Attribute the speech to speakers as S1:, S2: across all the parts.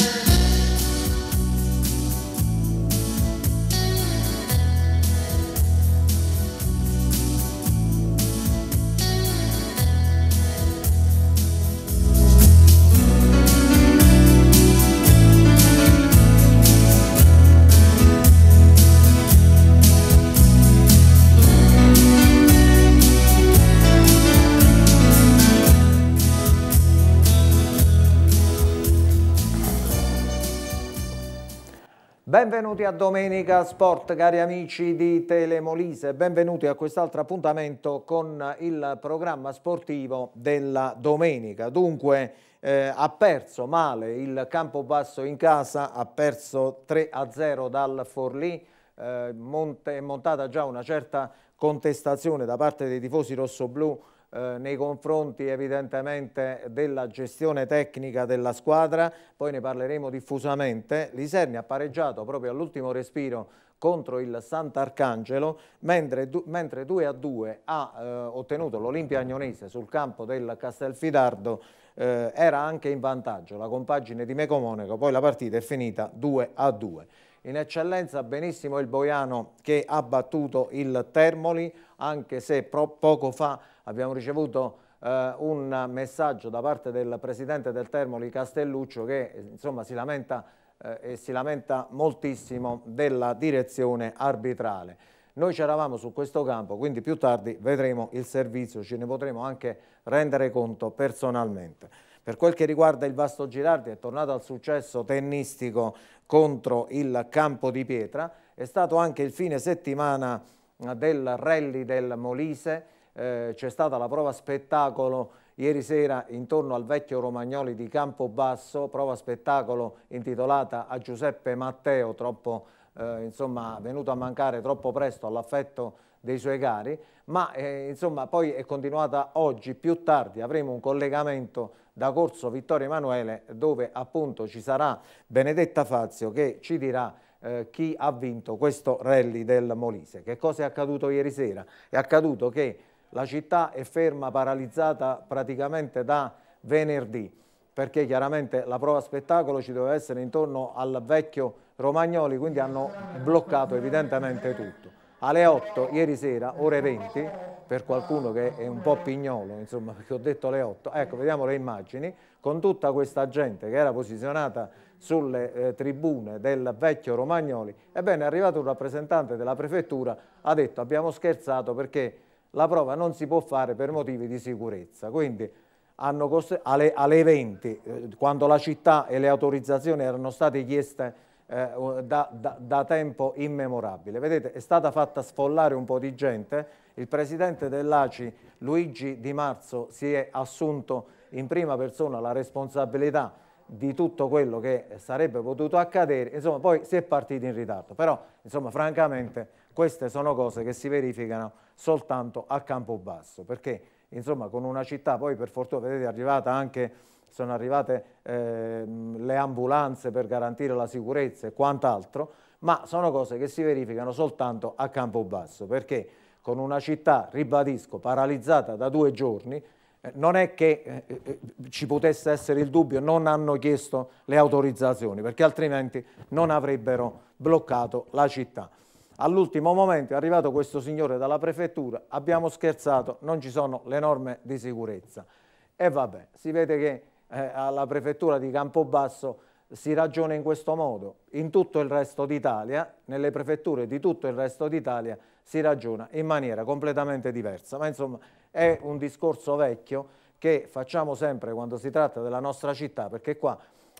S1: you. Benvenuti a Domenica Sport, cari amici di Telemolise, benvenuti a quest'altro appuntamento con il programma sportivo della domenica. Dunque, eh, ha perso male il Campobasso in casa, ha perso 3-0 dal Forlì, eh, monte, è montata già una certa contestazione da parte dei tifosi rossoblù eh, nei confronti evidentemente della gestione tecnica della squadra, poi ne parleremo diffusamente. Liserni ha pareggiato proprio all'ultimo respiro contro il Sant'Arcangelo, mentre, mentre 2 a 2 ha eh, ottenuto l'Olimpia Agnonese sul campo del Castelfidardo, eh, era anche in vantaggio la compagine di Mecomonaco, poi la partita è finita 2 a 2 in eccellenza benissimo il Boiano che ha battuto il Termoli anche se poco fa abbiamo ricevuto eh, un messaggio da parte del presidente del Termoli Castelluccio che insomma, si, lamenta, eh, si lamenta moltissimo della direzione arbitrale. Noi c'eravamo su questo campo, quindi più tardi vedremo il servizio, ce ne potremo anche rendere conto personalmente. Per quel che riguarda il Vasto Girardi è tornato al successo tennistico contro il campo di pietra, è stato anche il fine settimana del rally del Molise, eh, c'è stata la prova spettacolo ieri sera intorno al vecchio Romagnoli di Campobasso, prova spettacolo intitolata a Giuseppe Matteo, troppo, eh, insomma, venuto a mancare troppo presto all'affetto dei suoi cari, ma eh, insomma, poi è continuata oggi, più tardi avremo un collegamento da Corso Vittorio Emanuele dove appunto ci sarà Benedetta Fazio che ci dirà eh, chi ha vinto questo rally del Molise. Che cosa è accaduto ieri sera? È accaduto che la città è ferma, paralizzata praticamente da venerdì perché chiaramente la prova spettacolo ci doveva essere intorno al vecchio Romagnoli, quindi hanno bloccato evidentemente tutto. Alle 8 ieri sera, ore 20, per qualcuno che è un po' pignolo, insomma, perché ho detto alle 8, ecco, vediamo le immagini, con tutta questa gente che era posizionata sulle eh, tribune del vecchio Romagnoli, ebbene è arrivato un rappresentante della prefettura, ha detto abbiamo scherzato perché la prova non si può fare per motivi di sicurezza. Quindi alle, alle, 20, eh, quando la città e le autorizzazioni erano state chieste eh, da, da, da, tempo immemorabile. Vedete, è stata fatta sfollare un po' di gente, il presidente dell'ACI Luigi Di Marzo si è assunto in prima persona la responsabilità di tutto quello che sarebbe potuto accadere, insomma poi si è partiti in ritardo, però insomma francamente queste sono cose che si verificano soltanto a Campobasso, perché insomma con una città, poi per fortuna vedete è arrivata anche, sono arrivate eh, le ambulanze per garantire la sicurezza e quant'altro, ma sono cose che si verificano soltanto a Campobasso, perché con una città, ribadisco, paralizzata da due giorni, eh, non è che eh, eh, eh, ci potesse essere il dubbio, non hanno chiesto le autorizzazioni, perché altrimenti non avrebbero bloccato la città. All'ultimo momento è arrivato questo signore dalla prefettura, abbiamo scherzato, non ci sono le norme di sicurezza. E vabbè, si vede che eh, alla prefettura di Campobasso si ragiona in questo modo. In tutto il resto d'Italia, nelle prefetture di tutto il resto d'Italia, si ragiona in maniera completamente diversa. Ma insomma è un discorso vecchio che facciamo sempre quando si tratta della nostra città, perché qua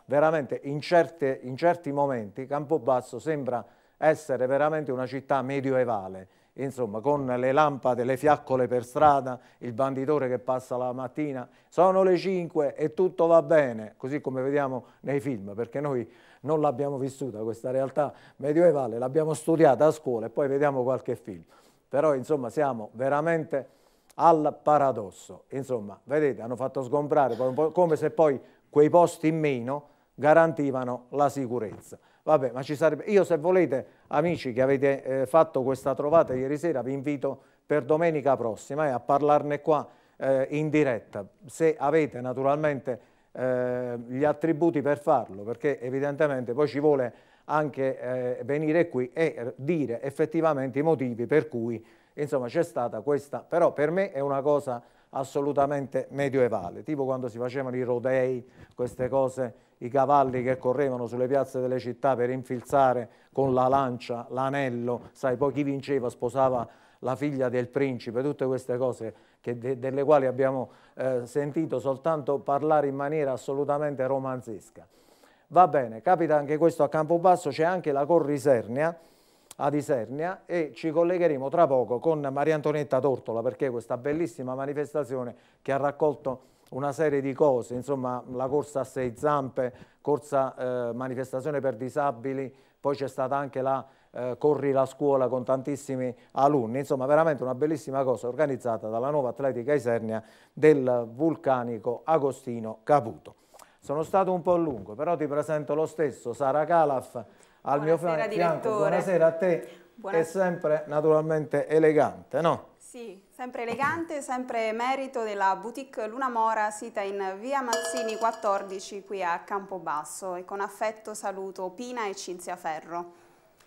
S1: veramente in, certe, in certi momenti Campobasso sembra essere veramente una città medioevale, insomma, con le lampade, le fiaccole per strada, il banditore che passa la mattina, sono le 5 e tutto va bene, così come vediamo nei film, perché noi non l'abbiamo vissuta questa realtà medioevale, l'abbiamo studiata a scuola e poi vediamo qualche film. Però insomma siamo veramente al paradosso. Insomma, vedete, hanno fatto sgombrare come se poi quei posti in meno garantivano la sicurezza. Vabbè, ma ci sarebbe... Io se volete, amici che avete eh, fatto questa trovata ieri sera, vi invito per domenica prossima eh, a parlarne qua eh, in diretta, se avete naturalmente eh, gli attributi per farlo, perché evidentemente poi ci vuole anche eh, venire qui e dire effettivamente i motivi per cui insomma c'è stata questa, però per me è una cosa assolutamente medioevale, tipo quando si facevano i rodei, queste cose, i cavalli che correvano sulle piazze delle città per infilzare con la lancia, l'anello, sai, poi chi vinceva sposava la figlia del principe, tutte queste cose de delle quali abbiamo eh, sentito soltanto parlare in maniera assolutamente romanzesca. Va bene, capita anche questo a Campobasso, c'è anche la Corrisernia, ad Isernia e ci collegheremo tra poco con Maria Antonietta Tortola perché questa bellissima manifestazione che ha raccolto una serie di cose, insomma la corsa a sei zampe, corsa eh, manifestazione per disabili, poi c'è stata anche la eh, Corri la scuola con tantissimi alunni, insomma veramente una bellissima cosa organizzata dalla nuova atletica Isernia del vulcanico Agostino Caputo. Sono stato un po' lungo, però ti presento lo stesso Sara Calaf, al buonasera, mio fianco. Buonasera a te. Buonasera. È sempre naturalmente elegante, no?
S2: Sì, sempre elegante, sempre merito della boutique Luna Mora sita in via Mazzini 14 qui a Campobasso e con affetto saluto Pina e Cinzia Ferro.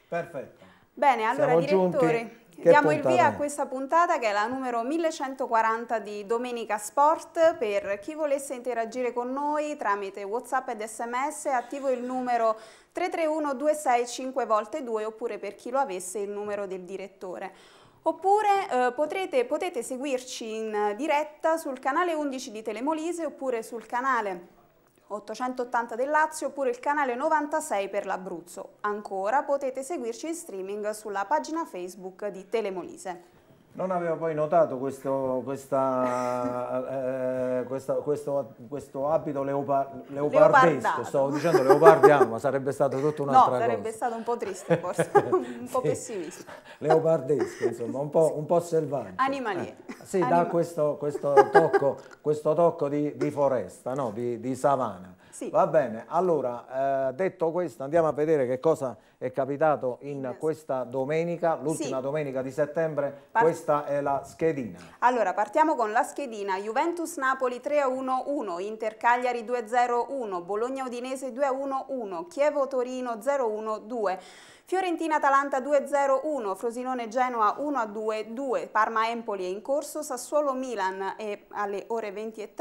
S2: Perfetto. Bene, allora Siamo direttore, diamo il via a questa puntata che è la numero 1140 di Domenica Sport. Per chi volesse interagire con noi tramite Whatsapp ed sms attivo il numero 331 265 volte 2 oppure per chi lo avesse il numero del direttore. Oppure eh, potrete, potete seguirci in diretta sul canale 11 di Telemolise oppure sul canale 880 del Lazio oppure il canale 96 per l'Abruzzo. Ancora potete seguirci in streaming sulla pagina Facebook di Telemolise.
S1: Non avevo poi notato questo, questa, eh, eh, questa, questo, questo, abito leopa, leopardesco, stavo dicendo leopardiamo, ah, ma sarebbe stato tutto un'altra no, cosa. sarebbe
S2: stato un po' triste forse, un po' pessimista.
S1: Leopardesco, insomma, un po', un po selvaggio.
S2: Animali. Eh,
S1: sì, Anima. dà questo, questo, tocco, questo tocco di, di foresta, no? di, di savana. Sì. Va bene, allora eh, detto questo andiamo a vedere che cosa è capitato in questa domenica, l'ultima sì. domenica di settembre, Par questa è la schedina.
S2: Allora partiamo con la schedina, Juventus-Napoli 3-1-1, Inter-Cagliari 2-0-1, Bologna-Udinese 2-1-1, Chievo-Torino 0-1-2. Fiorentina-Atalanta 2-0-1, Frosinone-Genoa 1-2-2, Parma-Empoli è in corso, Sassuolo-Milan alle ore 20.30,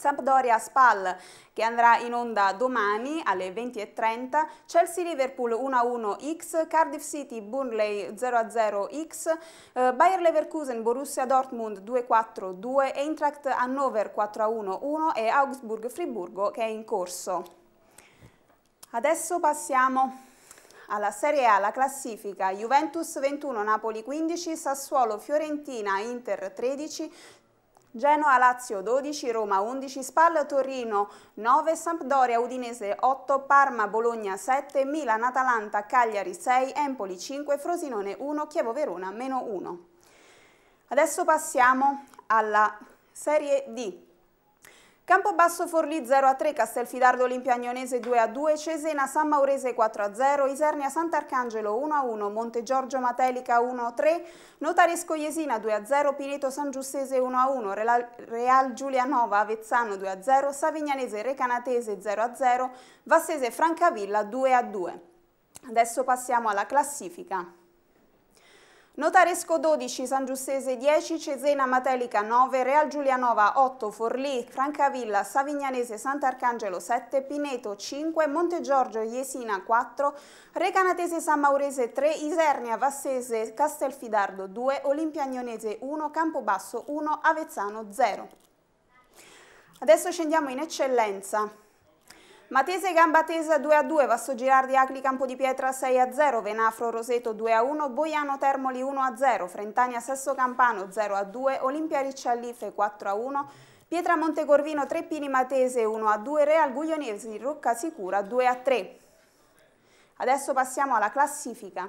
S2: Sampdoria Spal che andrà in onda domani alle 20.30, Chelsea Liverpool 1-1X, Cardiff City Burnley 0-0X, eh, Bayer Leverkusen Borussia Dortmund 2-4-2, Eintracht Hannover 4-1-1 e Augsburg Friburgo che è in corso. Adesso passiamo alla Serie A, la classifica Juventus 21, Napoli 15, Sassuolo, Fiorentina, Inter 13, Genoa, Lazio 12, Roma 11, Spal, Torino 9, Sampdoria, Udinese 8, Parma, Bologna 7, Milan, Atalanta, Cagliari 6, Empoli 5, Frosinone 1, Chievo Verona meno 1. Adesso passiamo alla Serie D. Campobasso Forlì 0-3, a Castelfidardo Olimpia Agnonese 2-2, Cesena San Maurese 4-0, a Isernia Sant'Arcangelo 1-1, a Monte Giorgio Matelica 1-3, a Notaresco Jesina 2-0, a Pineto San Giustese 1-1, a Real Giulianova Avezzano 2-0, a Savignanese Recanatese 0-0, a Vassese Francavilla 2-2. a Adesso passiamo alla classifica. Notaresco 12, San Giustese 10, Cesena Matelica 9, Real Giulianova 8, Forlì, Francavilla, Savignanese, Sant'Arcangelo 7, Pineto 5, Monte Giorgio, Iesina 4, Recanatese San Maurese 3, Isernia, Vassese, Castelfidardo 2, Olimpia Agnonese 1, Campobasso 1, Avezzano 0. Adesso scendiamo in eccellenza. Matese Gambatesa 2 a 2, Vasso Girardi Acli Campo di Pietra 6 a 0, Venafro Roseto 2 a 1, Boiano Termoli 1 a 0, Frentania Sesso Campano 0 a 2, Olimpia Ricciallife 4 a 1, Pietra Montecorvino Treppini Matese 1 a 2, Real Guglionesi Rocca Sicura 2 a 3. Adesso passiamo alla classifica.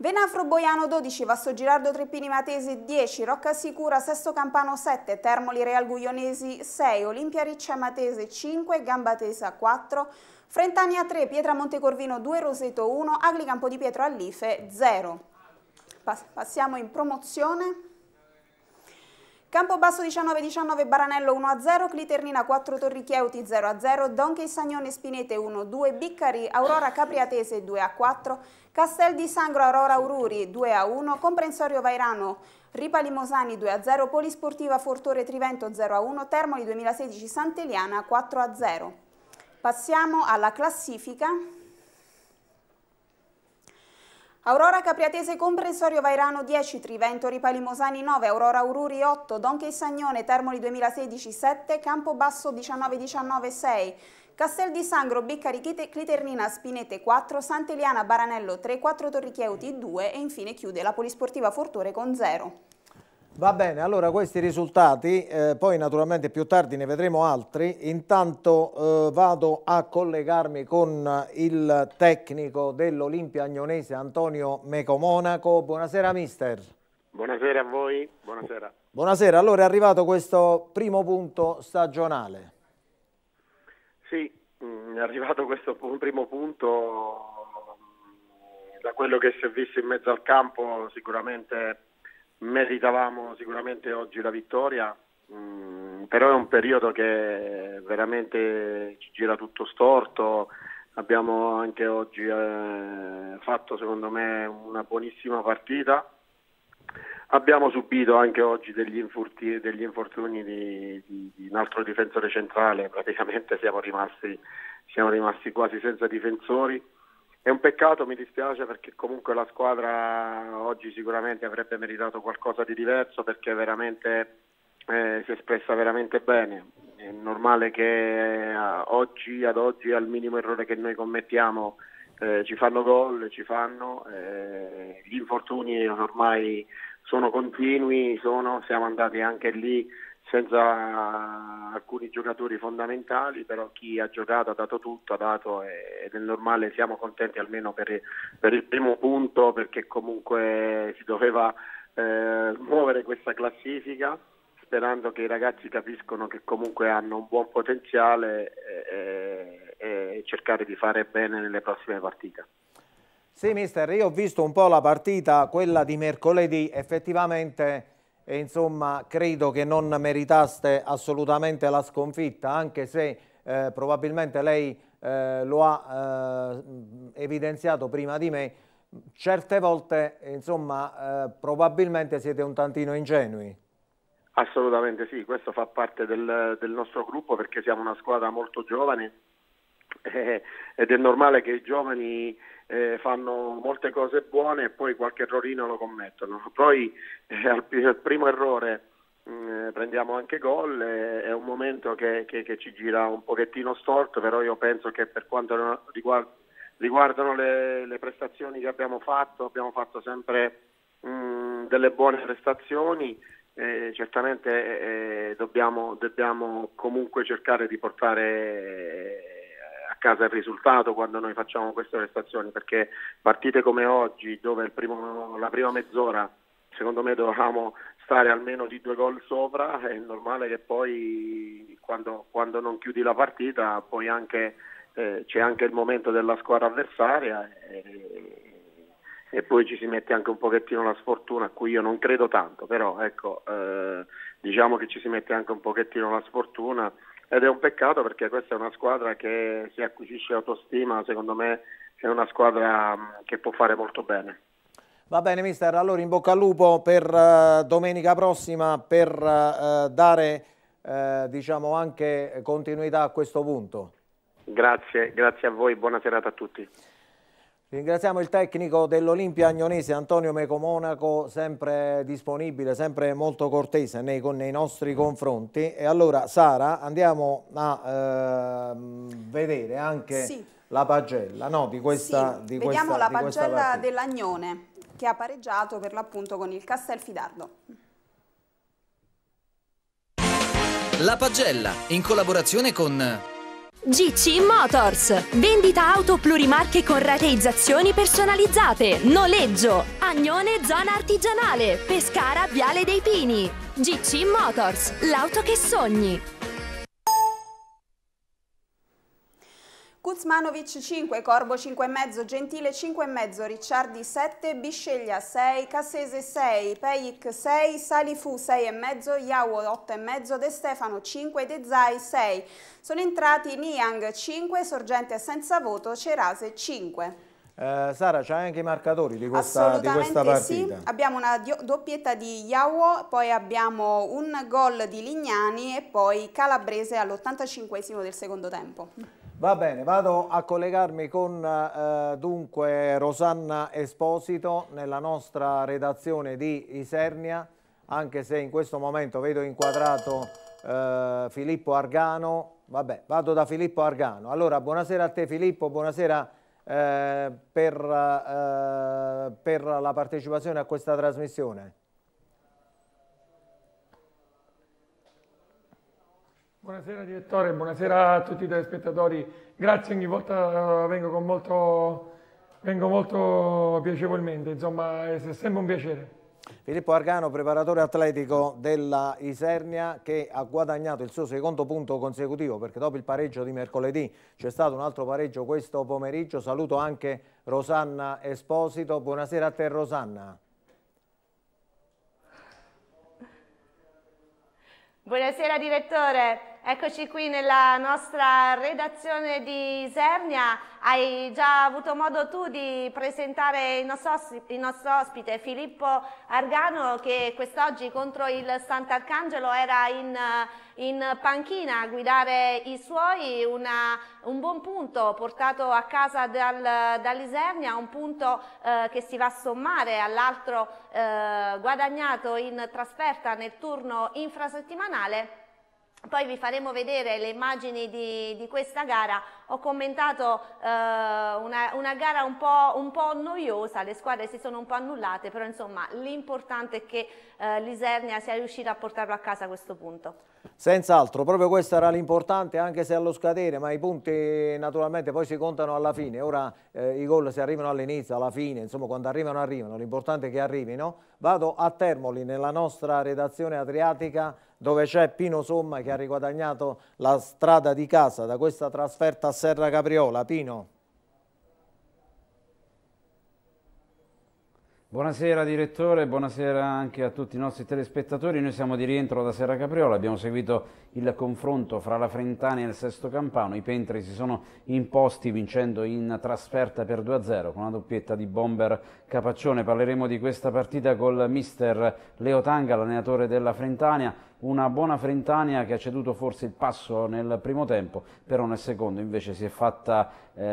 S2: Venafro Boiano 12, Vasso Girardo Treppini Matesi 10, Rocca Sicura, Sesto Campano 7, Termoli Real Guglionesi 6, Olimpia Riccia Matese 5, Gambatesa 4, Frentania 3, Pietra Montecorvino 2, Roseto 1, Agli Campo di Pietro Allife 0. Passiamo in promozione. Campobasso 19-19 Baranello 1-0, Cliternina 4 Torri Chieuti 0-0, Donchei Sagnone Spinete 1-2, Biccari Aurora Capriatese 2-4, Castel di Sangro Aurora Aururi 2-1, Comprensorio Vairano Ripali Mosani 2-0, Polisportiva Fortore Trivento 0-1, Termoli 2016 Sant'Eliana 4-0. Passiamo alla classifica Aurora Capriatese Comprensorio Vairano 10, Trivento Ripalimosani 9, Aurora Ururi 8, Donche Sagnone Termoli 2016 7, Campobasso 19 19 6, Castel di Sangro, Biccari, Cliternina, Spinete 4, Sant'Eliana, Baranello 3, 4 Torrichieuti 2 e infine chiude la Polisportiva Fortore con 0.
S1: Va bene, allora questi risultati, eh, poi naturalmente più tardi ne vedremo altri. Intanto eh, vado a collegarmi con il tecnico dell'Olimpia Agnonese Antonio Mecomonaco. Buonasera mister.
S3: Buonasera a voi, buonasera.
S1: Buonasera, allora è arrivato questo primo punto stagionale.
S3: Sì, mm, è arrivato questo primo punto, mm, da quello che si è visto in mezzo al campo sicuramente meritavamo sicuramente oggi la vittoria, mm, però è un periodo che veramente ci gira tutto storto, abbiamo anche oggi eh, fatto secondo me una buonissima partita, abbiamo subito anche oggi degli, infurti, degli infortuni di, di, di, un altro difensore centrale, praticamente siamo rimasti, siamo rimasti quasi senza difensori è un peccato, mi dispiace perché comunque la squadra oggi sicuramente avrebbe meritato qualcosa di diverso perché veramente eh, si è espressa veramente bene. È normale che eh, oggi ad oggi al minimo errore che noi commettiamo eh, ci fanno gol, ci fanno, eh, gli infortuni ormai sono continui, sono, siamo andati anche lì senza alcuni giocatori fondamentali, però chi ha giocato ha dato tutto, ha dato ed è normale, siamo contenti almeno per, per il primo punto perché comunque si doveva eh, muovere questa classifica sperando che i ragazzi capiscono che comunque hanno un buon potenziale e, eh, eh, e cercare di fare bene nelle prossime partite.
S1: Sì mister, io ho visto un po' la partita, quella di mercoledì, effettivamente e insomma credo che non meritaste assolutamente la sconfitta anche se eh, probabilmente lei eh, lo ha eh, evidenziato prima di me certe volte insomma eh, probabilmente siete un tantino ingenui
S3: assolutamente sì questo fa parte del, del nostro gruppo perché siamo una squadra molto giovane eh, ed è normale che i giovani eh, fanno molte cose buone e poi qualche errorino lo commettono. Poi eh, al, al, primo errore eh, prendiamo anche gol, è un momento che, che, che, ci gira un pochettino storto, però io penso che per quanto riguarda, riguardano le, le, prestazioni che abbiamo fatto, abbiamo fatto sempre mh, mm, delle buone prestazioni. Eh, certamente eh, dobbiamo, dobbiamo, comunque cercare di portare casa il risultato quando noi facciamo queste prestazioni, perché partite come oggi, dove primo, la prima mezz'ora secondo me dovevamo stare almeno di due gol sopra, è normale che poi quando, quando non chiudi la partita poi anche, eh, c'è anche il momento della squadra avversaria e, e, poi ci si mette anche un pochettino la sfortuna, a cui io non credo tanto, però ecco, eh, diciamo che ci si mette anche un pochettino la sfortuna ed è un peccato perché questa è una squadra che si acquisisce autostima, secondo me è una squadra mm, che può fare molto bene.
S1: Va bene mister, allora in bocca al lupo per uh, domenica prossima per uh, dare uh, diciamo anche continuità a questo punto.
S3: Grazie, grazie a voi, buona serata a tutti.
S1: Ringraziamo il tecnico dell'Olimpia Agnonese Antonio Mecomonaco, sempre disponibile, sempre molto cortese nei, nei, nostri confronti. E allora Sara andiamo a eh, vedere anche sì. la pagella no, di questa sì, di Vediamo questa, la pagella
S2: dell'Agnone che ha pareggiato per l'appunto con il Castelfidardo.
S4: La pagella in collaborazione con... GC
S5: Motors. Vendita auto plurimarche con rateizzazioni personalizzate. Noleggio. Agnone zona artigianale. Pescara Viale dei Pini. GC Motors. L'auto che sogni.
S2: Kuzmanovic 5, Corbo 5,5, Gentile 5,5, Ricciardi 7, Bisceglia 6, Cassese 6, Pejic 6, Salifu 6,5, Iawo 8,5, De Stefano 5, De Zai 6. Sono entrati Niang 5, Sorgente senza voto, Cerase 5.
S1: Eh, Sara, c'hai anche i marcatori di
S6: questa, di questa partita. Sì.
S2: Abbiamo una doppietta di Iawo, poi abbiamo un gol di Lignani e poi Calabrese all'85 del secondo tempo.
S1: Va bene, vado a collegarmi con eh, dunque Rosanna Esposito nella nostra redazione di Isernia, anche se in questo momento vedo inquadrato eh, Filippo Argano. Vabbè, vado da Filippo Argano. Allora, buonasera a te Filippo, buonasera eh, per, eh, per la partecipazione a questa trasmissione.
S7: Buonasera direttore, buonasera a tutti i telespettatori. Grazie, ogni volta eh, vengo, con molto, vengo molto piacevolmente, insomma è sempre un piacere.
S1: Filippo Argano, preparatore atletico della Isernia che ha guadagnato il suo secondo punto consecutivo perché dopo il pareggio di mercoledì c'è stato un altro pareggio questo pomeriggio. Saluto anche Rosanna Esposito. Buonasera a te Rosanna.
S5: Buonasera direttore. Eccoci qui nella nostra redazione di Isernia, hai già avuto modo tu di presentare il nostro, ospite, il nostro ospite Filippo Argano che quest'oggi contro il Sant'Arcangelo era in, in, panchina a guidare i suoi, una, un buon punto portato a casa dal, dall'Isernia, un punto eh, che si va a sommare all'altro eh, guadagnato in trasferta nel turno infrasettimanale poi vi faremo vedere le immagini di, di questa gara, ho commentato eh, una, una, gara un po', un po', noiosa, le squadre si sono un po' annullate, però insomma l'importante è che eh, l'Isernia sia riuscita a portarlo a casa a questo punto.
S1: Senz'altro, proprio questo era l'importante anche se allo scadere, ma i punti naturalmente poi si contano alla fine, ora eh, i gol si arrivano all'inizio, alla fine, insomma quando arrivano arrivano, l'importante è che arrivino. Vado a Termoli nella nostra redazione adriatica dove c'è Pino Somma che ha riguadagnato la strada di casa da questa trasferta
S8: a Serra Capriola. Pino. Buonasera direttore, buonasera anche a tutti i nostri telespettatori, noi siamo di rientro da Serra Capriola, abbiamo seguito il confronto fra la Frentana e il Sesto Campano, i Pentri si sono imposti vincendo in trasferta per 2-0 con la doppietta di bomber Capaccione, parleremo di questa partita col mister Leo Tanga, l'allenatore della Frentania, una buona Frentania che ha ceduto forse il passo nel primo tempo, però nel secondo invece si è fatta, eh,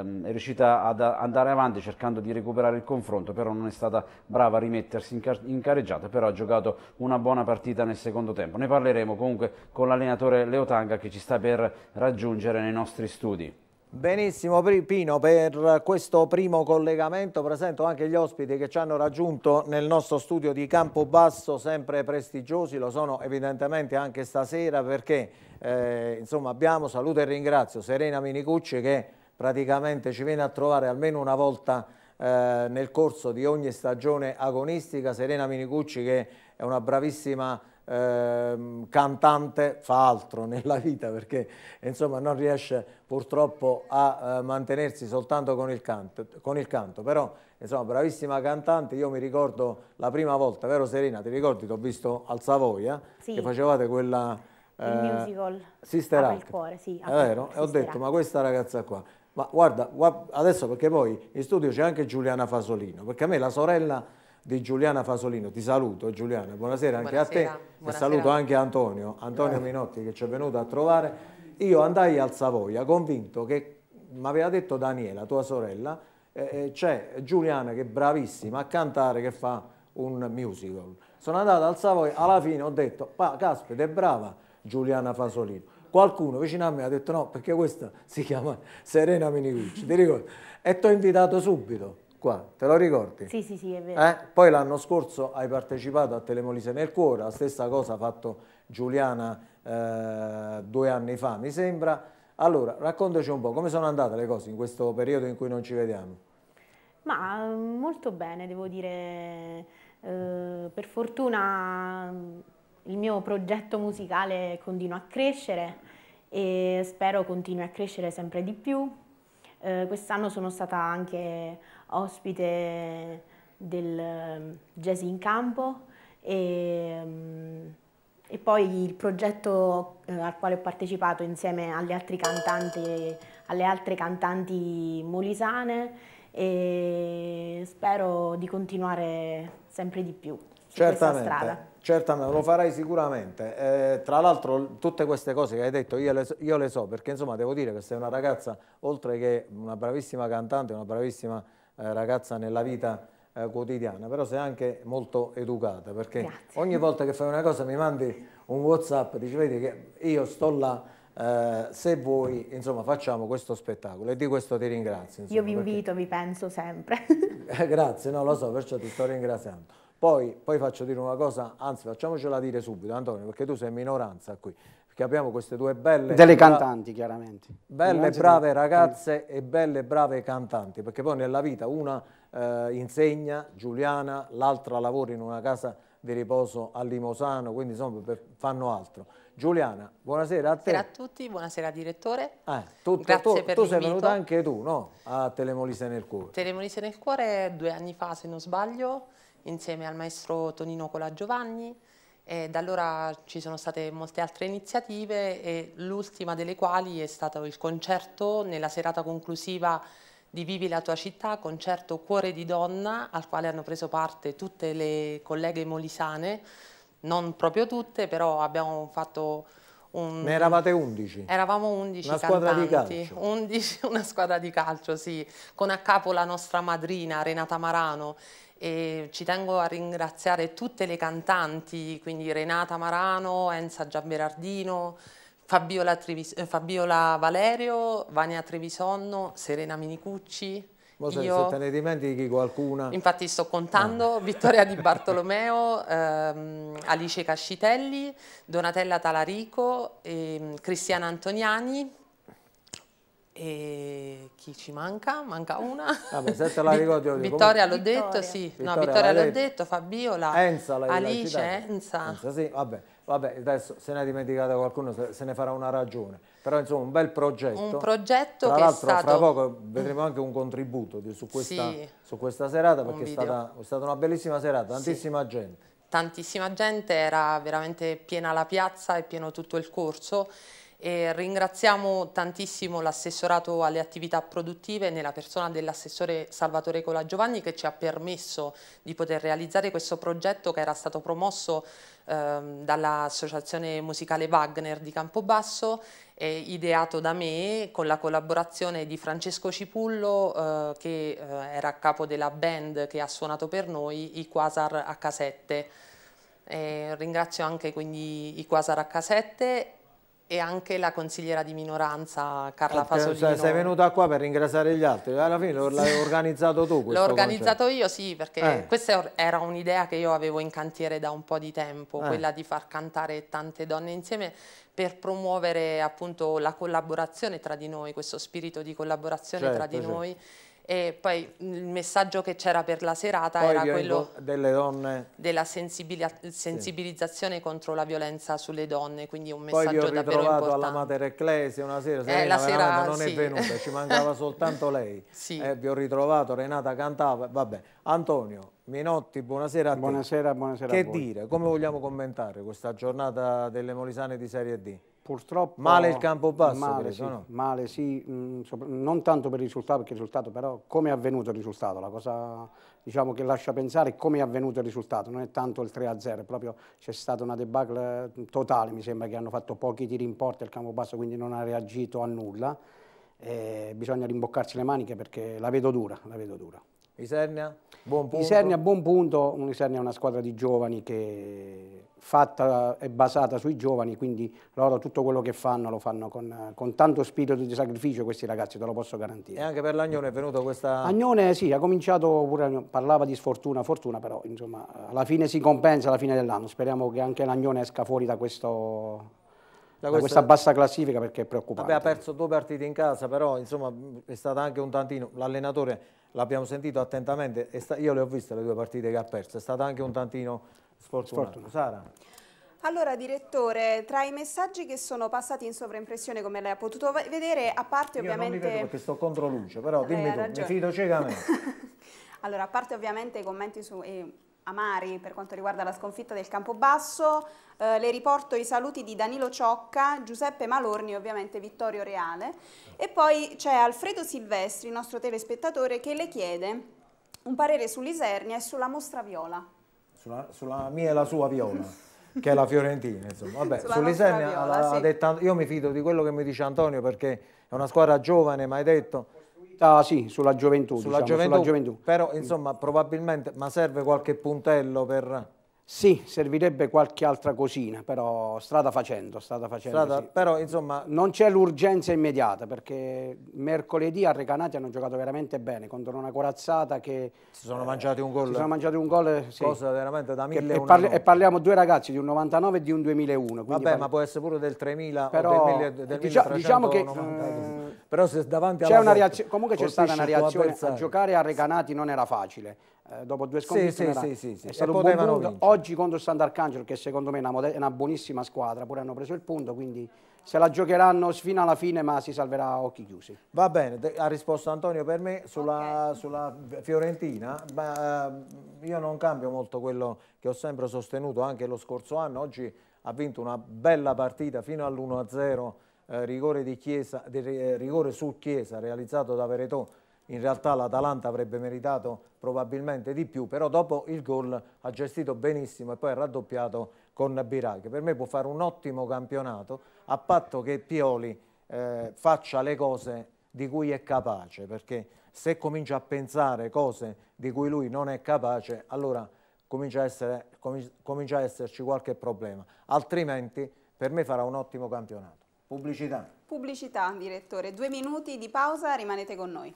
S8: è riuscita ad andare avanti cercando di recuperare il confronto, però non è stata brava a rimettersi in, car in careggiata, però ha giocato una buona partita nel secondo tempo. Ne parleremo comunque con l'allenatore Leotanga che ci sta per raggiungere nei nostri studi.
S1: Benissimo Pino, per questo primo collegamento presento anche gli ospiti che ci hanno raggiunto nel nostro studio di Campobasso, sempre prestigiosi, lo sono evidentemente anche stasera perché eh, insomma, abbiamo, saluto e ringrazio Serena Minicucci che praticamente ci viene a trovare almeno una volta eh, nel corso di ogni stagione agonistica, Serena Minicucci che è una bravissima Ehm, cantante fa altro nella vita perché insomma, non riesce purtroppo a eh, mantenersi soltanto con il, canto, con il canto, però insomma bravissima cantante, io mi ricordo la prima volta, vero Serena, ti ricordi, ti ho visto al Savoia, eh? sì. che facevate quella... Eh, musical Sister Apre il cuore, sì. È vero? E ho detto, ma questa ragazza qua, ma guarda, guarda, adesso perché poi in studio c'è anche Giuliana Fasolino, perché a me la sorella di Giuliana Fasolino. Ti saluto Giuliana, buonasera anche buonasera, a te buonasera. e saluto anche Antonio, Antonio Minotti che ci è venuto a trovare. Io andai al Savoia convinto che, mi aveva detto Daniela, tua sorella, eh, eh, c'è Giuliana che è bravissima a cantare, che fa un musical. Sono andata al Savoia, alla fine ho detto, ma caspita è brava Giuliana Fasolino qualcuno vicino a me ha detto no perché questa si chiama Serena Minicucci ti ricordo? e ti ho invitato subito qua, te lo ricordi?
S9: Sì, sì, sì, è vero. Eh?
S1: Poi l'anno scorso hai partecipato a Telemolise nel cuore, la stessa cosa ha fatto Giuliana eh, due anni fa, mi sembra. Allora, raccontaci un po', come sono andate le cose in questo periodo in cui non ci vediamo?
S9: Ma molto bene, devo dire. Eh, per fortuna il mio progetto musicale continua a crescere e spero continui a crescere sempre di più. Eh, Quest'anno sono stata anche ospite del ehm, Jazz in Campo e, ehm, e poi il progetto eh, al quale ho partecipato insieme alle altre cantanti, alle altre cantanti molisane e spero di continuare sempre di più su questa strada.
S1: Certamente, lo farai sicuramente. Eh, tra l'altro tutte queste cose che hai detto io le, so, io le so perché insomma devo dire che sei una ragazza, oltre che una bravissima cantante, una bravissima eh, ragazza nella vita eh, quotidiana, però sei anche molto educata perché Grazie. ogni volta che fai una cosa mi mandi un Whatsapp, dici vedi che io sto là eh, se vuoi, insomma facciamo questo spettacolo e di questo ti ringrazio. Insomma, io vi invito,
S9: perché... vi penso sempre.
S1: Eh, grazie, no lo so, perciò ti sto ringraziando. Poi, poi faccio dire una cosa, anzi facciamocela dire subito Antonio, perché tu sei in minoranza qui che abbiamo queste due belle... Delle cantanti, chiaramente. Belle Immagino. brave ragazze e belle brave cantanti, perché poi nella vita una eh, insegna, Giuliana, l'altra lavora in una casa di riposo a Limosano, quindi insomma per, fanno altro. Giuliana, buonasera a te. Buonasera
S10: a tutti, buonasera direttore.
S1: Eh, tutto, Grazie tu, per tu sei venuta anche tu, no? A Telemolise nel Cuore.
S10: Telemolise nel Cuore due anni fa, se non sbaglio, insieme al maestro Tonino Colagiovanni Giovanni e da allora ci sono state molte altre iniziative e l'ultima delle quali è stato il concerto nella serata conclusiva di Vivi la tua città, concerto Cuore di donna al quale hanno preso parte tutte le colleghe molisane, non proprio tutte, però abbiamo fatto un... Ne eravate
S1: 11? Eravamo 11 una cantanti, squadra di
S10: calcio. 11, una squadra di calcio, sì, con a capo la nostra madrina Renata Marano e ci tengo a ringraziare tutte le cantanti, quindi Renata Marano, Enza Giamberardino, Fabiola, Trivis eh, Fabiola Valerio, Vania Trevisonno, Serena Minicucci, ma se, io, te
S1: ne dimentichi qualcuna.
S10: Infatti sto contando, ah. Vittoria Di Bartolomeo, ehm, Alice Cascitelli, Donatella Talarico, ehm, Cristiana Antoniani, e chi ci manca? Manca una. Vabbè, se te la ricordi, io Vittoria l'ho detto, sì. Vittoria, no, Vittoria l'ho detto, Fabiola, Enza Alice, Enza. Enza
S1: sì, vabbè. Vabbè, adesso se ne è dimenticata qualcuno, se ne farà una ragione. Però insomma, un bel progetto. Un progetto Tra che è stato... Tra poco vedremo anche un contributo di, su, questa, sì, su, questa, serata, perché è stata, è stata, una bellissima serata, tantissima sì. gente.
S10: Tantissima gente, era veramente piena la piazza e pieno tutto il corso. E ringraziamo tantissimo l'assessorato alle attività produttive nella persona dell'assessore Salvatore Colagiovanni che ci ha permesso di poter realizzare questo progetto che era stato promosso ehm, dall'associazione musicale Wagner di Campobasso e ideato da me con la collaborazione di Francesco Cipullo eh, che eh, era capo della band che ha suonato per noi i Quasar H7. Eh, ringrazio anche quindi i Quasar H7 e anche la consigliera di minoranza Carla eh, cioè, Fasolino. Sei
S1: venuta qua per ringraziare gli altri, alla fine l'hai organizzato tu L'ho organizzato
S10: concerto. io sì, perché eh. questa era un'idea che io avevo in cantiere da un po' di tempo, eh. quella di far cantare tante donne insieme per promuovere appunto la collaborazione tra di noi, questo spirito di collaborazione certo, tra di certo. noi e poi il messaggio che c'era per la serata poi era quello
S1: delle donne.
S10: della sensibilizzazione sì. contro la violenza sulle donne, quindi un messaggio davvero importante. Poi vi ho ritrovato alla
S1: Mater Ecclesia una sera, eh, Serena eh, la sera, non sì. è venuta, ci mancava soltanto lei. Sì. Eh, vi ho ritrovato, Renata cantava, vabbè.
S11: Antonio, Minotti,
S1: buonasera a te. Buonasera, buonasera Che dire, come vogliamo commentare questa giornata delle Molisane di Serie D? Purtroppo male il campo basso, male, credo, sì, no?
S11: male sì, mm, non tanto per il risultato, perché il risultato però come è avvenuto il risultato, la cosa diciamo, che lascia pensare è come è avvenuto il risultato, non è tanto il 3-0, è proprio c'è stata una debacle mm, totale, mi sembra che hanno fatto pochi tiri in porta il campo basso, quindi non ha reagito a nulla, eh, bisogna rimboccarsi le maniche perché la vedo dura, la vedo dura. Isernia, buon punto. Isernia, buon punto, Isernia è una squadra di giovani che fatta e basata sui giovani, quindi loro tutto quello che fanno lo fanno con, con, tanto spirito di sacrificio questi ragazzi, te lo posso garantire.
S1: E anche per l'Agnone è venuto questa...
S11: Agnone sì, ha cominciato pure, parlava di sfortuna, fortuna però insomma alla fine si compensa alla fine dell'anno, speriamo che anche l'Agnone esca fuori da, questo, da, questa... da questa... bassa classifica perché è preoccupante.
S1: Vabbè, ha perso due partite in casa, però insomma è stata anche un tantino. L'allenatore l'abbiamo sentito attentamente, sta... io le ho viste le due partite che ha perso, è stata anche un tantino Sfortunato. Sfortunato. Sara.
S2: Allora, direttore, tra i messaggi che sono passati in sovraimpressione, come lei ha potuto vedere, a parte Io ovviamente... Io non li vedo perché
S1: sto contro luce, però dimmi tu, ragione. mi fido ciecamente.
S2: allora, a parte ovviamente i commenti su... Eh, amari per quanto riguarda la sconfitta del Campobasso, eh, le riporto i saluti di Danilo Ciocca, Giuseppe Malorni, ovviamente Vittorio Reale, e poi c'è Alfredo Silvestri, il nostro telespettatore, che le chiede un parere sull'Isernia e sulla mostra viola
S1: sulla, sulla mia e la sua viola, che è la Fiorentina,
S6: insomma. Vabbè, sull'Isernia viola, ha, sì.
S1: detto, io mi fido di quello che mi dice Antonio perché è una squadra giovane, ma hai detto... Ah, sì,
S11: sulla gioventù,
S1: sulla, diciamo, gioventù, sulla gioventù. Però, insomma, probabilmente,
S11: ma serve qualche puntello per sì, servirebbe qualche altra cosina, però strada facendo, strada facendo. Strada, sì. Però insomma... Non c'è l'urgenza immediata, perché mercoledì a Recanati hanno giocato veramente bene, contro una corazzata che... Si sono eh, mangiati un gol. Si sono mangiati un gol, sì. Cosa veramente da mille e, parli e parliamo due ragazzi di un 99 e di un 2001. Vabbè, parli... ma può essere pure del 3000 però, o del, 1000, del diciamo, diciamo che...
S1: Eh, però se davanti alla... Comunque c'è stata una reazione, a
S11: giocare a Recanati non era facile eh, dopo due sconfitte. Sì, sì, sì, è stato un buon punto. Oggi contro il Sant'Arcangelo, che secondo me è una, è una, buonissima squadra, pure hanno preso il punto, quindi se la giocheranno fino alla fine, ma si salverà a occhi chiusi.
S1: Va bene, ha risposto Antonio per me sulla, okay. sulla Fiorentina, ma, eh, io non cambio molto quello che ho sempre sostenuto anche lo scorso anno, oggi ha vinto una bella partita fino all'1-0, eh, rigore, eh, rigore, su Chiesa realizzato da Veretò in realtà l'Atalanta avrebbe meritato probabilmente di più, però dopo il gol ha gestito benissimo e poi ha raddoppiato con Birai, per me può fare un ottimo campionato a patto che Pioli eh, faccia le cose di cui è capace, perché se comincia a pensare cose di cui lui non è capace, allora comincia a, essere, comincia a esserci qualche problema, altrimenti per me farà un ottimo campionato. Pubblicità.
S2: Pubblicità, direttore. Due minuti di pausa, rimanete con noi.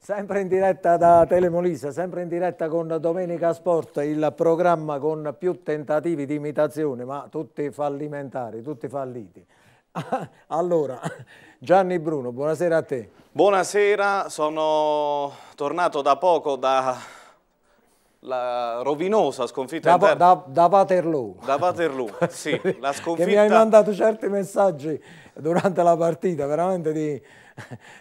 S1: Sempre in diretta da Telemolisa, sempre in diretta con Domenica Sport, il programma con più tentativi di imitazione, ma tutti fallimentari, tutti falliti. Allora, Gianni Bruno, buonasera a te.
S12: Buonasera, sono tornato da poco da la rovinosa sconfitta da, da,
S1: da Waterloo.
S12: Da Waterloo, sì. La sconfitta... che mi hai mandato
S1: certi messaggi durante la partita, veramente di,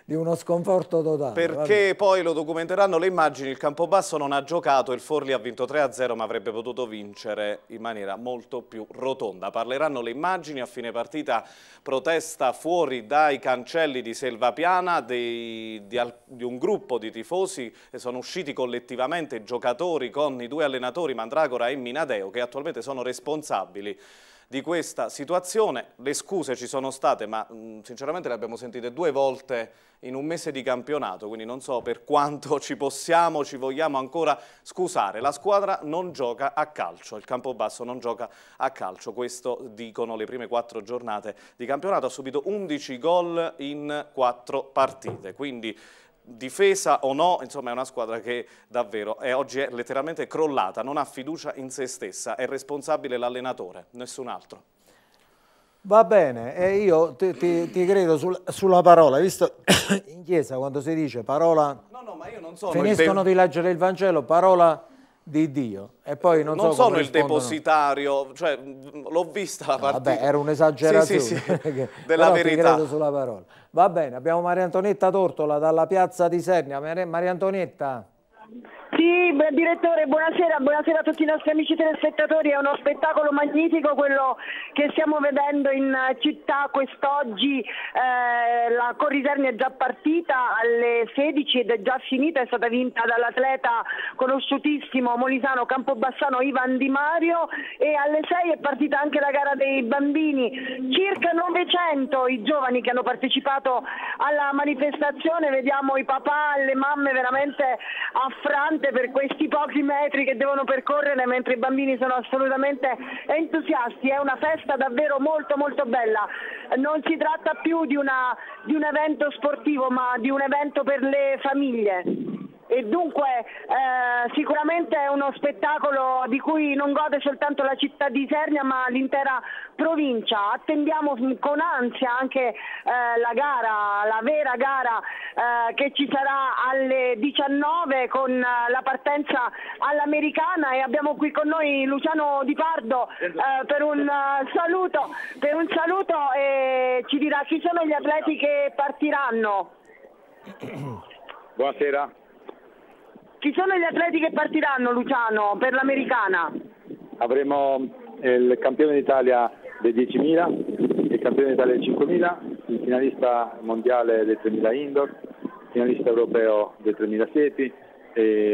S1: di uno sconforto totale. Perché
S12: poi lo documenteranno le immagini, il Campobasso non ha giocato, il Forli ha vinto 3-0 ma avrebbe potuto vincere in maniera molto più rotonda. Parleranno le immagini, a fine partita protesta fuori dai cancelli di Selvapiana dei, di, di, un gruppo di tifosi che sono usciti collettivamente giocatori con i due allenatori Mandragora e Minadeo che attualmente sono responsabili di questa situazione. Le scuse ci sono state, ma sinceramente le abbiamo sentite due volte in un mese di campionato, quindi non so per quanto ci possiamo, ci vogliamo ancora scusare. La squadra non gioca a calcio, il campo basso non gioca a calcio, questo dicono le prime quattro giornate di campionato. Ha subito 11 gol in quattro partite, quindi difesa o no, insomma è una squadra che davvero è, oggi è letteralmente crollata, non ha fiducia in se stessa, è responsabile l'allenatore, nessun altro.
S1: Va bene, e io ti, ti, ti credo sul, sulla parola, visto in chiesa quando si dice parola... No, no,
S12: ma io non sono... Finiscono di
S1: leggere il Vangelo, parola di Dio. E poi non, non so sono il
S12: depositario, cioè, l'ho vista la partita. vabbè, era un'esagerazione sì, sì, sì. della verità. sulla parola.
S1: Va bene, abbiamo Maria Antonietta Tortola dalla piazza di Sernia. Maria Antonietta.
S13: Sì, direttore, buonasera, buonasera, a tutti i nostri amici telespettatori. È uno spettacolo magnifico quello che stiamo vedendo in città quest'oggi. Eh, la Corriserni è già partita alle 16 ed è già finita, è stata vinta dall'atleta conosciutissimo molisano Campobassano Ivan Di Mario e alle 6 è partita anche la gara dei bambini. Circa 900 i giovani che hanno partecipato alla manifestazione, vediamo i papà e le mamme veramente affranti pesante per questi pochi metri che devono percorrere mentre i bambini sono assolutamente entusiasti, è una festa davvero molto molto bella, non si tratta più di, una, di un evento sportivo ma di un evento per le famiglie e dunque eh, sicuramente è uno spettacolo di cui non gode soltanto la città di Isernia ma l'intera provincia. Attendiamo mm, con ansia anche eh, la gara, la vera gara eh, che ci sarà alle 19 con eh, la partenza all'americana e abbiamo qui con noi Luciano Di Pardo eh, per un, eh, saluto, per un saluto e ci dirà chi sono gli atleti che partiranno. Buonasera. Chi sono gli atleti che partiranno, Luciano, per l'americana?
S3: Avremo eh, il campione d'Italia dei 10.000, il campione d'Italia dei 5.000, il finalista mondiale dei 3.000 indoor, il finalista europeo dei 3.000 seti,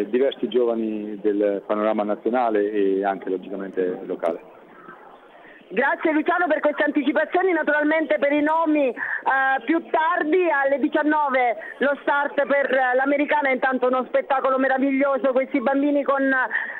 S3: diversi giovani del panorama nazionale e anche logicamente locale.
S13: Grazie Luciano per queste anticipazioni, naturalmente per i nomi eh, più tardi alle 19 lo start per eh, l'americana, intanto uno spettacolo meraviglioso, questi bambini con eh,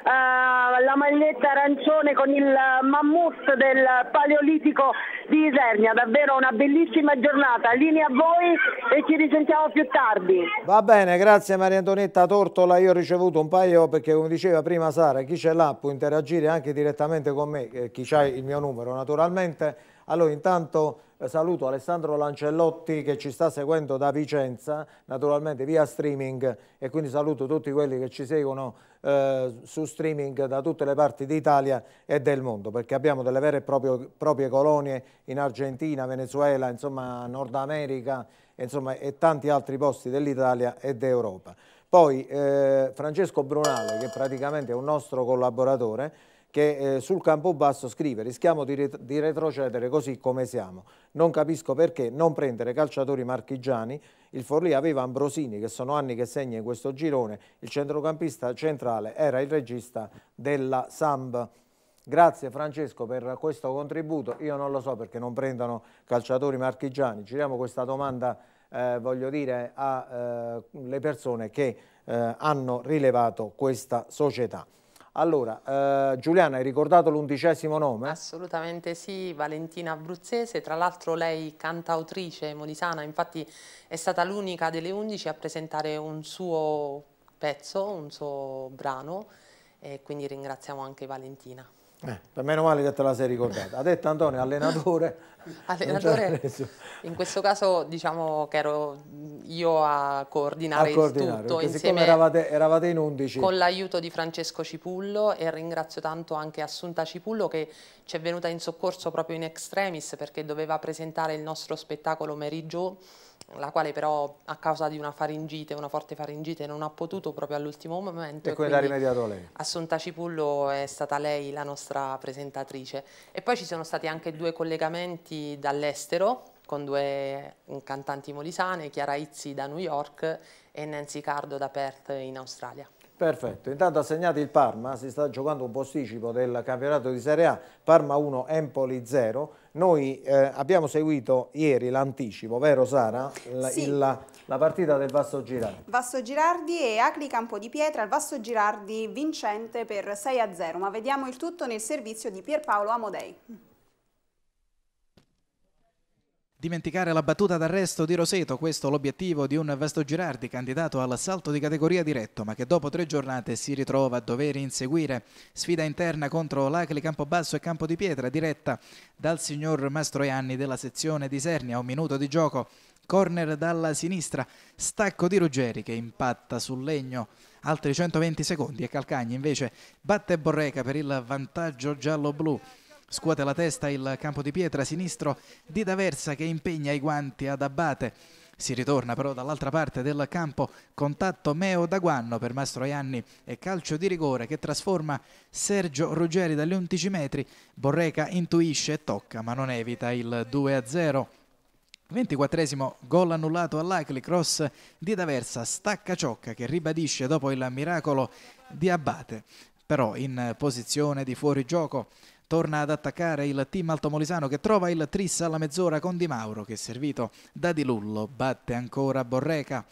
S13: la maglietta arancione con il mammut del paleolitico di Isernia, davvero una bellissima giornata, linea a voi e ci risentiamo più tardi.
S1: Va bene, grazie Maria Antonietta Tortola, io ho ricevuto un paio perché come diceva prima Sara, chi ce l'ha può interagire anche direttamente con me, eh, chi ha il mio numero numero naturalmente. Allora intanto eh, saluto Alessandro Lancellotti che ci sta seguendo da Vicenza, naturalmente via streaming e quindi saluto tutti quelli che ci seguono eh, su streaming da tutte le parti d'Italia e del mondo perché abbiamo delle vere e proprie, proprie colonie in Argentina, Venezuela, insomma Nord America insomma, e tanti altri posti dell'Italia e d'Europa. Poi eh, Francesco Brunale che praticamente è un nostro collaboratore che eh, sul basso scrive rischiamo di, ret di, retrocedere così come siamo. Non capisco perché non prendere calciatori marchigiani. Il Forlì aveva Ambrosini che sono anni che segna in questo girone. Il centrocampista centrale era il regista della Samb. Grazie Francesco per questo contributo. Io non lo so perché non prendono calciatori marchigiani. Giriamo questa domanda eh, voglio dire, alle eh, persone che eh, hanno rilevato questa società. Allora, eh, Giuliana, hai ricordato l'undicesimo nome?
S10: Assolutamente sì, Valentina Abruzzese, tra l'altro lei cantautrice molisana, infatti è stata l'unica delle undici a presentare un suo pezzo, un suo brano e quindi ringraziamo anche Valentina.
S1: Eh, meno male che te la sei ricordata. Ha detto Antonio, allenatore.
S10: allenatore, in questo caso diciamo che ero io a coordinare, a coordinare il tutto. Insieme eravate, eravate in 11. Con l'aiuto di Francesco Cipullo e ringrazio tanto anche Assunta Cipullo che ci è venuta in soccorso proprio in extremis perché doveva presentare il nostro spettacolo Mary Jo la quale però a causa di una faringite, una forte faringite, non ha potuto proprio all'ultimo momento. E, quindi ha rimediato lei. Assunta Cipullo è stata lei la nostra presentatrice. E poi ci sono stati anche due collegamenti dall'estero con due cantanti molisane, Chiara Izzi da New York e Nancy Cardo da Perth in Australia.
S1: Perfetto, intanto ha segnato il Parma, si sta giocando un posticipo del campionato di Serie A, Parma 1, Empoli 0. Noi eh, abbiamo seguito ieri l'anticipo, vero Sara? La, sì. il, la, partita del Vasso Girardi.
S2: Vasso Girardi e Acli Campo di Pietra, il Vasso Girardi vincente per 6 a 0, ma vediamo il tutto nel servizio di Pierpaolo Amodei.
S14: Dimenticare la battuta d'arresto di Roseto, questo l'obiettivo di un Vasto Girardi candidato all'assalto di categoria diretto, ma che dopo tre giornate si ritrova a dover inseguire sfida interna contro l'Acli Campobasso e Campo di Pietra, diretta dal signor Mastroianni della sezione di Sernia, un minuto di gioco, corner dalla sinistra, stacco di Ruggeri che impatta sul legno altri 120 secondi e Calcagni invece batte Borreca per il vantaggio giallo-blu. Scuote la testa il campo di pietra sinistro di D'Aversa che impegna i guanti ad Abate. Si ritorna però dall'altra parte del campo, contatto Meo da Guanno per Mastroianni e calcio di rigore che trasforma Sergio Ruggeri dagli 11 metri, Borreca intuisce e tocca ma non evita il 2-0. 24 gol annullato all'Acli, cross di D'Aversa, stacca Ciocca che ribadisce dopo il miracolo di Abate, però in posizione di fuorigioco torna ad attaccare il team altomolisano che trova il Triss alla mezz'ora con Di Mauro che è servito da Di Lullo, batte ancora Borreca.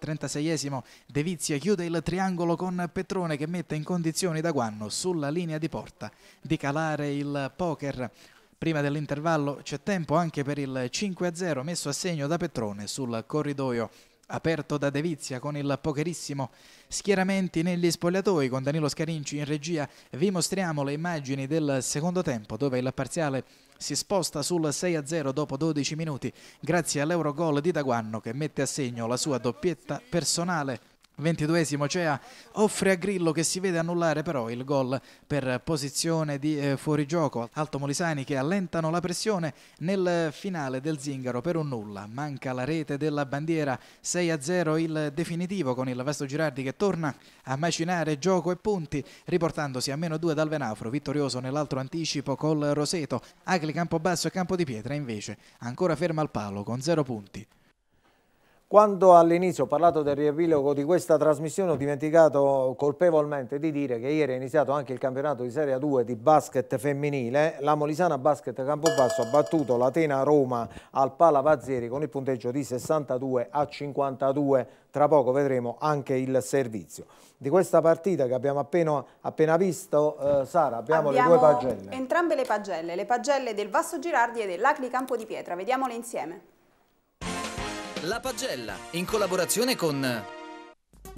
S14: 36esimo De Vizia chiude il triangolo con Petrone che mette in condizioni da guanno sulla linea di porta di calare il poker. Prima dell'intervallo c'è tempo anche per il 5-0 messo a segno da Petrone sul corridoio aperto da Devizia con il pocherissimo schieramenti negli spogliatoi con Danilo Scarinci in regia vi mostriamo le immagini del secondo tempo dove il parziale si sposta sul 6-0 dopo 12 minuti grazie all'Eurogol di Daguanno che mette a segno la sua doppietta personale 22esimo Cea cioè, offre a Grillo che si vede annullare però il gol per posizione di eh, fuorigioco. Alto Molisani che allentano la pressione nel finale del Zingaro per un nulla. Manca la rete della bandiera 6-0 il definitivo con il Vasto Girardi che torna a macinare gioco e punti riportandosi a meno 2 dal Venafro. Vittorioso nell'altro anticipo col Roseto. Agli Campobasso e Campo di Pietra invece ancora ferma al palo con 0 punti.
S1: Quando all'inizio ho parlato del riepilogo di questa trasmissione ho dimenticato colpevolmente di dire che ieri è iniziato anche il campionato di Serie 2 di basket femminile. La Molisana Basket Campobasso ha battuto l'Atena Roma al Pala Vazzieri con il punteggio di 62 a 52. Tra poco vedremo anche il servizio. Di questa partita che abbiamo appena, appena visto, eh, Sara, abbiamo, abbiamo, le due pagelle.
S2: Entrambe le pagelle, le pagelle del Vasso Girardi e dell'Acli Campo di Pietra. Vediamole insieme.
S4: La pagella, in collaborazione con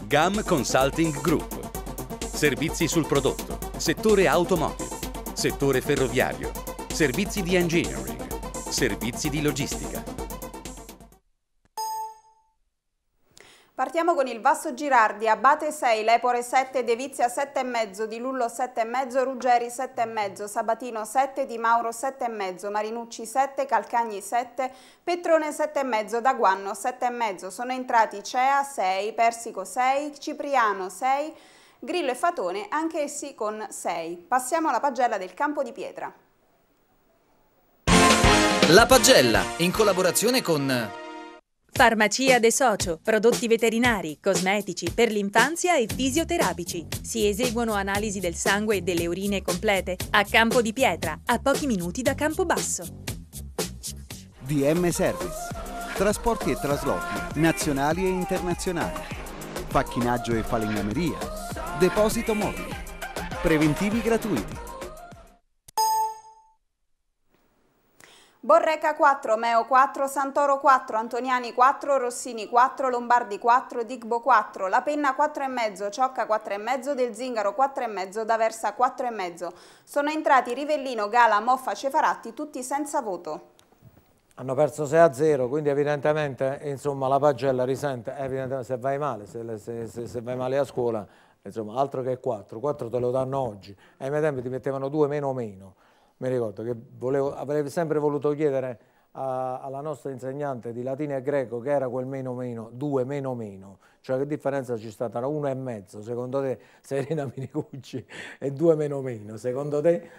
S4: GAM Consulting Group. Servizi sul prodotto, settore automobile, settore ferroviario,
S8: servizi di engineering, servizi di logistica.
S2: Partiamo con il Vasso Girardi, Abate 6, Lepore 7, Devizia 7,5, Di Lullo 7,5, Ruggeri 7,5, Sabatino 7, Di Mauro 7,5, Marinucci 7, Calcagni 7, Petrone 7,5, Daguanno 7,5. Sono entrati Cea 6, Persico 6, Cipriano 6, Grillo e Fatone anche essi con 6. Passiamo alla pagella del Campo di Pietra.
S4: La pagella in collaborazione con...
S15: Farmacia De Socio, prodotti veterinari, cosmetici, per l'infanzia e fisioterapici. Si eseguono analisi del sangue e delle urine complete a Campo di Pietra, a pochi minuti da Campobasso.
S1: DM Service. Trasporti e
S4: traslochi nazionali e internazionali. Pacchinaggio e falegnameria. Deposito mobile. Preventivi gratuiti
S2: Borreca 4, Meo 4, Santoro 4, Antoniani 4, Rossini 4, Lombardi 4, Digbo 4, La Penna 4,5, Ciocca 4,5, Del Zingaro 4,5, D'Aversa 4,5. Sono entrati Rivellino, Gala, Moffa, Cefaratti, tutti senza voto.
S1: Hanno perso 6 a 0, quindi evidentemente insomma, la pagella risente, eh, evidentemente se vai male, se, se, se, se vai male a scuola, insomma, altro che 4, 4 te lo danno oggi, ai miei tempi ti mettevano 2 meno o meno mi ricordo che volevo, avrei sempre voluto chiedere a, alla nostra insegnante di latino e greco che era quel meno meno, due meno meno, cioè che differenza ci sta tra uno e mezzo, secondo te Serena Minicucci e due meno meno, secondo te?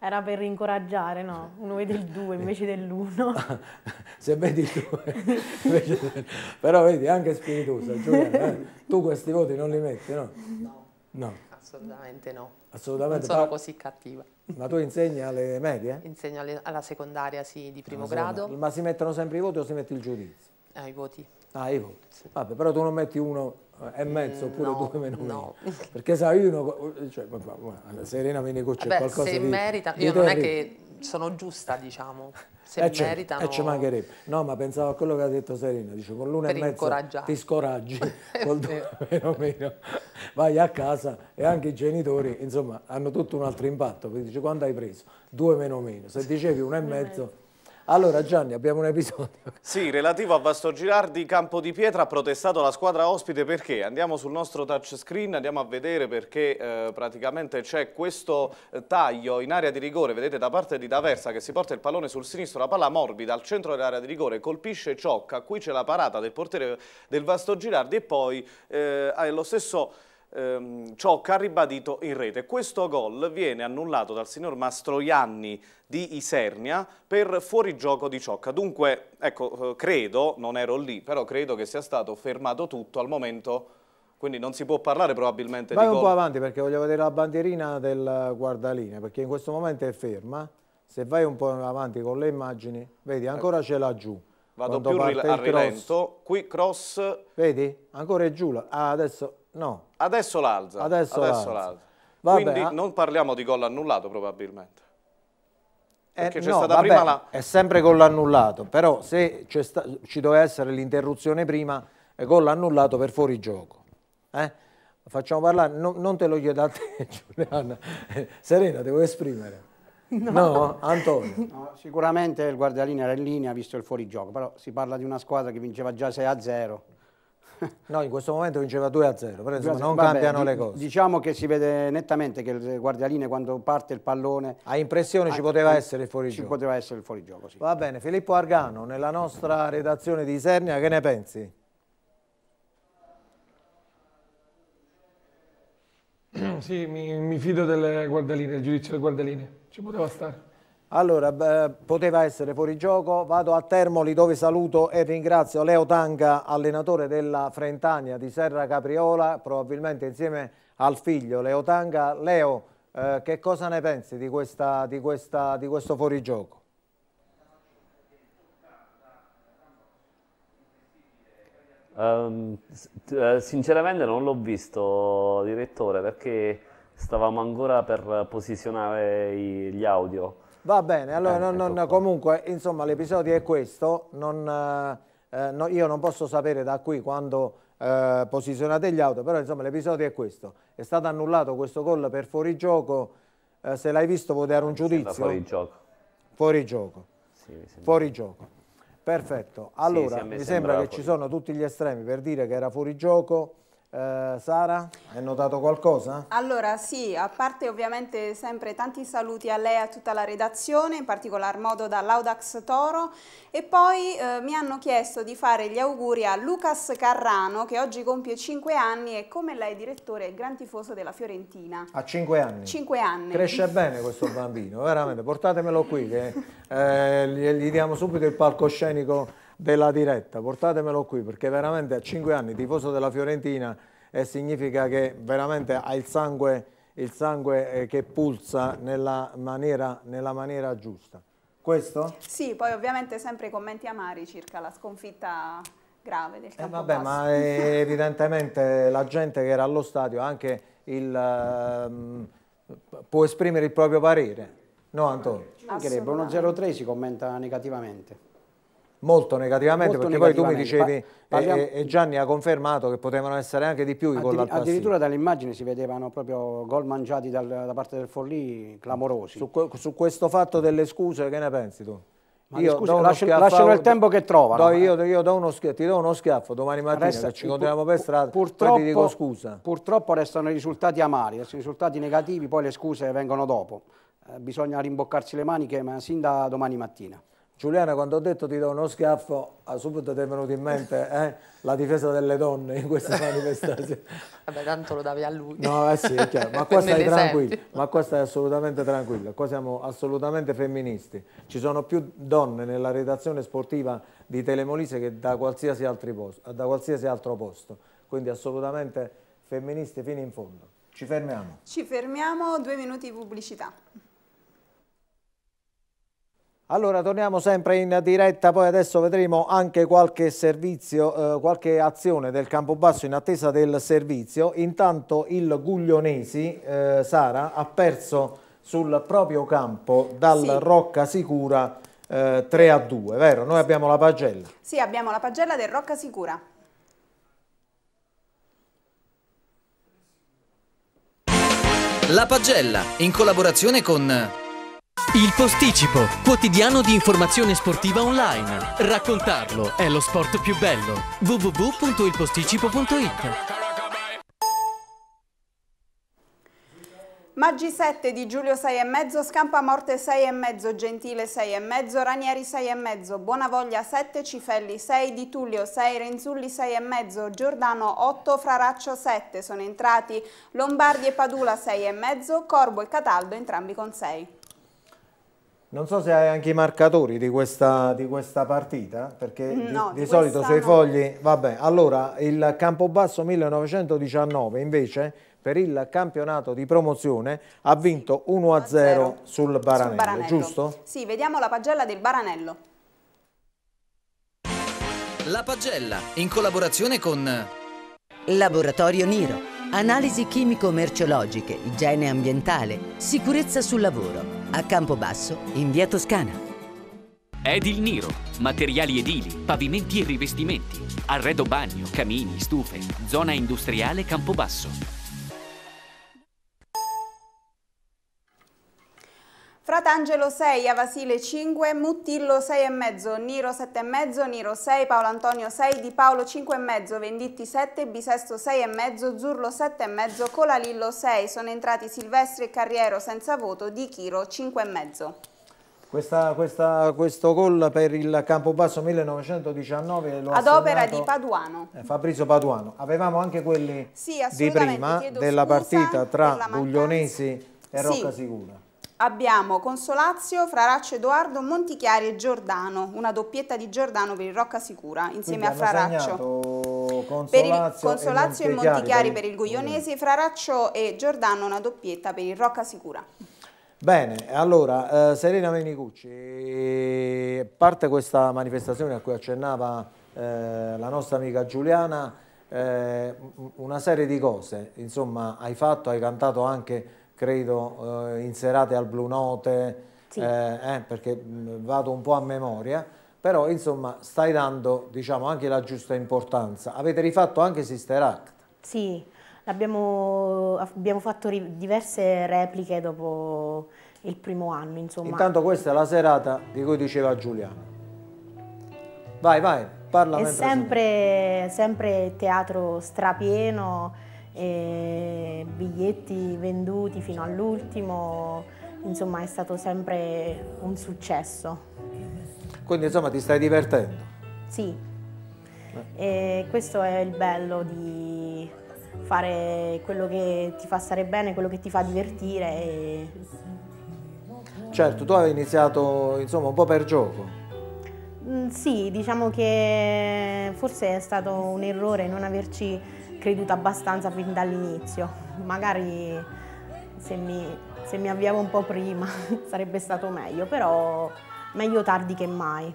S9: Era per rincoraggiare, no? Uno vede il 2 invece dell'uno.
S1: Se vedi il 2 del... Però vedi, anche spiritosa, Giuliana, eh? tu questi voti non li metti, no?
S10: No. no. Assolutamente no. Assolutamente. Non sono così cattiva.
S1: Ma tu insegni alle medie?
S10: Insegno alle, alla secondaria, sì, di primo grado. Ma
S1: si mettono sempre i voti o si mette il giudizio? Ai eh, voti. Ah, i voti. Sì. Vabbè, però tu non metti uno eh, e mm, mezzo mm, oppure no, due meno uno. no. Perché sai, io no, cioè, ma, ma, ma, Serena Menico c'è qualcosa se di... merita, io di non è che
S10: sono giusta, diciamo se e eh, meritano. E eh, ci mancherebbe.
S1: No, ma pensavo a quello che ha detto Serena, dice con l'una e mezzo ti scoraggi, col due, meno meno vai a casa e anche i genitori, insomma, hanno tutto un altro impatto, Quindi dice quanto hai preso? Due meno meno, se dicevi uno e mezzo allora Gianni, abbiamo un episodio.
S12: Sì, relativo a Vasto Girardi, Campo di Pietra ha protestato la squadra ospite perché? Andiamo sul nostro touchscreen, andiamo a vedere perché eh, praticamente c'è questo eh, taglio in area di rigore, vedete da parte di D'Aversa che si porta il pallone sul sinistro, la palla morbida al centro dell'area di rigore, colpisce Ciocca, qui c'è la parata del portiere del Vasto Girardi e poi eh, lo stesso ehm, ciò che ha ribadito in rete. Questo gol viene annullato dal signor Mastroianni di Isernia per fuorigioco di Ciocca. Dunque, ecco, eh, credo, non ero lì, però credo che sia stato fermato tutto al momento quindi non si può parlare probabilmente Vai di gol. Vai un po'
S1: avanti perché voglio vedere la bandierina del guardaline, perché in questo momento è ferma. Se vai un po' avanti con le immagini, vedi, ecco. ancora ce l'ha giù. Vado Quando più a rilento,
S12: qui cross.
S1: Vedi? Ancora è giù. Ah, adesso No.
S12: Adesso l'alza. Adesso, Adesso l'alza. Quindi a... Ah. non parliamo di gol annullato probabilmente. Eh, no, vabbè, la... È sempre gol
S1: annullato, però se sta... ci doveva essere l'interruzione prima, è gol annullato per fuorigioco. Eh? Facciamo parlare, no, non te lo chiedo a te Giuliana. Serena, devo esprimere. No, no Antonio.
S11: No, sicuramente il guardialino era in linea visto il fuorigioco, però si parla di una squadra che vinceva già 6 a 0 No, in questo momento vinceva 2 a 0, però insomma, non Vabbè, cambiano le cose. Diciamo che si vede nettamente che il guardialine quando parte il pallone... A impressione ci poteva essere il fuorigioco. Ci poteva essere il fuorigioco, sì.
S1: Va bene, Filippo Argano, nella nostra redazione di Isernia,
S7: che ne pensi? Sì, mi, mi fido del guardaline, del giudizio del guardaline, ci poteva stare.
S1: Allora, beh, poteva essere fuori gioco, vado a Termoli dove saluto e ringrazio Leo Tanga, allenatore della Frentania di Serra Capriola, probabilmente insieme al figlio Leo Tanga. Leo, eh, che cosa ne pensi di, questa, di, questa, di questo fuorigioco?
S16: Um, ehm, eh, sinceramente non l'ho visto, direttore, perché stavamo ancora per posizionare gli audio
S1: Va bene, allora non, eh, non, comunque insomma l'episodio è questo, non, eh, eh, no, io non posso sapere da qui quando eh, posizionate gli auto, però insomma l'episodio è questo, è stato annullato questo gol per fuorigioco, eh, se l'hai visto vuoi dare un giudizio? Fuori gioco. Fuori gioco.
S16: Sì, fuori
S1: gioco. Perfetto, allora sì, sì, mi, mi sembra che fuori. ci sono tutti gli estremi per dire che era fuori gioco, eh, Sara, hai notato qualcosa?
S2: Allora sì, a parte ovviamente sempre tanti saluti a lei e a tutta la redazione, in particolar modo dall'Audax Toro e poi eh, mi hanno chiesto di fare gli auguri a Lucas Carrano che oggi compie 5 anni e come lei direttore è gran tifoso della Fiorentina.
S1: A 5 anni?
S2: 5 anni. Cresce bene
S1: questo bambino, veramente, portatemelo qui che eh, gli, gli diamo subito il palcoscenico della diretta, portatemelo qui perché veramente a 5 anni tifoso della Fiorentina eh, significa che veramente ha il sangue, il sangue eh, che pulsa nella maniera, nella maniera giusta. Questo?
S2: Sì, poi ovviamente sempre i commenti amari circa la sconfitta grave del Campobasso. Eh vabbè, ma
S1: evidentemente la gente che era allo stadio anche il, um, può esprimere il proprio parere. No Antonio? Ci mancherebbe, 1-0-3
S11: si commenta negativamente.
S1: Molto negativamente, molto perché negativamente. poi tu mi dicevi Parliamo... e, Gianni ha confermato che potevano essere anche di più i gol al Addirittura
S11: dalle immagini si vedevano proprio gol mangiati dal, da parte del Forlì clamorosi. Su, su, questo fatto delle scuse che ne pensi tu? Ma io scusi, lascio, lasciano il tempo che trovano. Do,
S1: io, eh. io do uno schiaffo, ti
S11: do uno schiaffo
S1: domani mattina Resta, ci incontriamo per
S11: strada purtroppo, poi ti dico scusa. Purtroppo restano i risultati amari, i risultati negativi, poi le scuse vengono dopo. Eh, bisogna rimboccarsi le maniche ma sin da domani mattina. Giuliana quando ho detto ti do uno schiaffo, subito ti è venuto in
S1: mente eh, la difesa delle donne in questa manifestazione.
S10: Vabbè, tanto lo davi a lui. No, eh sì, è chiaro, ma qua stai tranquillo,
S1: ma qua stai assolutamente tranquillo, qua siamo assolutamente femministi. Ci sono più donne nella redazione sportiva di Telemolise che da qualsiasi, posto, da qualsiasi altro posto, quindi assolutamente femministi fino in fondo. Ci fermiamo.
S2: Ci fermiamo, due minuti di pubblicità.
S1: Allora torniamo sempre in diretta, poi adesso vedremo anche qualche servizio, eh, qualche azione del Campobasso in attesa del servizio. Intanto il Guglionesi, eh, Sara, ha perso sul proprio campo dal sì. Rocca Sicura eh, 3 a 2, vero? Noi abbiamo la pagella.
S2: Sì, abbiamo la pagella del Rocca Sicura.
S4: La pagella, in collaborazione con... Il posticipo, quotidiano di informazione sportiva online. Raccontarlo è lo sport più bello. www.ilposticipo.it
S2: Maggi 7 di Giulio 6,5, Scampamorte 6,5, Gentile 6,5, Ranieri 6,5, Buonavoglia 7, Cifelli 6, Di Tullio 6, Renzulli 6,5, Giordano 8, Fraraccio 7. Sono entrati Lombardi e Padula 6,5, Corbo e Cataldo entrambi con 6.
S1: Non so se hai anche i marcatori di questa, di questa partita, perché mm, no, di, di, solito sui fogli... Vabbè, allora il Campobasso 1919 invece per il campionato di promozione ha vinto 1-0 sul, sul Baranello, giusto?
S2: Sì, vediamo la pagella del Baranello.
S4: La pagella, in collaborazione con...
S17: Laboratorio Niro, analisi chimico-merceologiche, igiene ambientale, sicurezza sul lavoro a Campobasso, in via Toscana.
S16: Edil Niro, materiali edili, pavimenti e rivestimenti, arredo bagno, camini, stufe, zona industriale Campobasso.
S2: Fratangelo 6, Avasile 5, Muttillo 6,5, Niro 7 7,5, Niro 6, Paolo Antonio 6, Di Paolo 5 5,5, Venditti 7, Bisesto 6 6,5, Zurlo 7 7,5, Colalillo 6. Sono entrati Silvestri e Carriero senza voto, Di Chiro 5,5.
S1: Questa, questa, questo gol per il Campobasso 1919 lo Ad opera di
S2: Paduano. Eh, Fabrizio
S1: Paduano. Avevamo anche quelli sì,
S2: di prima della partita tra
S1: Buglionesi e Rocca Sicura
S2: abbiamo Consolazio, Fraraccio Edoardo, Montichiari e Giordano, una doppietta di Giordano per il Rocca Sicura insieme Quindi a Fraraccio.
S1: Consolazio, Consolazio e, e Montichiari per il
S2: Guglionese, Fraraccio e Giordano una doppietta per il Rocca Sicura.
S1: Bene, allora eh, Serena Menicucci, eh, parte questa manifestazione a cui accennava eh, la nostra amica Giuliana, eh, una serie di cose, insomma hai fatto, hai cantato anche credo, eh, in serate al Blue Note, sì. eh, eh perché mm, vado un po' a memoria, però insomma stai dando diciamo, anche la giusta importanza. Avete rifatto anche Sister Act.
S9: Sì, abbiamo, abbiamo fatto diverse repliche dopo il primo anno. Insomma. Intanto
S1: questa è la serata di cui diceva Giuliano. Vai, vai, parla. È
S9: sempre, sempre teatro strapieno e biglietti venduti fino all'ultimo, insomma è stato sempre un successo.
S1: Quindi insomma ti stai divertendo?
S9: Sì, eh. e questo è il bello di fare quello che ti fa stare bene, quello che ti fa divertire. E... Certo, tu
S1: hai iniziato insomma un po' per gioco.
S9: Mm, sì, diciamo che forse è stato un errore non averci creduto abbastanza fin dall'inizio. Magari se mi, se mi avviavo un po' prima sarebbe stato meglio, però meglio tardi che mai.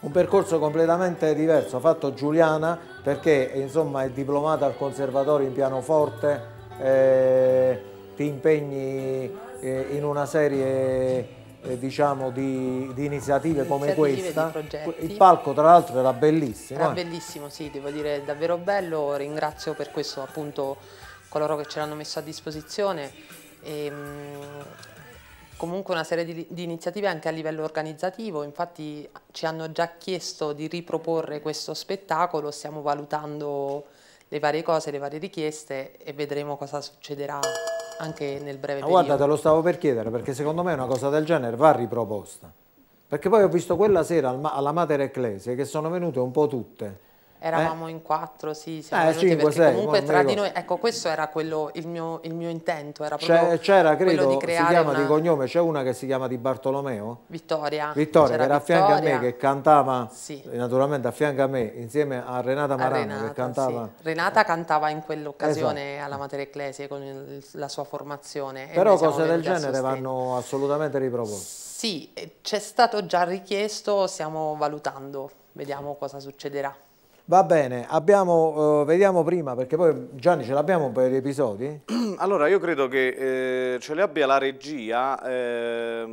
S1: Un percorso completamente diverso fatto Giuliana perché insomma è diplomata al conservatorio in pianoforte, eh, ti impegni eh, in una serie eh, diciamo, di, di, iniziative come questa. Il palco tra l'altro era bellissimo. Era eh?
S10: bellissimo, sì, devo dire davvero bello, ringrazio per questo appunto coloro che ce l'hanno messo a disposizione. E, ehm, mh, comunque una serie di, di, iniziative anche a livello organizzativo, infatti ci hanno già chiesto di riproporre questo spettacolo, stiamo valutando le varie cose, le varie richieste e vedremo cosa succederà anche nel breve Ma periodo. Guarda, te lo
S1: stavo per chiedere, perché secondo me una cosa del genere va riproposta. Perché poi ho visto quella sera alla Mater Ecclesia che sono venute un po' tutte
S10: Eravamo eh? in quattro, sì, siamo eh, cinque, sei, comunque tra di noi, ecco questo era quello, il mio, il mio intento, era proprio c'era, credo, di creare si chiama una... di
S1: cognome, c'è una che si chiama di Bartolomeo?
S10: Vittoria. Vittoria, che era a fianco a me, che
S1: cantava, sì. naturalmente a fianco a me, insieme a Renata Marano, Renata, che cantava.
S10: Sì. Renata cantava in quell'occasione esatto. alla Mater Ecclesia con il, la sua formazione. Però cose del genere
S1: vanno assolutamente riproposte.
S10: Sì, c'è stato già richiesto, stiamo valutando, vediamo cosa succederà.
S1: Va bene, abbiamo, eh, vediamo prima, perché poi Gianni ce l'abbiamo per gli episodi?
S12: Allora io credo che eh, ce li abbia la regia, eh,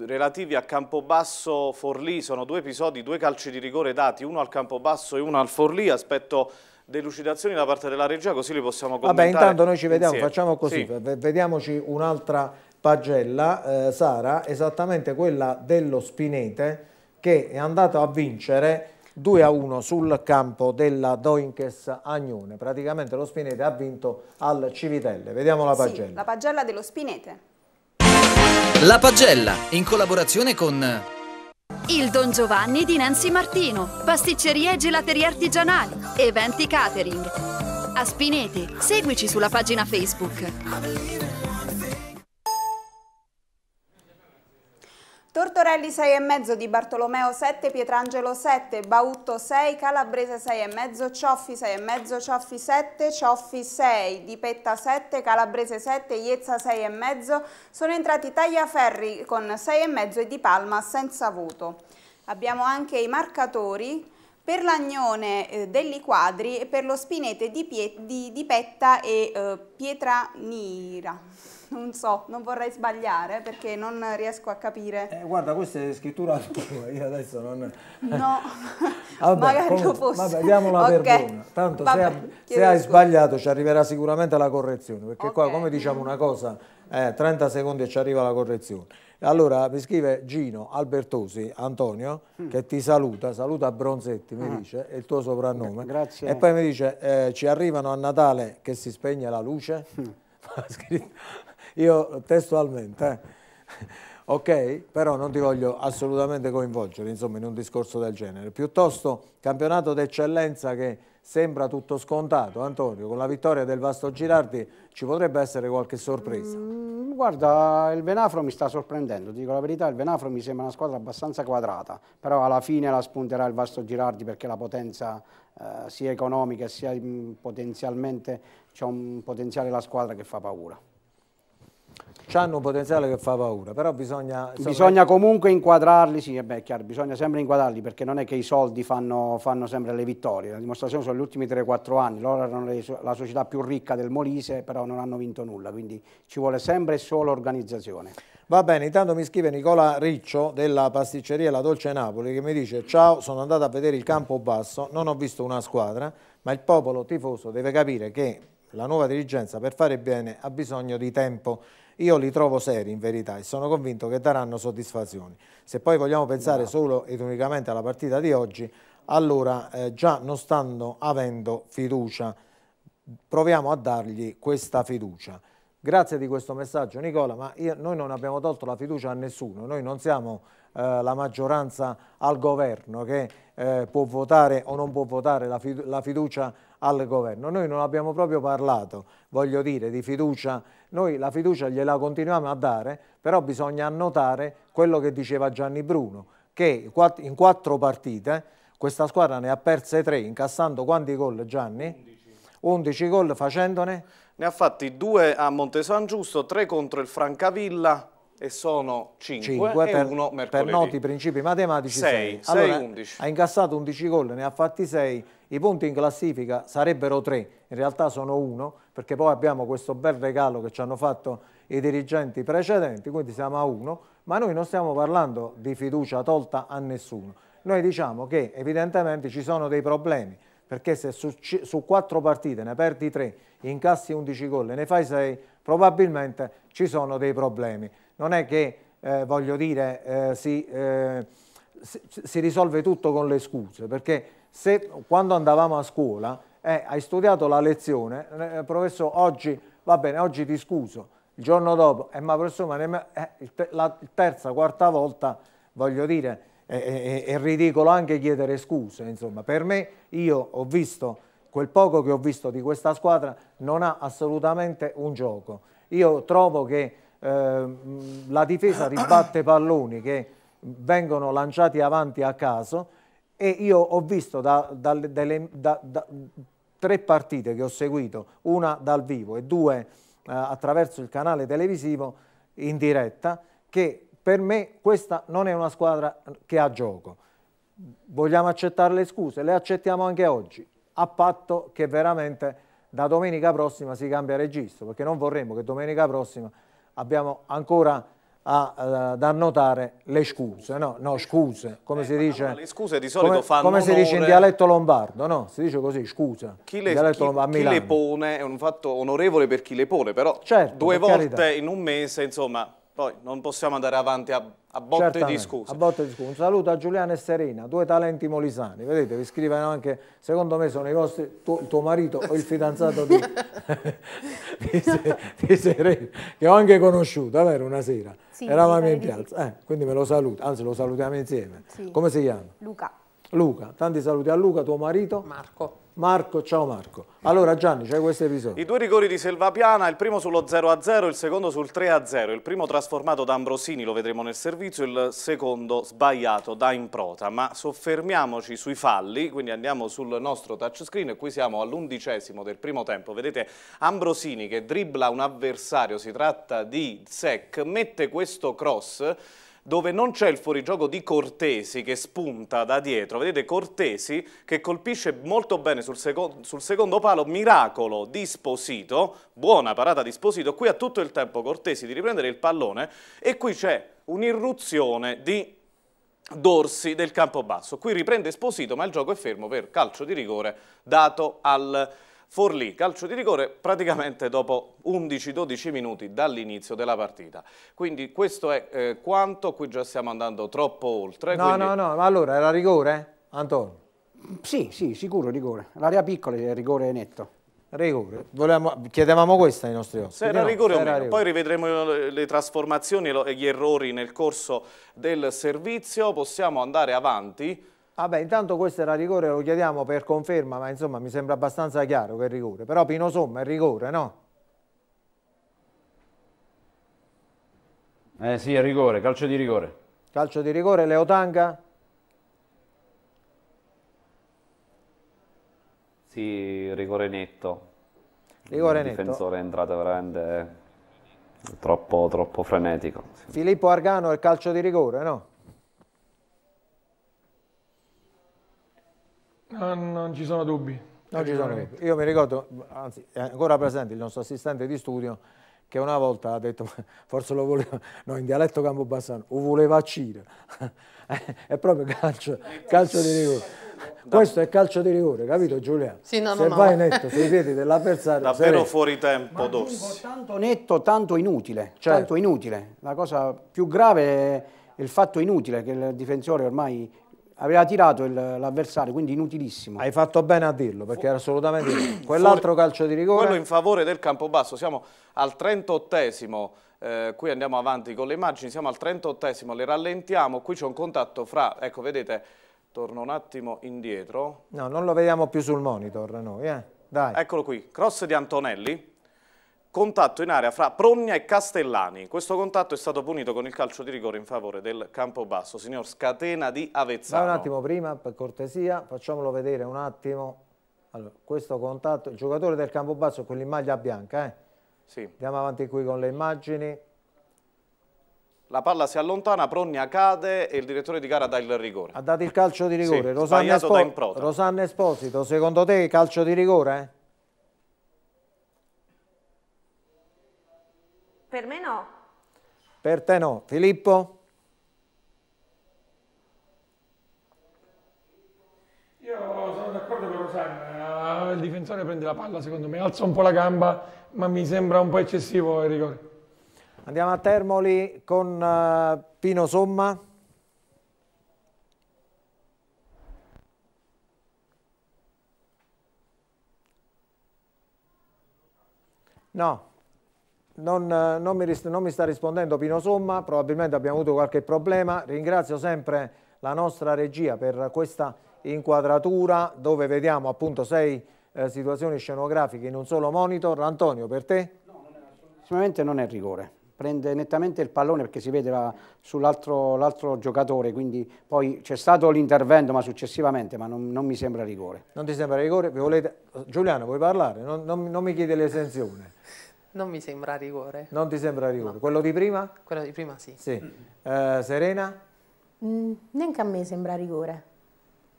S12: relativi a Campobasso Forlì, sono due episodi, due calci di rigore dati, uno al Campobasso e uno al Forlì, aspetto delucidazioni da parte della regia così li possiamo commentare. Vabbè intanto noi ci vediamo, insieme. facciamo così, sì.
S1: vediamoci un'altra pagella, eh, Sara, esattamente quella dello Spinete che è andato a vincere 2 a 1 sul campo della Doinkes Agnone. Praticamente lo Spinete ha vinto al Civitelle. Vediamo
S4: la pagella. Sì,
S2: la pagella dello Spinete.
S4: La pagella in collaborazione con
S2: il Don Giovanni di Nancy Martino, pasticcerie e gelaterie artigianali,
S15: eventi catering. A Spinete, seguici sulla pagina Facebook.
S2: Tortorelli 6,5 di Bartolomeo 7, Pietrangelo 7, Bautto 6, Calabrese 6,5, Cioffi 6,5, Cioffi 7, Cioffi 6, Di Petta 7, Calabrese 7, Iezza 6,5. Sono entrati Tagliaferri con 6,5 e Di Palma senza voto. Abbiamo anche i marcatori per l'Agnone eh, degli Quadri e per lo Spinete di, Pie di, di Petta e eh, Pietranira. non so, non vorrei sbagliare perché non riesco a capire. Eh, guarda,
S1: questa è scrittura tua, io adesso non... No, vabbè, magari comunque, lo fosse. Vabbè, diamola okay. perdona. Tanto vabbè, se, ha, se hai sbagliato ci arriverà sicuramente la correzione, perché okay. qua come diciamo una cosa, eh, 30 secondi e ci arriva la correzione. Allora mi scrive Gino Albertosi Antonio mm. che ti saluta, saluta Bronzetti mi ah. dice, è il tuo soprannome. grazie. E poi mi dice eh, ci arrivano a Natale che si spegne la luce. Mm. Io testualmente, eh. ok? Però non ti voglio assolutamente coinvolgere, insomma, in un discorso del genere. Piuttosto campionato d'eccellenza che sembra tutto scontato, Antonio, con la vittoria del Vasto Girardi ci potrebbe essere
S11: qualche sorpresa. Mm, guarda, il Venafro mi sta sorprendendo, ti dico la verità, il Venafro mi sembra una squadra abbastanza quadrata, però alla fine la spunterà il Vasto Girardi perché la potenza eh, sia economica sia mm, potenzialmente c'è un potenziale la squadra che fa paura hanno un potenziale che fa paura, però
S1: bisogna... Bisogna
S11: comunque inquadrarli, sì, beh, è chiaro, bisogna sempre inquadrarli perché non è che i soldi fanno, fanno sempre le vittorie, la dimostrazione sono gli ultimi 3-4 anni, loro erano le, la società più ricca del Molise, però non hanno vinto nulla, quindi ci vuole sempre e solo organizzazione.
S1: Va bene, intanto mi scrive Nicola Riccio della pasticceria La Dolce Napoli che mi dice ciao, sono andato a vedere il campo basso, non ho visto una squadra, ma il popolo tifoso deve capire che la nuova dirigenza per fare bene ha bisogno di tempo. Io li trovo seri in verità e sono convinto che daranno soddisfazioni. Se poi vogliamo pensare no. solo ed unicamente alla partita di oggi, allora eh, già non stanno avendo fiducia. Proviamo a dargli questa fiducia. Grazie di questo messaggio Nicola, ma io, noi non abbiamo tolto la fiducia a nessuno, noi non siamo eh, la maggioranza al governo che eh, può votare o non può votare la, fiducia al governo. Noi non abbiamo proprio parlato, voglio dire, di fiducia, noi la fiducia gliela continuiamo a dare, però bisogna annotare quello che diceva Gianni Bruno, che in quattro partite questa squadra ne ha perse tre, incassando quanti gol Gianni? 11 gol facendone?
S12: Ne ha fatti due a Monte San Giusto, tre contro il Francavilla, e sono 5, 5 per, uno mercoledì. Per noti
S1: principi matematici 6. 6. Allora, 11. ha incassato 11 gol, ne ha fatti 6, i punti in classifica sarebbero 3, in realtà sono 1, perché poi abbiamo questo bel regalo che ci hanno fatto i dirigenti precedenti, quindi siamo a 1, ma noi non stiamo parlando di fiducia tolta a nessuno. Noi diciamo che evidentemente ci sono dei problemi, perché se su, su 4 partite ne perdi 3, incassi 11 gol, e ne fai 6, probabilmente ci sono dei problemi non è che, eh, voglio dire, eh, si, eh, si, si, risolve tutto con le scuse, perché se, quando andavamo a scuola eh, hai studiato la lezione, eh, professore oggi, va bene, oggi ti scuso, il giorno dopo, eh, ma professore, ma la terza, quarta volta, voglio dire, è, è, è, ridicolo anche chiedere scuse, insomma, per me io ho visto quel poco che ho visto di questa squadra non ha assolutamente un gioco. Io trovo che Ehm, la difesa ribatte palloni che vengono lanciati avanti a caso e io ho visto da, da, delle, da, da tre partite che ho seguito, una dal vivo e due eh, attraverso il canale televisivo in diretta, che per me questa non è una squadra che ha gioco. Vogliamo accettare le scuse, le accettiamo anche oggi, a patto che veramente da domenica prossima si cambia registro, perché non vorremmo che domenica prossima abbiamo ancora a, uh, eh, da annotare le scuse, no, no scuse, come eh, si dice... Allora, le scuse di solito come, fanno Come si dice in dialetto lombardo, no? Si dice così, scusa. Chi le, chi, chi le
S12: pone è un fatto onorevole per chi le pone, però certo, due volte carità. in un mese, insomma, poi non possiamo andare avanti a, a botte Certamente, di scuse. A
S1: botte di scuse. Un saluto a Giuliano e Serena, due talenti molisani. Vedete, vi scrivono anche, secondo me sono i vostri, tu, il tuo marito o il fidanzato di, di, di Serena, che ho anche conosciuto, vero, una sera. Sì, Eravamo in piazza, eh, quindi me lo saluto, anzi lo salutiamo insieme. Sì. Come si chiama? Luca. Luca, tanti saluti a Luca, tuo marito? Marco. Marco, ciao Marco. Allora Gianni, c'è questo episodio.
S12: I due rigori di Selvapiana, il primo sullo 0-0, il secondo sul 3-0. Il primo trasformato da Ambrosini, lo vedremo nel servizio, il secondo sbagliato da Improta. Ma soffermiamoci sui falli, quindi andiamo sul nostro touchscreen e qui siamo all'undicesimo del primo tempo. Vedete Ambrosini che dribbla un avversario, si tratta di Sec, mette questo cross dove non c'è il fuorigioco di Cortesi che spunta da dietro. Vedete Cortesi che colpisce molto bene sul, seco sul secondo palo, miracolo di Sposito, buona parata di Sposito, qui ha tutto il tempo Cortesi di riprendere il pallone e qui c'è un'irruzione di Dorsi del campo basso. Qui riprende Sposito ma il gioco è fermo per calcio di rigore dato al Forlì, calcio di rigore praticamente dopo 11-12 minuti dall'inizio della partita. Quindi questo è eh, quanto, qui già stiamo andando troppo oltre. No, quindi... no,
S1: no, ma allora era rigore, Antonio? Sì, sì, sicuro rigore. L'area piccola è eh, rigore netto. Rigore. Volevamo, chiedevamo questo ai nostri ospiti. Se era no, o meno. Rigore. Poi
S12: rivedremo eh, le trasformazioni e gli errori nel corso del servizio. Possiamo andare avanti
S1: Vabbè, ah intanto questo era rigore, lo chiediamo per conferma, ma insomma mi sembra abbastanza chiaro che è rigore. Però Pino Somma è rigore, no?
S8: Eh sì, è rigore, calcio di rigore. Calcio di
S1: rigore, Leo Tanga?
S16: Sì, rigore netto. Rigore Il netto. Il difensore è entrato veramente eh, troppo, troppo frenetico.
S1: Filippo Argano è calcio di rigore, no?
S7: Non, non ci sono dubbi. Non ci sono dubbi. Io mi ricordo,
S1: anzi, è ancora presente il nostro assistente di studio che una volta ha detto, forse lo voleva, no, in dialetto Campobassano, o voleva accire. è proprio calcio, calcio di rigore. Questo è calcio di rigore, capito
S11: Giuliano? Sì,
S12: no, no, se no. vai netto sui
S11: piedi dell'avversario...
S1: Davvero
S12: fuori tempo, Dossi. Tanto
S11: netto, tanto inutile, cioè. tanto inutile. La cosa più grave è il fatto inutile, che il difensore ormai aveva tirato l'avversario, quindi inutilissimo. Hai fatto bene a dirlo perché Fu... era assolutamente quell'altro calcio di rigore.
S1: Quello in
S12: favore del campo basso, siamo al 38esimo. Eh, qui andiamo avanti con le immagini, siamo al 38esimo, le rallentiamo, qui c'è un contatto fra, ecco vedete, torno un attimo indietro.
S1: No, non lo vediamo più sul monitor noi, eh? Dai.
S12: Eccolo qui, cross di Antonelli, contatto in area fra Progna e Castellani. Questo contatto è stato punito con il calcio di rigore in favore del Campobasso. Signor Scatena di Avezzano. Dai un attimo
S1: prima, per cortesia, facciamolo vedere un attimo. Allora, questo contatto, il giocatore del Campobasso è quello in bianca. Eh? Sì. Andiamo avanti qui con le immagini.
S12: La palla si allontana, Progna cade e il direttore di gara dà il rigore. Ha
S1: dato il calcio di rigore. Sì, Rosanna, Espo Rosanna Esposito, secondo te calcio di rigore? Eh? Per me no. Per te no. Filippo?
S7: Io sono d'accordo con Rosanna, il difensore prende la palla secondo me, alza un po' la gamba, ma mi sembra un po' eccessivo il rigore. Andiamo a Termoli con eh, Pino Somma.
S1: No, non, eh, non, mi non, mi, sta rispondendo Pino Somma, probabilmente abbiamo avuto qualche problema. Ringrazio sempre la nostra regia per questa inquadratura dove vediamo appunto
S11: sei eh, situazioni scenografiche in un solo monitor. Antonio, per te? No, Sicuramente non è rigore. Prende nettamente il pallone perché si vede sull'altro giocatore, quindi poi c'è stato l'intervento ma successivamente, ma non, non, mi sembra rigore.
S1: Non ti sembra rigore? Volete... Giuliano vuoi parlare? Non, non mi chiede l'esenzione.
S10: Non mi sembra rigore.
S1: Non ti sembra rigore? No. Quello di prima?
S10: Quello di prima sì. sì.
S1: Mm. Serena?
S9: Mm, neanche a me sembra rigore.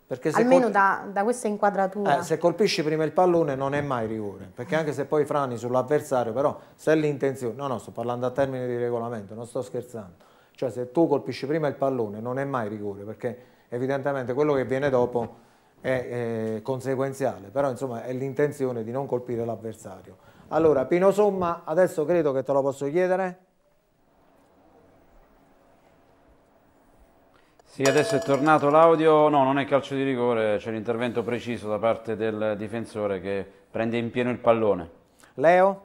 S1: Perché se Almeno
S9: da, da, questa inquadratura. Eh, se
S1: colpisci prima il pallone non è mai rigore, perché anche se poi frani sull'avversario, però se l'intenzione... No, no, sto parlando a termini di regolamento, non sto scherzando. Cioè se tu colpisci prima il pallone non è mai rigore, perché evidentemente quello che viene dopo è, è eh, conseguenziale, però insomma è l'intenzione di non colpire l'avversario. Allora, Pino Somma, adesso credo che te lo posso chiedere.
S8: Sì, adesso è tornato l'audio, no, non è calcio di rigore, c'è l'intervento preciso da parte del difensore che prende in pieno il pallone.
S1: Leo?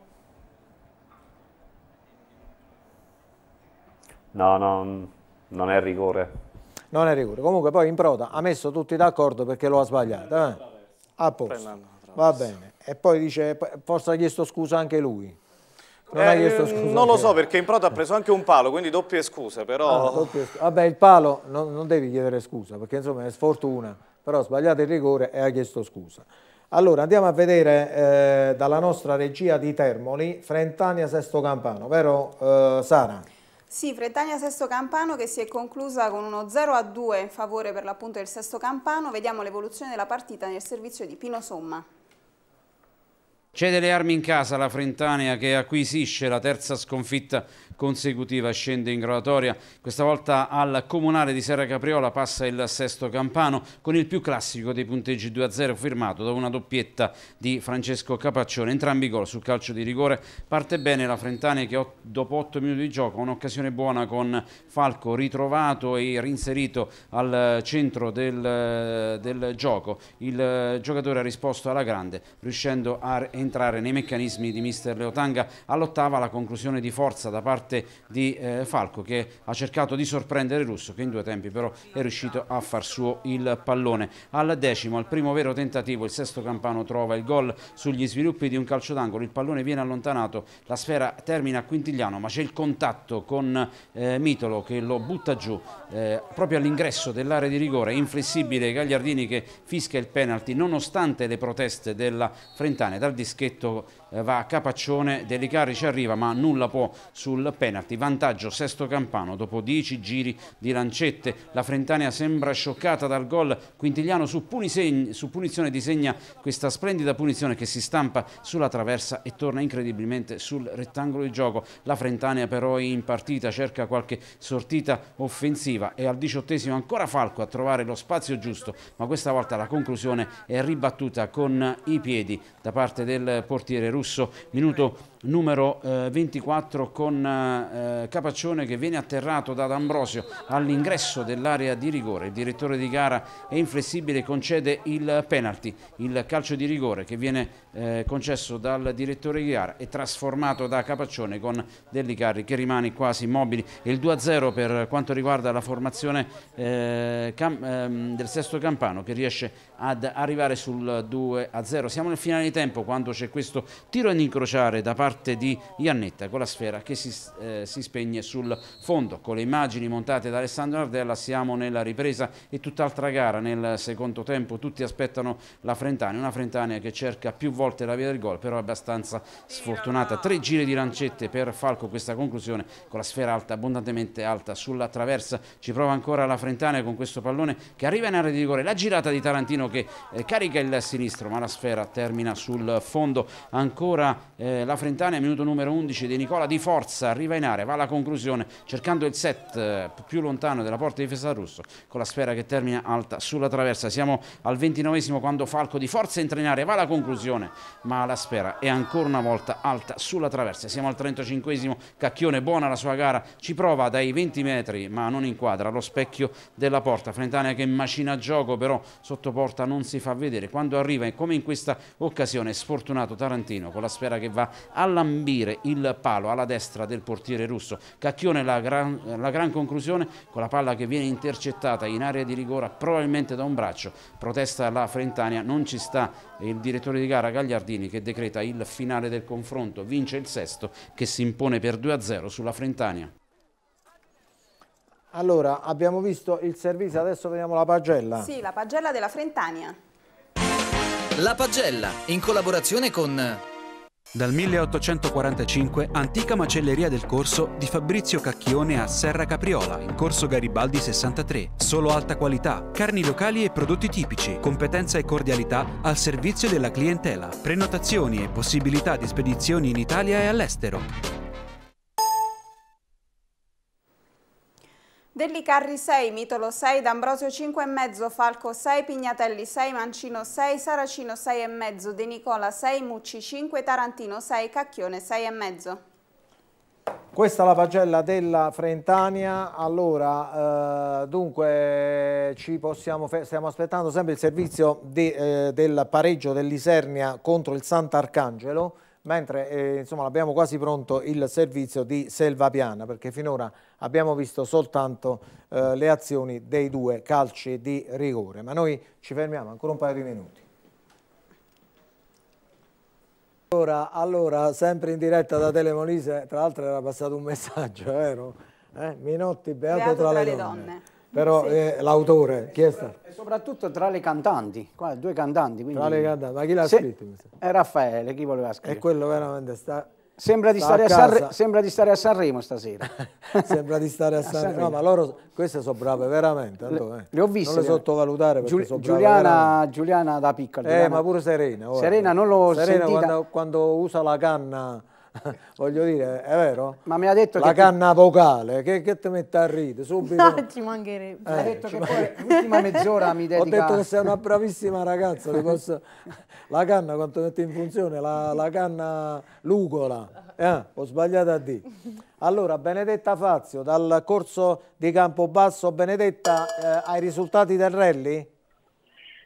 S16: No, no, non è rigore.
S1: Non è rigore, comunque poi in proda ha messo tutti d'accordo perché lo ha sbagliato. Eh? A posto, va bene. E poi dice, forse ha chiesto scusa anche lui. Non, eh,
S12: mm, non lo so perché in proto ha preso anche un palo, quindi doppie scuse, però... Ah, doppie scuse.
S1: Vabbè, il palo non, non, devi chiedere scusa, perché insomma è sfortuna, però ha sbagliato il rigore e ha chiesto scusa. Allora, andiamo a vedere eh, dalla nostra regia di Termoli, Frentania Sesto Campano, vero eh, Sara?
S2: Sì, Frentania Sesto Campano che si è conclusa con uno 0 a 2 in favore per l'appunto del Sesto Campano. Vediamo l'evoluzione della partita nel servizio di Pino Somma.
S8: Cede le armi in casa la Frentania che acquisisce la terza sconfitta consecutiva, scende in graduatoria, questa volta al Comunale di Serra Capriola passa il sesto campano con il più classico dei punteggi 2-0 firmato da una doppietta di Francesco Capaccione, entrambi gol sul calcio di rigore, parte bene la Frentania che dopo 8 minuti di gioco ha un'occasione buona con Falco ritrovato e rinserito al centro del, del gioco, il giocatore ha risposto alla grande riuscendo a entrare nei meccanismi di mister Leotanga. All'ottava la conclusione di forza da parte di eh, Falco che ha cercato di sorprendere russo che in due tempi però è riuscito a far suo il pallone. Al decimo, al primo vero tentativo, il sesto Campano trova il gol sugli sviluppi di un calcio d'angolo, il pallone viene allontanato, la sfera termina a Quintigliano ma c'è il contatto con eh, Mitolo che lo butta giù eh, proprio all'ingresso dell'area di rigore, inflessibile Gagliardini che fischia il penalty nonostante le proteste della Frentane dal distretto dischetto eh, va a Capaccione, Delicari ci arriva ma nulla può sul penalty, vantaggio sesto campano dopo 10 giri di lancette, la Frentania sembra scioccata dal gol, Quintigliano su, su punizione disegna questa splendida punizione che si stampa sulla traversa e torna incredibilmente sul rettangolo di gioco, la Frentania però in partita cerca qualche sortita offensiva e al diciottesimo ancora Falco a trovare lo spazio giusto, ma questa volta la conclusione è ribattuta con i piedi da parte del portiere russo russo, minuto numero eh, 24 con eh, Capaccione che viene atterrato da D'Ambrosio all'ingresso dell'area di rigore. Il direttore di gara è inflessibile, concede il penalty. Il calcio di rigore che viene eh, concesso dal direttore di gara è trasformato da Capaccione con Dellicarri che rimane quasi immobili. Il 2-0 per quanto riguarda la formazione eh, ehm, del sesto campano che riesce ad arrivare sul 2-0. Siamo nel finale di tempo quando c'è questo tiro in incrociare da parte parte di Iannetta con la sfera che si, eh, si spegne sul fondo. Con le immagini montate da Alessandro Nardella siamo nella ripresa e tutt'altra gara nel secondo tempo. Tutti aspettano la Frentania, una Frentania che cerca più volte la via del gol, però è abbastanza sfortunata. Tre giri di lancette per Falco questa conclusione con la sfera alta, abbondantemente alta sulla traversa. Ci prova ancora la Frentania con questo pallone che arriva in area di rigore. La girata di Tarantino che eh, carica il sinistro, ma la sfera termina sul fondo. Ancora eh, la Frentania Salernitana, minuto numero 11 di Nicola Di Forza, arriva in area, va alla conclusione cercando il set eh, più lontano della porta di russo con la sfera che termina alta sulla traversa. Siamo al ventinovesimo quando Falco Di Forza entra in area, va alla conclusione ma la sfera è ancora una volta alta sulla traversa. Siamo al 35esimo, Cacchione buona la sua gara, ci prova dai 20 metri ma non inquadra lo specchio della porta. Frentania che macina gioco però sotto porta non si fa vedere. Quando arriva e come in questa occasione sfortunato Tarantino con la sfera che va al lambire il palo alla destra del portiere russo. Cacchione la gran, la gran conclusione con la palla che viene intercettata in area di rigore probabilmente da un braccio. Protesta la Frentania, non ci sta il direttore di gara Gagliardini che decreta il finale del confronto. Vince il sesto che si impone per 2-0 sulla Frentania.
S1: Allora, abbiamo visto il servizio, adesso vediamo la pagella.
S2: Sì, la pagella della Frentania.
S4: La pagella, in collaborazione con... Dal 1845 antica macelleria del corso di Fabrizio Cacchione a Serra Capriola, in corso Garibaldi 63. Solo alta qualità, carni locali e prodotti tipici, competenza e cordialità al servizio della clientela, prenotazioni e possibilità di spedizioni in Italia e all'estero.
S2: Dellicarri 6, Mitolo 6, D'Ambrosio 5,5, Falco 6, Pignatelli 6, Mancino 6, Saracino 6,5, De Nicola 6, Mucci 5, Tarantino 6, Cacchione 6,5.
S1: Questa è la pagella della Frentania, allora eh, dunque ci possiamo, stiamo aspettando sempre il servizio de, eh, del pareggio dell'Isernia contro il Sant'Arcangelo, mentre eh, insomma l'abbiamo quasi pronto il servizio di Selva Piana perché finora abbiamo visto soltanto eh, le azioni dei due calci di rigore. Ma noi ci fermiamo ancora un paio di minuti. Allora, allora sempre in diretta da Telemolise, tra l'altro era passato un messaggio, vero? Eh? Minotti, beato, beato tra, tra, le donne.
S8: donne. Però sì.
S1: eh, l'autore, chi è stato? E
S11: soprattutto tra le cantanti, qua, due cantanti. Quindi... Tra le cantanti, ma chi l'ha scritto? È Raffaele, chi voleva scrivere? E quello veramente sta... Sembra di, San... Sembra di, stare a Sanremo stasera. Sembra di stare a, a Sanremo. No, ma loro, queste sono brave veramente.
S1: le, eh. le, ho viste. Non le sottovalutare Giul... brave, Giuliana,
S11: Giuliana, da piccola. Eh, Giuliana. ma pure Serena. Ora. Serena non l'ho Serena sentita.
S1: Quando, quando usa la canna voglio dire, è vero?
S11: Ma mi ha detto la che... La canna ti... vocale,
S1: che, che ti mette a ridere subito? No,
S9: ci mancherebbe. Eh, ha detto
S1: che mancherebbe. poi l'ultima mezz'ora mi dedica... Ho detto che sei una bravissima ragazza, posso... la canna quanto metti in funzione, la, la canna lugola, eh, ho sbagliato a dire. Allora, Benedetta Fazio, dal corso di Campobasso, Benedetta, eh, ai risultati del rally?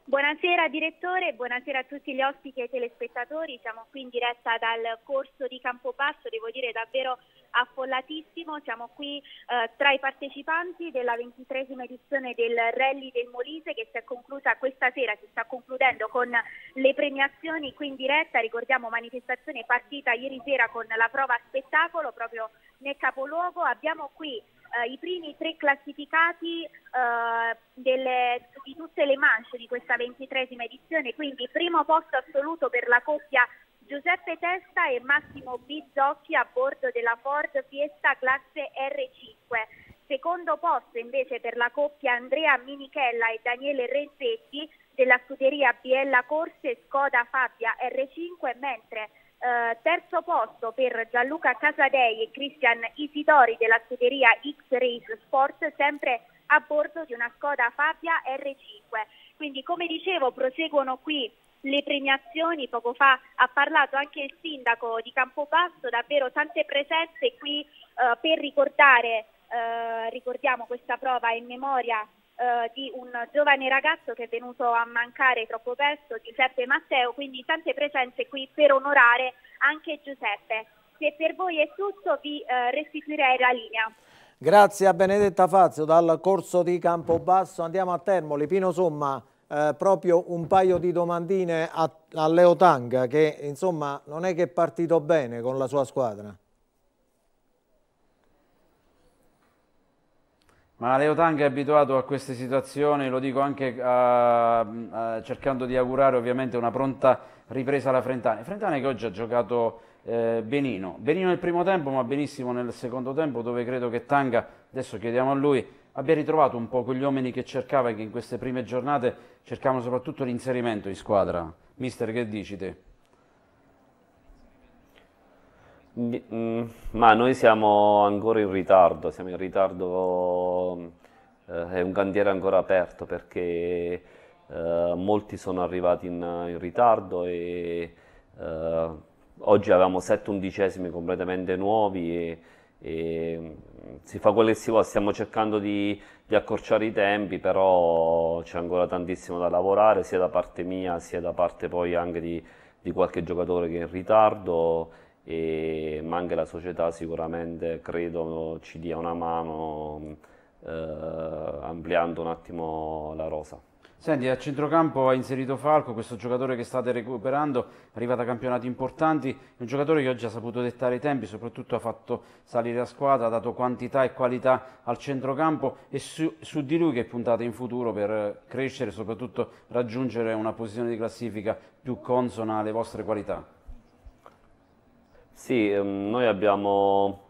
S18: Buonasera direttore, buonasera a tutti gli ospiti e telespettatori, siamo qui in diretta dal corso di Campopasso, devo dire davvero affollatissimo, siamo qui eh, tra i partecipanti della ventitresima edizione del Rally del Molise che si è conclusa questa sera, si sta concludendo con le premiazioni qui in diretta, ricordiamo manifestazione partita ieri sera con la prova spettacolo proprio nel capoluogo, abbiamo qui eh, i primi tre classificati eh, delle, di tutte le manche di questa ventitresima edizione, quindi primo posto assoluto per la coppia Giuseppe Testa e Massimo Bizzocchi a bordo della Ford Fiesta classe R5. Secondo posto invece per la coppia Andrea Minichella e Daniele Renzetti della scuderia Biella Corse Scoda Fabia R5, mentre eh, terzo posto per Gianluca Casadei e Cristian Isidori della scuderia X-Race Sport, sempre a bordo di una Skoda Fabia R5. Quindi come dicevo proseguono qui le premiazioni, poco fa ha parlato anche il sindaco di Campobasso, davvero tante presenze qui eh, per ricordare, eh, ricordiamo questa prova in memoria eh, di un giovane ragazzo che è venuto a mancare troppo presto, Giuseppe Matteo, quindi tante presenze qui per onorare anche Giuseppe. Se per voi è tutto vi eh, restituirei la linea.
S1: Grazie a Benedetta Fazio dal corso di Campobasso. Andiamo a Termoli. Pino Somma, eh, proprio un paio di domandine a, a Leo Tang che insomma non è che è partito bene con la sua squadra.
S8: Ma Leo Tang è abituato a queste situazioni, lo dico anche a, ah, a, ah, cercando di augurare ovviamente una pronta ripresa alla Frentani. Frentani che oggi ha giocato eh, benino, benino nel primo tempo ma benissimo nel secondo tempo dove credo che Tanga, adesso chiediamo a lui, abbia ritrovato un po' quegli uomini che cercava e che in queste prime giornate cercavano soprattutto l'inserimento in squadra. Mister che
S16: dici te? Mm, ma noi siamo ancora in ritardo, siamo in ritardo, eh, è un cantiere ancora aperto perché eh, molti sono arrivati in, in ritardo e eh, oggi avevamo 7 undicesimi completamente nuovi e, e, mm, si fa quello che si vuole, stiamo cercando di, di accorciare i tempi, però c'è ancora tantissimo da lavorare sia da parte mia sia da parte poi anche di, di qualche giocatore che è in ritardo e, ma anche la società sicuramente credo ci dia una mano eh, ampliando un attimo la rosa. Senti, a centrocampo ha inserito Falco, questo giocatore che state recuperando,
S8: arriva da campionati importanti, un giocatore che oggi ha saputo dettare i tempi, soprattutto ha fatto salire la squadra, ha dato quantità e qualità al centrocampo e su, su di lui che puntate in futuro per crescere e soprattutto raggiungere una posizione di classifica più consona alle vostre qualità.
S16: Sì, ehm, noi abbiamo...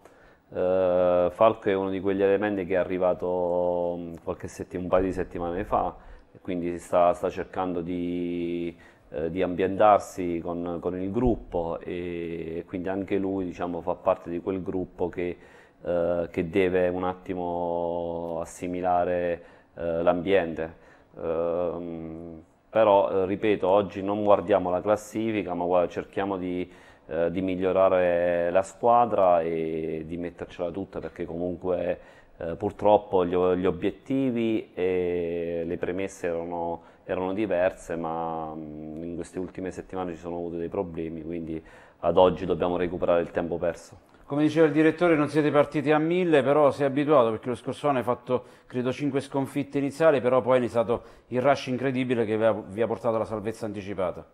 S16: Eh, Falco è uno di quegli elementi che è arrivato mm, settima, un paio di settimane fa, quindi si sta, sta cercando di, eh, di ambientarsi con, con, il gruppo e, quindi anche lui diciamo, fa parte di quel gruppo che, eh, che deve un attimo assimilare eh, l'ambiente. Ehm, però, eh, ripeto, oggi non guardiamo la classifica, ma cerchiamo di eh, di migliorare la squadra e di mettercela tutta perché comunque eh, purtroppo gli, gli, obiettivi e le premesse erano, erano diverse ma mm, in queste ultime settimane ci sono avuti dei problemi quindi ad oggi dobbiamo recuperare il tempo perso.
S8: Come diceva il direttore non siete partiti a mille, però si è abituato perché lo scorso anno hai fatto credo 5 sconfitte iniziali, però poi è stato il rush incredibile che vi ha, vi ha portato alla salvezza anticipata.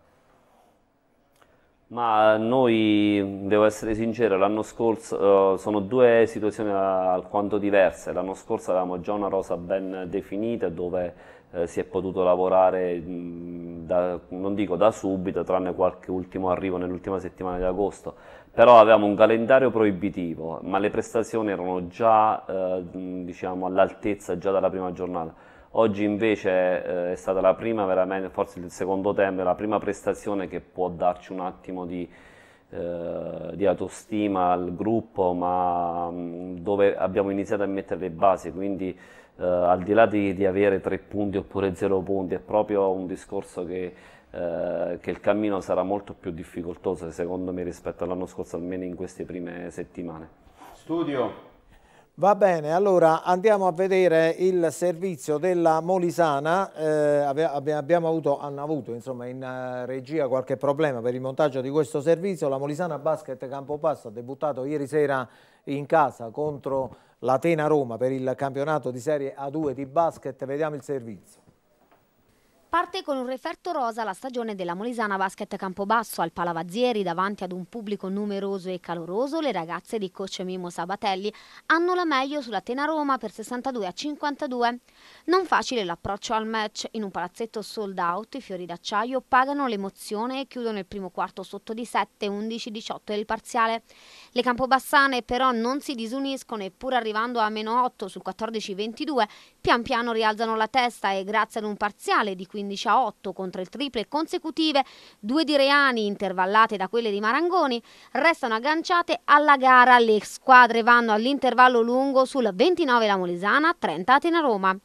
S16: Ma noi, devo essere sincero, l'anno scorso eh, sono due situazioni eh, alquanto diverse. L'anno scorso avevamo già una rosa ben definita dove eh, si è potuto lavorare, mh, da, non dico da subito, tranne qualche ultimo arrivo nell'ultima settimana di agosto, però avevamo un calendario proibitivo, ma le prestazioni erano già eh, diciamo, all'altezza già dalla prima giornata. Oggi invece eh, è stata la prima, veramente, forse il secondo tempo, la prima prestazione che può darci un attimo di, eh, di autostima al gruppo, ma mh, mm, dove abbiamo iniziato a mettere le basi, quindi eh, al di là di, di, avere tre punti oppure zero punti, è proprio un discorso che, eh, che il cammino sarà molto più difficoltoso secondo me rispetto all'anno scorso, almeno in queste prime settimane.
S8: Studio,
S1: Va bene, allora andiamo a vedere il servizio della Molisana, eh, abbiamo avuto, hanno avuto insomma, in eh, regia qualche problema per il montaggio di questo servizio, la Molisana Basket Campopasso ha debuttato ieri sera in casa contro l'Atena Roma per il campionato di Serie A2 di basket, vediamo il servizio.
S19: Parte con un referto rosa la stagione della Molisana Basket Campobasso al Palavazzieri davanti ad un pubblico numeroso e caloroso. Le ragazze di coach Mimo Sabatelli hanno la meglio sulla Tena Roma per 62 a 52. Non facile l'approccio al match. In un palazzetto sold out i fiori d'acciaio pagano l'emozione e chiudono il primo quarto sotto di 7, 11, 18 e il parziale. Le campobassane però non si disuniscono e pur arrivando a meno 8 sul 14-22 pian piano rialzano la testa e grazie ad un parziale di 15 a 8 contro il triple consecutive, due di Reani intervallate da quelle di Marangoni restano agganciate alla gara. Le squadre vanno all'intervallo lungo sul 29 la Molisana, 30 Atena Roma.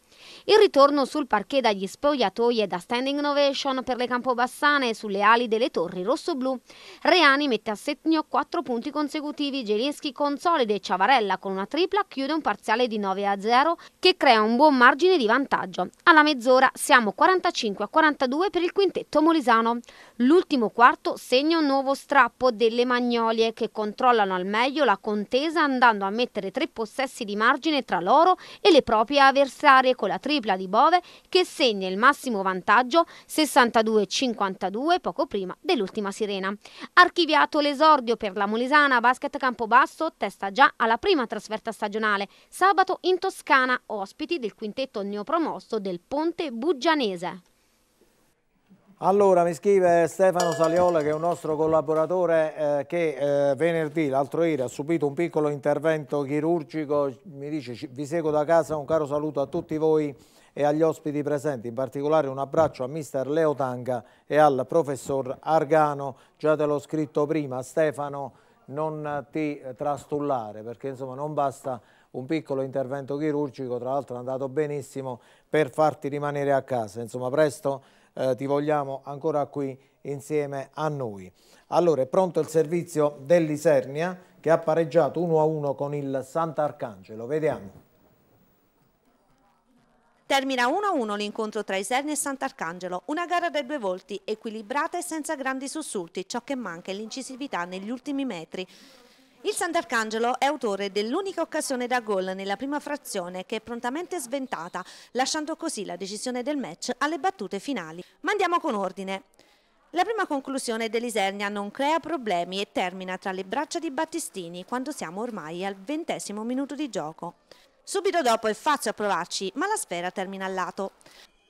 S19: Il ritorno sul parquet dagli spogliatoi e da standing ovation per le campobassane sulle ali delle torri rossoblù. Reani mette a segno quattro punti consecutivi, Gelinski consolida e Ciavarella con una tripla chiude un parziale di 9 a 0 che crea un buon margine di vantaggio. Alla mezz'ora siamo 45 a 42 per il quintetto molisano. L'ultimo quarto segna un nuovo strappo delle Magnolie che controllano al meglio la contesa andando a mettere tre possessi di margine tra loro e le proprie avversarie con la tripla di Bove che segna il massimo vantaggio 62-52 poco prima dell'ultima sirena. Archiviato l'esordio per la Molisana Basket Campobasso testa già alla prima trasferta stagionale sabato in Toscana ospiti del quintetto neopromosso del Ponte Buggianese.
S1: Allora mi scrive Stefano Saliola che è un nostro collaboratore eh, che eh, venerdì, l'altro ieri, ha subito un piccolo intervento chirurgico, mi dice vi seguo da casa, un caro saluto a tutti voi e agli ospiti presenti, in particolare un abbraccio a mister Leo Tanga e al professor Argano, già te l'ho scritto prima Stefano, non ti trastullare perché insomma non basta un piccolo intervento chirurgico, tra l'altro è andato benissimo per farti rimanere a casa, insomma presto eh, ti vogliamo ancora qui insieme a noi. Allora è pronto il servizio dell'Isernia che ha pareggiato 1-1 con il Sant'Arcangelo, vediamo.
S5: Termina 1-1 l'incontro tra Isernia e Sant'Arcangelo, una gara dai due volti, equilibrata e senza grandi sussulti, ciò che manca è l'incisività negli ultimi metri. Il Sant'Arcangelo è autore dell'unica occasione da gol nella prima frazione che è prontamente sventata, lasciando così la decisione del match alle battute finali. Ma andiamo con ordine. La prima conclusione dell'Isernia non crea problemi e termina tra le braccia di Battistini quando siamo ormai al ventesimo minuto di gioco. Subito dopo è Fazio a provarci, ma la sfera termina al lato.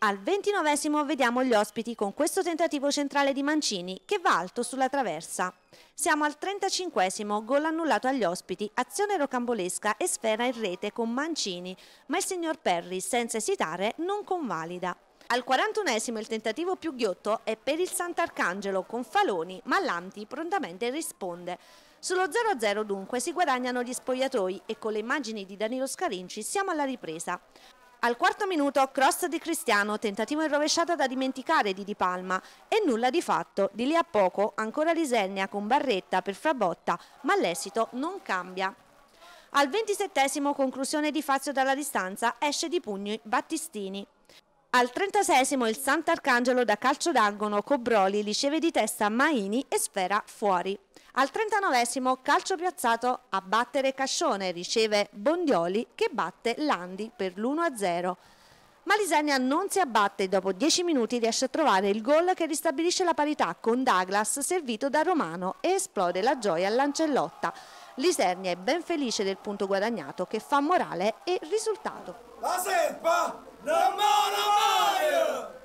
S5: Al ventinovesimo vediamo gli ospiti con questo tentativo centrale di Mancini che va alto sulla traversa. Siamo al trentacinquesimo, gol annullato agli ospiti, azione rocambolesca e sfera in rete con Mancini, ma il signor Perry senza esitare non convalida. Al 41 il tentativo più ghiotto è per il Sant'Arcangelo con Faloni, ma Lanti prontamente risponde. Sullo 0-0 dunque si guadagnano gli spogliatoi e con le immagini di Danilo Scarinci siamo alla ripresa. Al quarto minuto cross di Cristiano, tentativo in rovesciata da dimenticare di Di Palma e nulla di fatto, di lì a poco ancora Lisegna con Barretta per Frabotta, ma l'esito non cambia. Al ventisettesimo conclusione di Fazio dalla distanza esce di pugni Battistini. Al trentasesimo il Sant'Arcangelo da calcio d'angolo Cobroli riceve di testa Maini e sfera fuori. Al 39 calcio piazzato a battere Cascione riceve Bondioli che batte Landi per l'1-0. Ma Lisegna non si abbatte e dopo 10 minuti riesce a trovare il gol che ristabilisce la parità con Douglas servito da Romano e esplode la gioia a Lancellotta. Lisernia è ben felice del punto guadagnato che fa morale e risultato.
S20: La serpa non mola
S7: mai!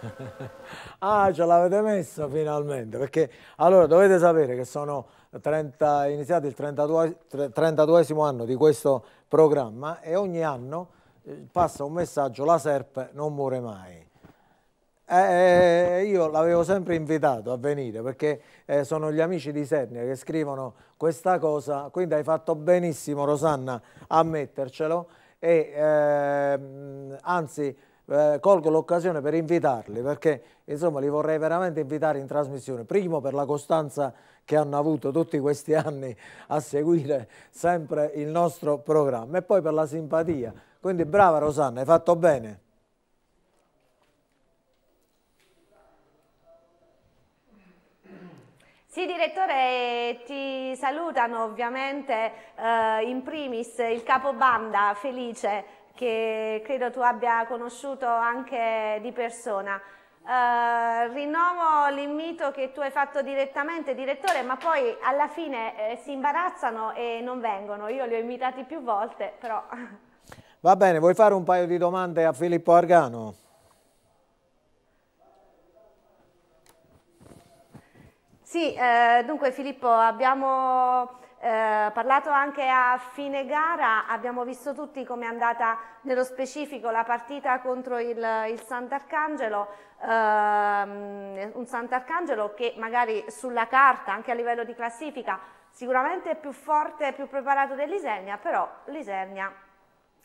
S1: ah, ce l'avete messo finalmente, perché allora dovete sapere che sono 30, iniziati il 32, 32 anno di questo programma e ogni anno eh, passa un messaggio, la SERP non muore mai. Eh, eh, io l'avevo sempre invitato a venire perché eh, sono gli amici di Sernia che scrivono questa cosa, quindi hai fatto benissimo Rosanna a mettercelo e eh, anzi eh, colgo l'occasione per invitarli perché insomma li vorrei veramente invitare in trasmissione. Primo per la costanza che hanno avuto tutti questi anni a seguire sempre il nostro programma e poi per la simpatia. Quindi brava Rosanna, hai fatto bene.
S5: Sì, direttore, ti salutano ovviamente eh, in primis il capobanda Felice che credo tu abbia conosciuto anche di persona. Eh, rinnovo l'invito che tu hai fatto direttamente, direttore, ma poi alla fine eh, si imbarazzano e non vengono. Io li ho invitati più volte, però...
S1: Va bene, vuoi fare un paio di domande a Filippo Argano?
S5: Sì, eh, dunque Filippo abbiamo eh, parlato anche a fine gara, abbiamo visto tutti come è andata nello specifico la partita contro il, il Sant'Arcangelo, ehm, un Sant'Arcangelo che magari sulla carta, anche a livello di classifica, sicuramente è più forte e più preparato dell'Isernia, però l'Isernia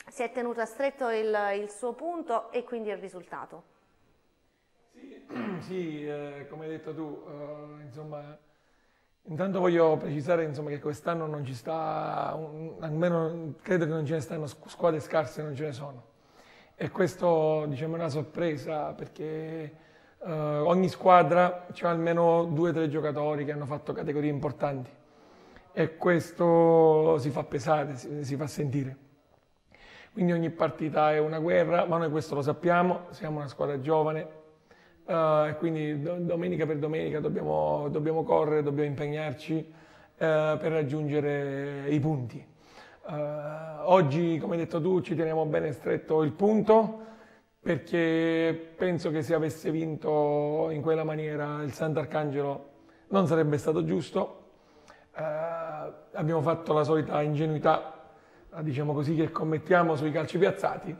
S5: si è tenuta stretto il, il, suo punto e quindi il risultato.
S7: Sì, sì eh, come hai detto tu, eh, insomma Intanto voglio precisare insomma, che quest'anno non ci sta, un, almeno credo che non ce ne stanno squadre scarse, non ce ne sono. E questo diciamo, è una sorpresa perché eh, ogni squadra ha almeno due o tre giocatori che hanno fatto categorie importanti e questo si fa pesare, si, si fa sentire. Quindi ogni partita è una guerra, ma noi questo lo sappiamo, siamo una squadra giovane, eh, e quindi do, domenica per domenica dobbiamo, dobbiamo correre, dobbiamo impegnarci eh, per raggiungere i punti. Eh, oggi, come hai detto tu, ci teniamo bene stretto il punto perché penso che se avesse vinto in quella maniera il Sant'Arcangelo non sarebbe stato giusto. abbiamo fatto la solita ingenuità, diciamo così, che commettiamo sui calci piazzati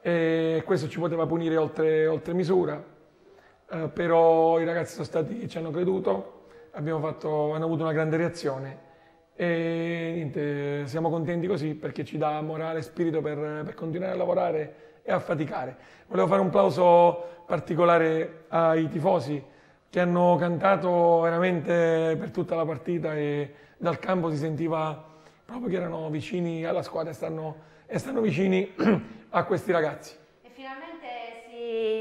S7: e questo ci poteva punire oltre, oltre misura eh, però i ragazzi stati, ci hanno creduto, fatto, hanno avuto una grande reazione e niente, siamo contenti così perché ci dà morale e spirito per, per continuare a lavorare e a faticare. Volevo fare un plauso particolare ai tifosi che hanno cantato veramente per tutta la partita e dal campo si sentiva proprio che erano vicini alla squadra e stanno, e stanno vicini a questi ragazzi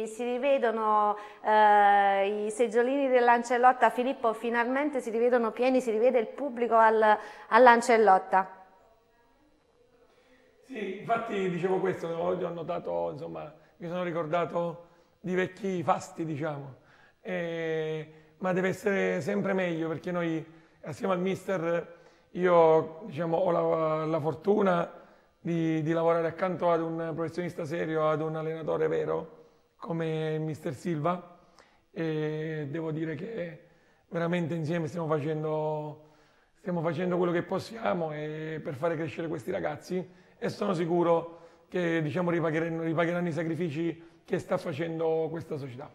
S5: si, rivedono eh, i seggiolini dell'Ancellotta, Filippo finalmente si rivedono pieni, si rivede il pubblico al, all'Ancellotta.
S7: Sì, infatti dicevo questo, oggi ho notato, insomma, mi sono ricordato di vecchi fasti, diciamo, e, ma deve essere sempre meglio perché noi assieme al mister io diciamo, ho la, la fortuna di, di lavorare accanto ad un professionista serio, ad un allenatore vero come il mister Silva e devo dire che veramente insieme stiamo facendo, stiamo facendo quello che possiamo per fare crescere questi ragazzi e sono sicuro che diciamo, ripagheranno, ripagheranno i sacrifici che sta facendo questa società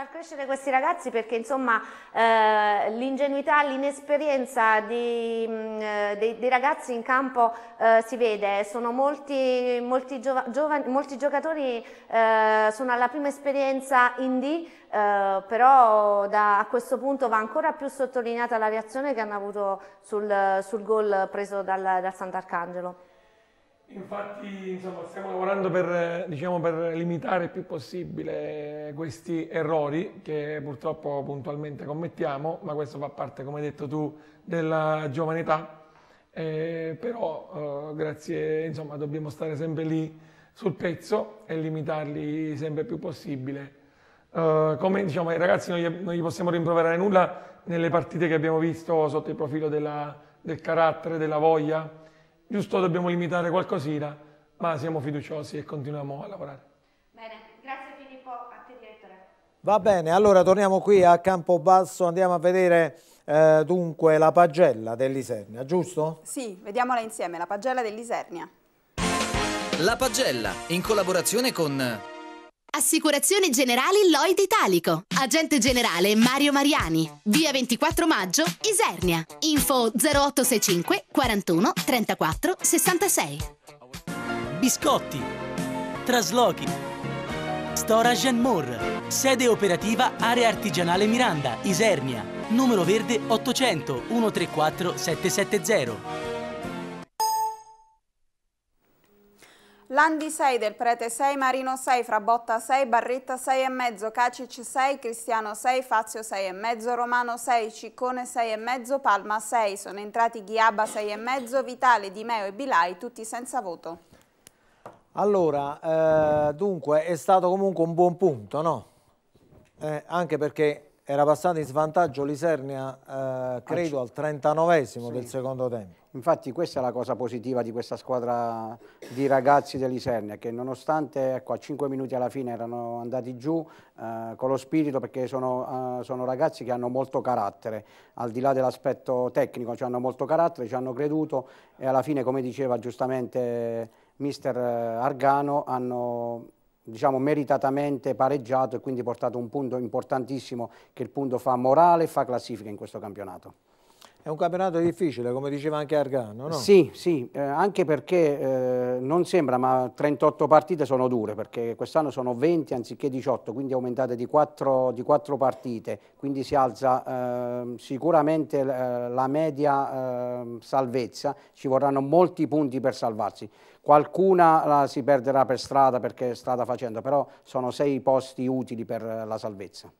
S5: far crescere questi ragazzi perché insomma eh, l'ingenuità, l'inesperienza mm, eh, dei, dei, ragazzi in campo eh, si vede, sono molti, molti, giovani, molti giocatori eh, sono alla prima esperienza in D, eh, però da, a questo punto va ancora più sottolineata la reazione che hanno avuto sul, sul gol preso dal, dal Sant'Arcangelo.
S7: Infatti, insomma, stiamo lavorando per, diciamo, per, limitare il più possibile questi errori che purtroppo puntualmente commettiamo, ma questo fa parte, come hai detto tu, della giovane età. Eh, però, eh, grazie, insomma, dobbiamo stare sempre lì sul pezzo e limitarli sempre più possibile. Eh, come diciamo, ai ragazzi non gli, non gli, possiamo rimproverare nulla nelle partite che abbiamo visto sotto il profilo della, del carattere, della voglia, giusto dobbiamo limitare qualcosina, ma siamo fiduciosi e continuiamo a lavorare.
S5: Bene, grazie Filippo, a te
S7: direttore. Va bene, allora torniamo qui a
S1: Campobasso, andiamo a vedere eh, dunque la pagella dell'Isernia, giusto?
S2: Sì, vediamola insieme, la pagella dell'Isernia.
S4: La pagella, in collaborazione con
S9: Assicurazione Generali Lloyd Italico. Agente generale Mario Mariani. Via 24 maggio, Isernia. Info 0865 41 34 66.
S14: Biscotti. Traslochi. Storage and More. Sede operativa Area Artigianale Miranda, Isernia. Numero verde 800 134 770.
S2: Landi 6, Del Prete 6, Marino 6, Frabotta 6, Barretta 6,5, Cacic 6, Cristiano 6, Fazio 6,5, Romano 6, Ciccone 6,5, Palma 6. Sono entrati Ghiaba 6,5, Vitale, Di Meo e Bilai, tutti senza voto.
S1: Allora, eh, dunque è stato comunque un buon punto, no? Eh, anche perché era passato in svantaggio l'Isernia, eh, credo, al 39esimo sì. del secondo tempo.
S11: Infatti questa è la cosa positiva di questa squadra di ragazzi dell'Isernia, che nonostante ecco, a 5 minuti alla fine erano andati giù eh, con lo spirito, perché sono, eh, sono, ragazzi che hanno molto carattere, al di là dell'aspetto tecnico, cioè hanno molto carattere, ci hanno creduto e alla fine, come diceva giustamente mister Argano, hanno diciamo, meritatamente pareggiato e quindi portato un punto importantissimo che il punto fa morale e fa classifica in questo campionato.
S1: È un campionato difficile, come diceva anche Argano, no? Sì,
S11: sì, eh, anche perché eh, non sembra, ma 38 partite sono dure, perché quest'anno sono 20 anziché 18, quindi aumentate di 4, di 4 partite, quindi si alza ehm, eh, sicuramente la media ehm, salvezza, ci vorranno molti punti per salvarsi. Qualcuna la si perderà per strada perché strada facendo, però sono sei posti utili per la salvezza.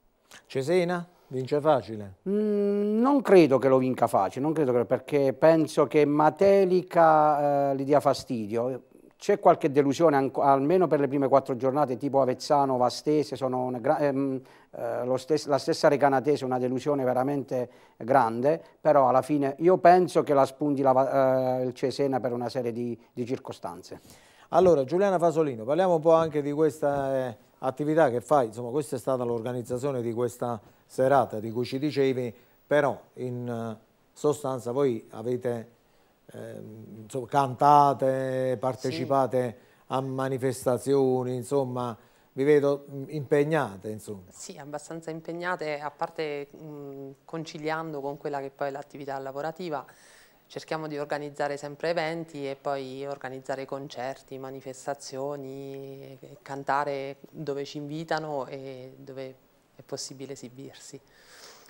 S1: Cesena? Vince facile?
S11: Mm, non credo che lo vinca facile, non credo che, perché penso che Matelica eh, gli dia fastidio. C'è qualche delusione, almeno per le prime quattro giornate, tipo Avezzano, Vastese, ehm, eh, stes la stessa Recanatese, una delusione veramente grande, però alla fine io penso che la spunti la, eh, il Cesena per una serie di, di, circostanze.
S1: Allora, Giuliana Fasolino, parliamo un po' anche di questa eh, attività che fai, insomma questa è stata l'organizzazione di questa serata di cui ci dicevi, però in eh, sostanza voi avete eh, insomma, cantate, partecipate sì. a manifestazioni, insomma vi vedo mm, impegnate insomma.
S10: Sì, abbastanza impegnate, a parte mh, mm, conciliando con quella che poi è l'attività lavorativa, cerchiamo di organizzare sempre eventi e poi organizzare concerti, manifestazioni, cantare dove ci invitano e dove è possibile esibirsi.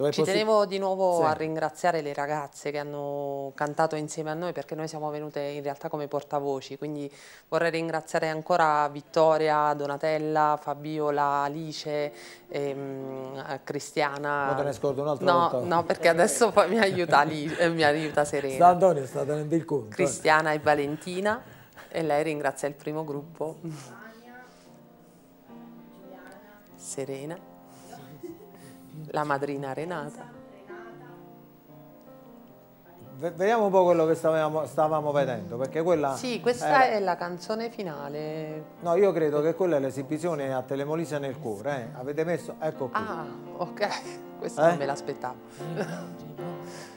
S1: Dove Ci tenevo di nuovo sì. a
S10: ringraziare le ragazze che hanno cantato insieme a noi perché noi siamo venute in realtà come portavoci, quindi vorrei ringraziare ancora Vittoria, Donatella, Fabiola, Alice, ehm, eh, Cristiana. Non te ne scordo un'altra no, volta. No, perché adesso poi mi aiuta, Alice, eh, mi aiuta Serena. Sta Antonio sta tenendo il conto. Eh. Cristiana e Valentina e lei ringrazia il primo gruppo. Serena la madrina Renata. Vediamo un po' quello che stavamo,
S1: stavamo vedendo, perché quella... Sì, questa era...
S10: è la canzone finale.
S1: No, io credo che quella è l'esibizione a Telemolisa nel cuore, eh. Avete messo? Ecco qui. Ah, ok, questa eh? non me
S10: l'aspettavo.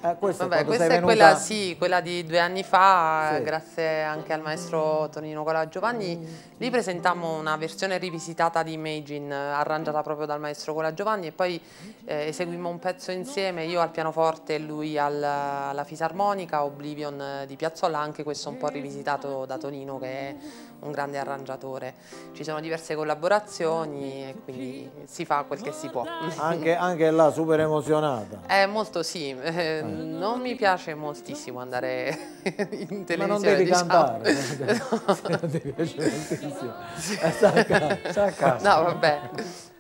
S10: Eh, questa Vabbè, è, questa è quella, sì, quella, di due anni fa, sì. grazie anche al maestro Tonino Cola Giovanni. Lì presentammo una versione rivisitata di Imagine, arrangiata proprio dal maestro Cola Giovanni e poi eh, eseguimmo un pezzo insieme, io al pianoforte e lui al, alla fisarmonica, Oblivion di Piazzolla, anche questo un po' rivisitato da Tonino che è un grande arrangiatore. Ci sono diverse collaborazioni e quindi si fa quel che si può. Anche,
S1: anche là super emozionata.
S10: Eh, molto sì, eh, non mi piace moltissimo andare in televisione. Ma non devi diciamo. cantare, no. se non ti piace moltissimo. Eh, sta a casa, No, vabbè,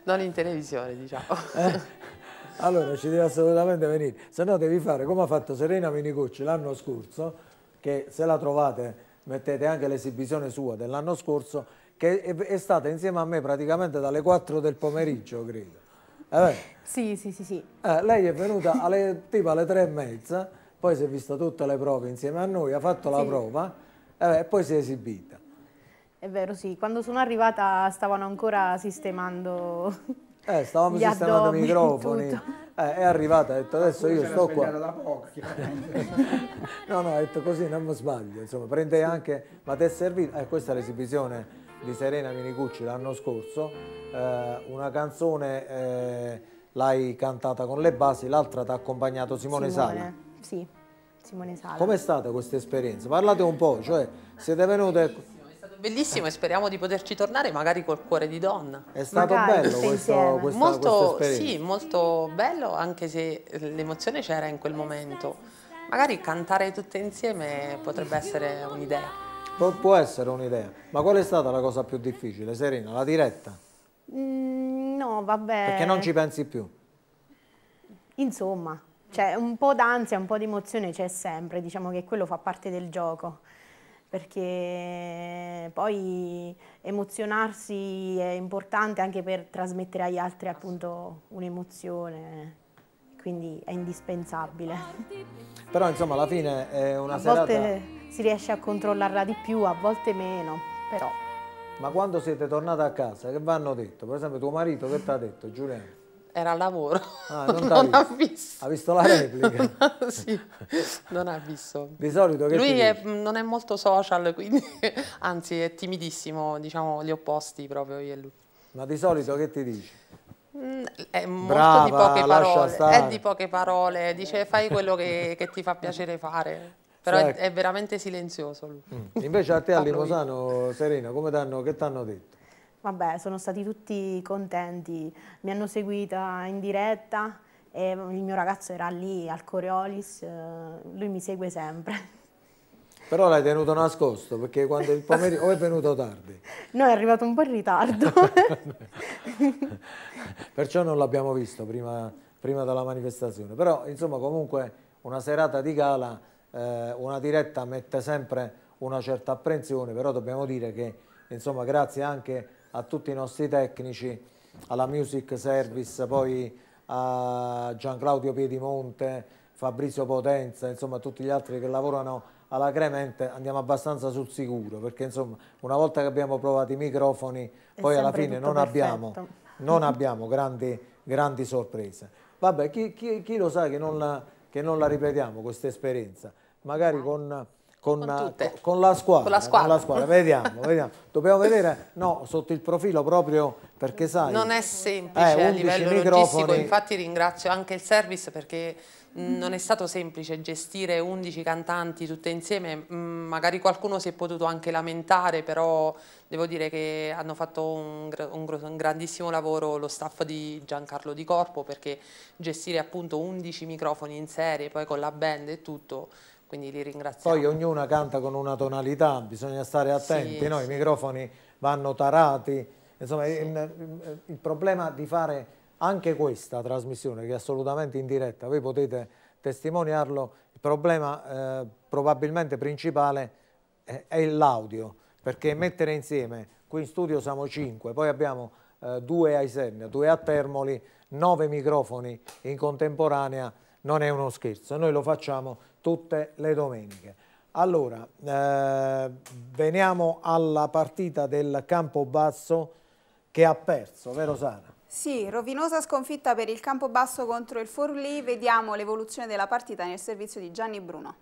S10: non in televisione diciamo.
S1: Eh? Allora ci devi assolutamente venire, se no devi fare come ha fatto Serena Minicucci l'anno scorso, che se la trovate mettete anche l'esibizione sua dell'anno scorso, che è, è stata insieme a me praticamente dalle 4 del pomeriggio, credo. Eh,
S9: sì, sì, sì, sì.
S1: Eh, lei è venuta alle, tipo alle tre e mezza, poi si è vista tutte le prove insieme a noi, ha fatto la sì. prova eh, e poi si è esibita.
S9: È vero, sì. Quando sono arrivata stavano ancora sistemando
S1: eh, stavamo Gli sistemando i microfoni. Eh, è arrivata, ha detto adesso io sto qua. da poco, No, no, ha detto così non mi sbaglio, insomma, prende anche, ma ti è servito, eh, questa è l'esibizione di Serena Minicucci l'anno scorso, eh, una canzone eh, l'hai cantata con le basi, l'altra ti ha accompagnato Simone, Simone Sala.
S9: Sì, Simone Sala.
S10: Com'è
S1: stata questa esperienza? Parlate un po', cioè siete venute
S10: Bellissimo e eh. speriamo di poterci tornare magari col cuore di donna.
S20: È stato magari, bello questo, questa, molto, questa Sì,
S10: molto bello anche se l'emozione c'era in quel momento. Magari cantare tutte insieme potrebbe essere un'idea.
S1: Pu può essere un'idea. Ma qual è stata la cosa più difficile, Serena? La diretta?
S9: Mm, no, vabbè.
S10: Perché non ci
S1: pensi più?
S9: Insomma, cioè un po' d'ansia, un po' di emozione c'è sempre, diciamo che quello fa parte del gioco perché poi emozionarsi è importante anche per trasmettere agli altri appunto un'emozione, quindi è indispensabile.
S1: Però insomma alla fine è eh, una a serata... A volte
S9: si riesce a controllarla di più, a volte meno, però...
S1: Ma quando siete tornate a casa, che vi hanno detto? Per esempio tuo marito che ti ha detto, Giuliano?
S10: era al lavoro. Ah, non, non ha visto. Ha visto la replica? sì, non ha visto. Di solito che Lui è, mm, non è molto social, quindi anzi è timidissimo, diciamo gli opposti proprio io e lui.
S1: Ma di solito che ti dici?
S10: Mm, è Brava, di poche parole, è di poche parole, dice fai quello che, che ti fa piacere fare, però sì. Ecco. è, è, veramente
S9: silenzioso lui.
S1: Mm. Invece a te a Limosano, Serena, come t'hanno, che ti hanno detto?
S9: Vabbè, sono stati tutti contenti, mi hanno seguita in diretta e il mio ragazzo era lì al Coriolis, eh, lui mi segue sempre.
S1: Però l'hai tenuto nascosto perché quando il pomeriggio o è venuto tardi?
S9: No, è arrivato un po' in ritardo.
S1: Perciò non l'abbiamo visto prima, prima, della manifestazione. Però insomma comunque una serata di gala, eh, una diretta mette sempre una certa apprensione, però dobbiamo dire che insomma grazie anche a tutti i nostri tecnici, alla Music Service, poi a Gianclaudio Piedimonte, Fabrizio Potenza, insomma tutti gli altri che lavorano alla Cremente andiamo abbastanza sul sicuro perché insomma una volta che abbiamo provato i microfoni poi alla fine non abbiamo, non abbiamo, grandi, grandi sorprese. Vabbè, chi, chi, chi, lo sa che non la, che non la ripetiamo questa esperienza? Magari ah. con con, con, con, la squadra, con, la squadra. Con la squadra. vediamo, vediamo. Dobbiamo vedere, no, sotto il profilo proprio perché sai... Non è semplice eh, a livello microfoni. logistico, infatti
S10: ringrazio anche il service perché mm, non è stato semplice gestire 11 cantanti tutte insieme, mm, magari qualcuno si è potuto anche lamentare, però devo dire che hanno fatto un, un, un grandissimo lavoro lo staff di Giancarlo Di Corpo perché gestire appunto 11 microfoni in serie, poi con la band e tutto quindi li ringraziamo. Poi ognuna
S1: canta con una tonalità, bisogna stare attenti, sì, no? sì. i microfoni vanno tarati, insomma sì. il, il, problema di fare anche questa trasmissione che è assolutamente in diretta, voi potete testimoniarlo, il problema eh, probabilmente principale è, è l'audio, perché mettere insieme, qui in studio siamo cinque, poi abbiamo eh, due a Isenna, due a Termoli, nove microfoni in contemporanea, non è uno scherzo, noi lo facciamo tutte le domeniche. Allora, eh, veniamo alla partita del Campobasso che ha perso, vero Sara?
S2: Sì, rovinosa sconfitta per il Campobasso contro il Forlì, vediamo l'evoluzione della partita nel servizio di Gianni Bruno.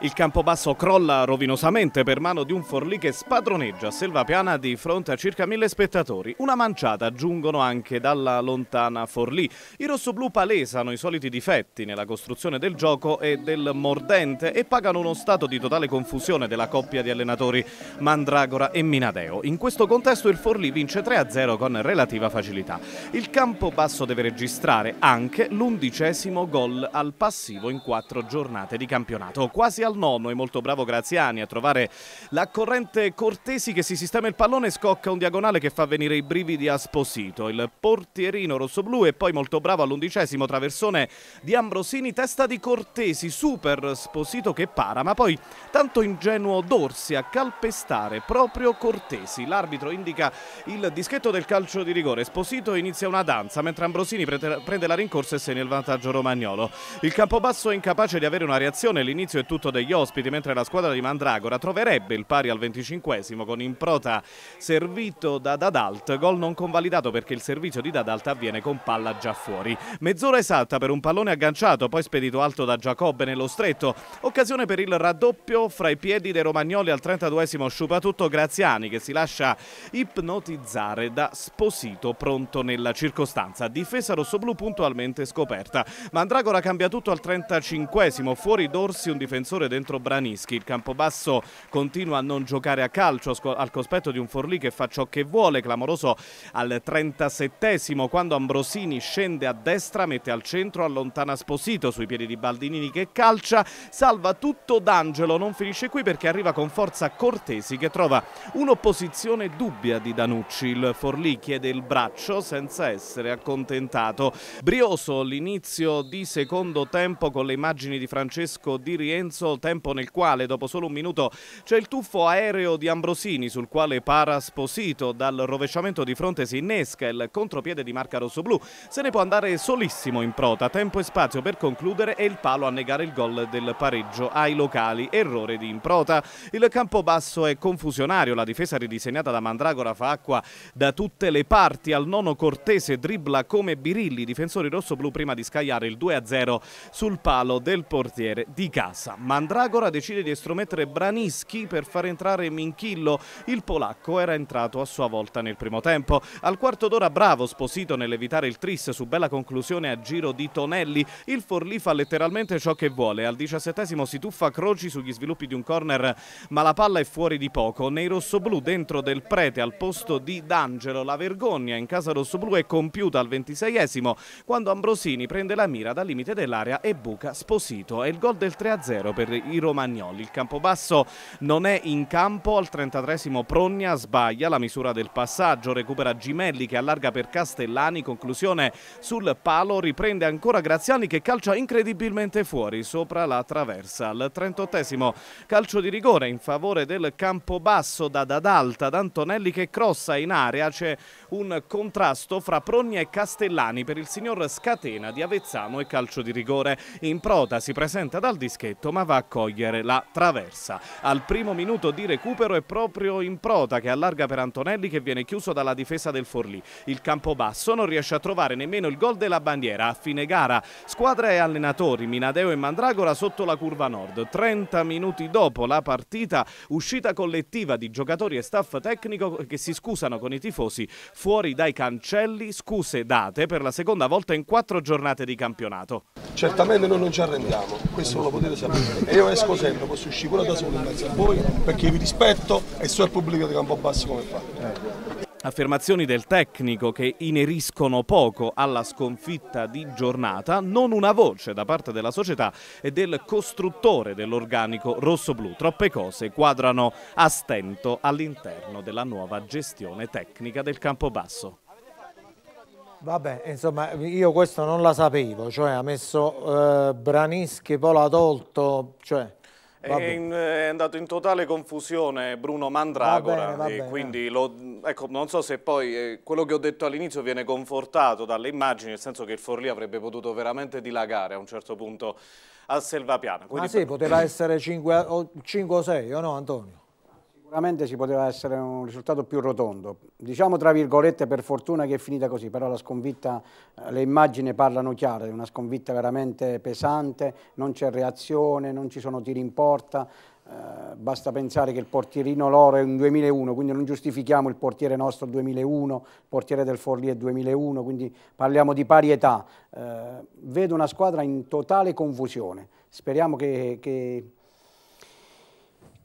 S12: Il Campobasso crolla rovinosamente per mano di un Forlì che spadroneggia Selvapiana di fronte a circa mille spettatori. Una manciata giungono anche dalla lontana Forlì. I rossoblù palesano i soliti difetti nella costruzione del gioco e del mordente e pagano uno stato di totale confusione della coppia di allenatori Mandragora e Minadeo. In questo contesto il Forlì vince 3-0 con relativa facilità. Il Campobasso deve registrare anche l'undicesimo gol al passivo in quattro giornate di campionato, quasi a al nono e molto bravo Graziani a trovare la corrente Cortesi che si sistema il pallone e scocca un diagonale che fa venire i brividi a Sposito. Il portierino rossoblu e poi molto bravo all'undicesimo traversone di Ambrosini, testa di Cortesi, super Sposito che para, ma poi tanto ingenuo Dorsi a calpestare proprio Cortesi. L'arbitro indica il dischetto del calcio di rigore. Sposito inizia una danza mentre Ambrosini prende la rincorsa e segna il vantaggio romagnolo. Il campo basso è incapace di avere una reazione, l'inizio è tutto del degli ospiti, mentre la squadra di Mandragora troverebbe il pari al 25 con improta servito da Dadalt, gol non convalidato perché il servizio di Dadalt avviene con palla già fuori. Mezz'ora esatta per un pallone agganciato, poi spedito alto da Giacobbe nello stretto, occasione per il raddoppio fra i piedi dei Romagnoli al 32esimo sciupatutto Graziani che si lascia ipnotizzare da Sposito pronto nella circostanza. Difesa rossoblu puntualmente scoperta. Mandragora cambia tutto al 35esimo, fuori Dorsi un difensore pure dentro Branischi. Il Campobasso continua a non giocare a calcio al cospetto di un Forlì che fa ciò che vuole, clamoroso al 37esimo quando Ambrosini scende a destra, mette al centro, allontana Sposito sui piedi di Baldinini che calcia, salva tutto D'Angelo, non finisce qui perché arriva con forza Cortesi che trova un'opposizione dubbia di Danucci. Il Forlì chiede il braccio senza essere accontentato. Brioso l'inizio di secondo tempo con le immagini di Francesco Di Rienzo tempo nel quale dopo solo un minuto c'è il tuffo aereo di Ambrosini sul quale para Sposito dal rovesciamento di fronte si innesca il contropiede di marca rossoblù se ne può andare solissimo in prota tempo e spazio per concludere e il palo a negare il gol del pareggio ai locali errore di improta il campo basso è confusionario la difesa ridisegnata da Mandragora fa acqua da tutte le parti al nono cortese dribbla come birilli difensori rossoblù prima di scagliare il 2-0 sul palo del portiere di casa Mandragora Mandragora decide di estromettere Branischi per far entrare Minchillo. Il polacco era entrato a sua volta nel primo tempo. Al quarto d'ora bravo sposito nell'evitare il tris su bella conclusione a giro di Tonelli. Il Forlì fa letteralmente ciò che vuole. Al diciassettesimo si tuffa Croci sugli sviluppi di un corner ma la palla è fuori di poco. Nei rossoblù dentro del prete al posto di D'Angelo. La vergogna in casa rossoblù è compiuta al ventiseiesimo quando Ambrosini prende la mira dal limite dell'area e buca sposito. È il gol del 3-0 per il i romagnoli. Il Campobasso non è in campo, al 33 Progna sbaglia la misura del passaggio, recupera Gimelli che allarga per Castellani, conclusione sul palo, riprende ancora Graziani che calcia incredibilmente fuori sopra la traversa. Al 38 calcio di rigore in favore del Campobasso da Dadalta, da Antonelli che crossa in area, c'è un contrasto fra Progna e Castellani per il signor Scatena di Avezzano e calcio di rigore. In prota si presenta dal dischetto ma va cogliere la traversa. Al primo minuto di recupero è proprio in Improta che allarga per Antonelli che viene chiuso dalla difesa del Forlì. Il campo basso non riesce a trovare nemmeno il gol della bandiera. A fine gara squadra e allenatori Minadeo e Mandragora sotto la curva nord. 30 minuti dopo la partita uscita collettiva di giocatori e staff tecnico che si scusano con i tifosi fuori dai cancelli, scuse date per la seconda volta in quattro giornate di campionato.
S7: Certamente noi non ci arrendiamo, questo lo potete sapere e io esco sempre, posso uscire quello da solo in mezzo a voi perché vi rispetto e so il pubblico di campo basso come fa.
S12: Affermazioni del tecnico che ineriscono poco alla sconfitta di giornata, non una voce da parte della società e del costruttore dell'organico rosso-blu. Troppe cose quadrano a stento all'interno della nuova gestione tecnica del campo basso.
S1: Vabbè, insomma, io questo non la sapevo, cioè ha messo eh, Branischi, poi l'ha tolto, cioè...
S12: È, in, è, andato in totale confusione Bruno Mandragora, va bene, va bene, quindi lo, ecco, non so se poi eh, quello che ho detto all'inizio viene confortato dalle immagini, nel senso che il Forlì avrebbe potuto veramente dilagare a un certo punto a Selvapiana. Quindi... Ma sì, poteva
S1: essere 5, 5 o 6 o no Antonio?
S11: Sicuramente ci poteva essere un risultato più rotondo, diciamo tra virgolette per fortuna che è finita così, però la sconfitta, eh, le immagini parlano chiare, è una sconfitta veramente pesante, non c'è reazione, non ci sono tiri in porta, eh, basta pensare che il portierino loro è un 2001, quindi non giustifichiamo il portiere nostro 2001, il portiere del Forlì è 2001, quindi parliamo di pari età. Eh, vedo una squadra in totale confusione, speriamo che, che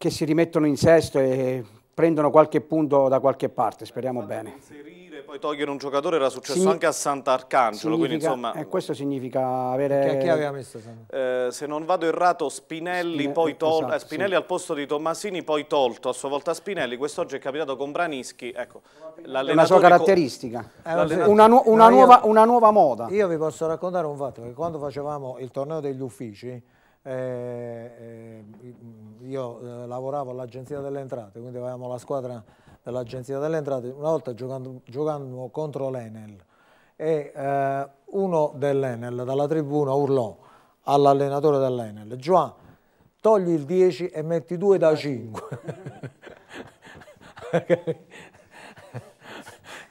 S11: che si rimettono in sesto e prendono qualche punto da qualche parte, speriamo bene. Inserire
S12: poi togliere un giocatore era successo Signi anche a Sant'Arcangelo, quindi insomma... Eh,
S11: questo significa avere... Che, chi aveva
S12: messo? Eh, se non vado errato Spinelli, Spine... poi tol... esatto, eh, Spinelli sì. al posto di Tommasini, poi tolto a sua volta Spinelli, quest'oggi è capitato con Branischi, ecco... È una sua caratteristica, una,
S11: nu una, no, nuova, io... una nuova
S1: moda. Io vi posso raccontare un fatto, che quando facevamo il torneo degli uffici eh, eh, io eh, lavoravo all'Agenzia delle Entrate, quindi avevamo la squadra dell'Agenzia delle Entrate, una volta giocando, contro l'Enel e eh, uno dell'Enel dalla tribuna urlò all'allenatore dell'Enel, Già togli il 10 e metti 2 da 5. Era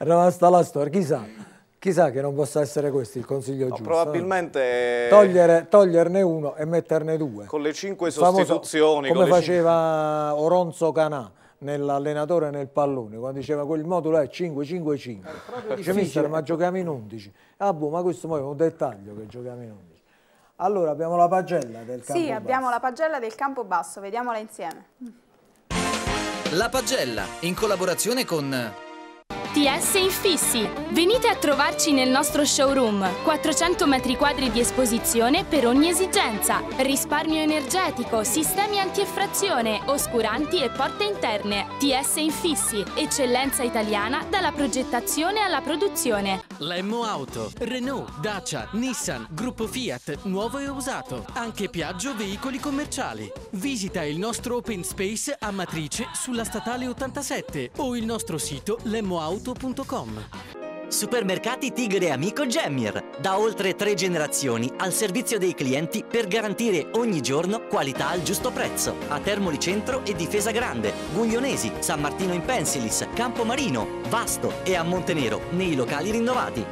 S1: rimasta la storia, chissà. Chissà che non possa essere questo il consiglio no, giusto.
S12: Probabilmente... Eh. Togliere,
S1: toglierne uno e metterne due. Con le
S12: cinque sostituzioni. come
S1: faceva cinque... Oronzo Canà nell'allenatore nel pallone, quando diceva quel modulo è 5-5-5.
S12: Dice mister ma
S1: giochiamo in 11. Ah boh, ma questo è un dettaglio che giochiamo in 11. Allora abbiamo la pagella del campo sì, basso. Sì, abbiamo la
S2: pagella del campo basso, vediamola insieme.
S4: La pagella in collaborazione con
S2: TS Infissi. Venite a trovarci nel nostro showroom,
S9: 400 metri quadri di esposizione per ogni esigenza, risparmio energetico, sistemi anti-effrazione, oscuranti e porte interne. TS Infissi,
S18: eccellenza italiana dalla progettazione alla produzione.
S21: Lemmo Auto,
S14: Renault, Dacia, Nissan, Gruppo Fiat, nuovo e usato, anche Piaggio Veicoli Commerciali. Visita il nostro open space a Matrice sulla statale 87
S4: o il nostro sito lemmoauto.com Autoauto.com Supermercati Tigre Amico Gemmier, da oltre tre generazioni al servizio dei clienti per garantire ogni giorno qualità al giusto prezzo. A Termoli Centro e Difesa Grande, Guglionesi, San Martino in Pensilis, Campomarino, Vasto e a Montenero nei locali rinnovati.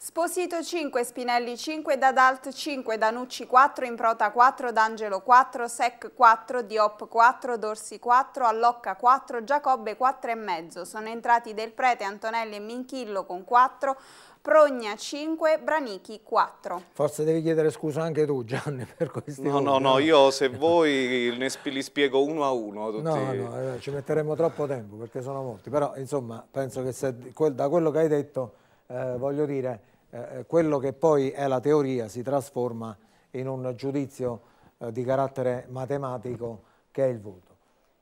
S2: Sposito 5, Spinelli 5, Dadalt 5, Danucci 4, Improta 4, D'Angelo 4, Sec 4, Diop 4, Dorsi 4, Allocca 4, Giacobbe 4 e mezzo. Sono entrati Del Prete, Antonelli e Minchillo con 4, Progna 5, Branichi 4.
S1: Forse devi chiedere scusa anche tu Gianni per questi No, no, no,
S12: io se vuoi li spiego uno a uno tutti. No, no, eh, ci metteremo
S1: troppo tempo perché sono molti, però insomma penso che se, da quello che hai detto eh, voglio dire, eh, eh, quello che poi è la teoria si trasforma in un giudizio eh, di carattere matematico che è il voto.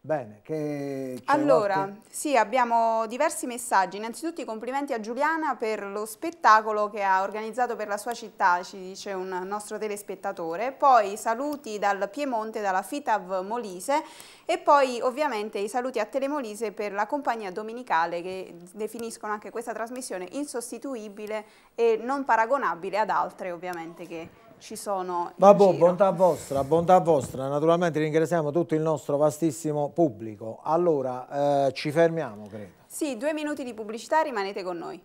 S1: Bene, che
S2: Allora, volte... sì, abbiamo diversi messaggi. Innanzitutto i complimenti a Giuliana per lo spettacolo che ha organizzato per la sua città, ci dice un nostro telespettatore. Poi saluti dal Piemonte, dalla FITAV Molise e poi ovviamente i saluti a Telemolise per la compagnia domenicale che definiscono anche questa trasmissione insostituibile e non paragonabile ad altre ovviamente che ci sono
S1: Vabbè, bontà vostra, bontà vostra. Naturalmente ringraziamo tutto il nostro vastissimo pubblico. Allora, eh, ci fermiamo, credo.
S2: Sì, due minuti di pubblicità, rimanete con noi.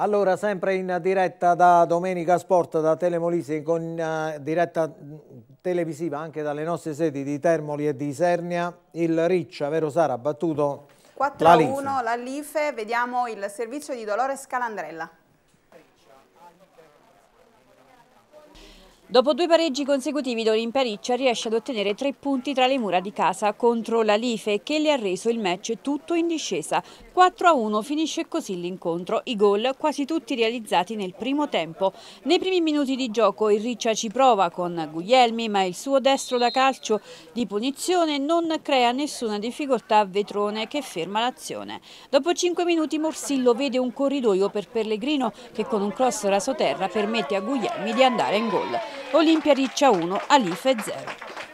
S1: Allora, sempre in diretta da Domenica Sport, da Telemolise, con uh, diretta mm, televisiva anche dalle nostre sedi di Termoli e di Isernia, il Riccia, vero Sara, ha battuto
S2: 4-1 la, la Life. Vediamo il servizio di Dolores Calandrella.
S15: Dopo due pareggi consecutivi Dorin Riccia riesce ad ottenere tre punti tra le mura di casa contro la Life che le ha reso il match tutto in discesa. 4-1 finisce così l'incontro, i gol quasi tutti realizzati nel primo tempo. Nei primi minuti di gioco il Riccia ci prova con Guglielmi ma il suo destro da calcio di punizione non crea nessuna difficoltà a Vetrone che ferma l'azione. Dopo cinque minuti Morsillo vede un corridoio per Pellegrino che con un cross rasoterra permette a Guglielmi di andare in gol. Olimpia Riccia 1, Alife 0.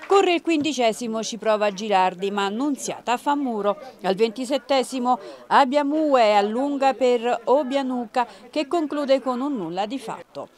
S15: Corre il quindicesimo, ci prova Girardi, ma Annunziata fa muro. Al ventisettesimo Abiamue allunga per Obianuca che conclude con un nulla di fatto.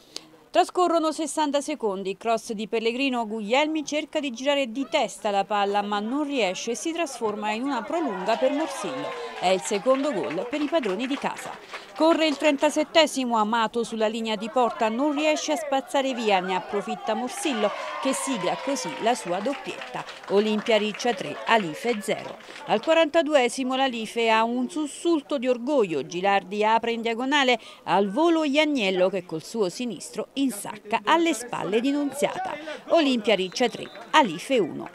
S15: Trascorrono 60 secondi, il cross di Pellegrino Guglielmi cerca di girare di testa la palla ma non riesce e si trasforma in una prolunga per Morsillo. È il secondo gol per i padroni di casa. Corre il 37esimo Amato sulla linea di porta, non riesce a spazzare via, ne approfitta Morsillo che sigla così la sua doppietta. Olimpia riccia 3, Alife 0. Al 42esimo l'Alife ha un sussulto di orgoglio, Gilardi apre in diagonale al volo Iagnello che col suo sinistro in in sacca alle spalle di Nunziata. Olimpia Riccia 3, Alife 1.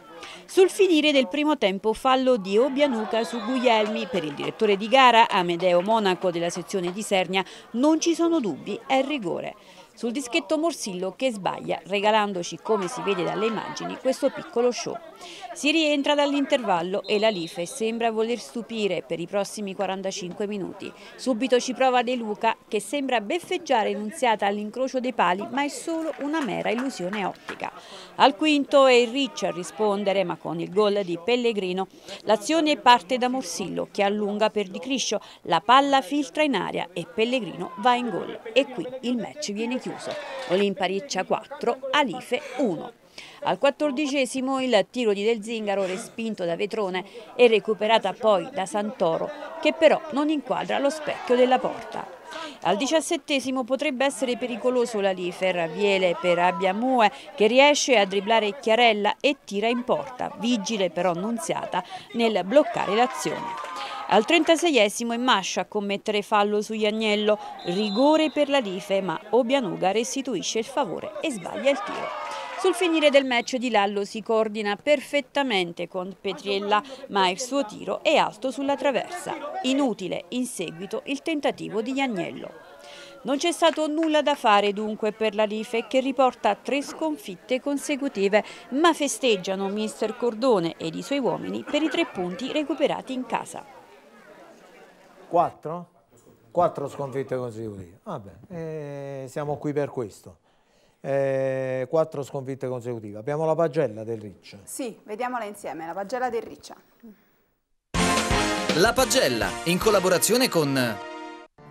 S15: Sul finire del primo tempo fallo di Obianuca su Guglielmi. Per il direttore di gara, Amedeo Monaco della sezione di Sernia, non ci sono dubbi, è rigore. Sul dischetto Morsillo che sbaglia, regalandoci, come si vede dalle immagini, questo piccolo show. Si rientra dall'intervallo e la Life sembra voler stupire per i prossimi 45 minuti. Subito ci prova De Luca che sembra beffeggiare enunziata all'incrocio dei pali ma è solo una mera illusione ottica. Al quinto è il Ricci a rispondere ma con il gol di Pellegrino. L'azione parte da Morsillo che allunga per Di Criscio, la palla filtra in aria e Pellegrino va in gol e qui il match viene chiuso. Olimpa Riccia 4, Alife 1. Al quattordicesimo il tiro di Del Zingaro respinto da Vetrone e recuperata poi da Santoro che però non inquadra lo specchio della porta. Al diciassettesimo potrebbe essere pericoloso la lì Ferraviele per Abiamue che riesce a driblare Chiarella e tira in porta, vigile però Nunziata nel bloccare l'azione. Al 36esimo è Mascia a commettere fallo su Iagnello, rigore per la Life ma Obianuga restituisce il favore e sbaglia il tiro. Sul finire del match Di Lallo si coordina perfettamente con Petriella, ma il suo tiro è alto sulla traversa. Inutile in seguito il tentativo di Agnello. Non c'è stato nulla da fare dunque per la Life che riporta tre sconfitte consecutive, ma festeggiano mister Cordone ed i suoi uomini per i tre punti recuperati in casa.
S1: Quattro? Quattro sconfitte consecutive. Vabbè, eh, siamo qui per questo eh, quattro sconfitte consecutive. Abbiamo la pagella del Riccia.
S2: Sì, vediamola insieme, la pagella del Riccia.
S4: La pagella, in collaborazione con...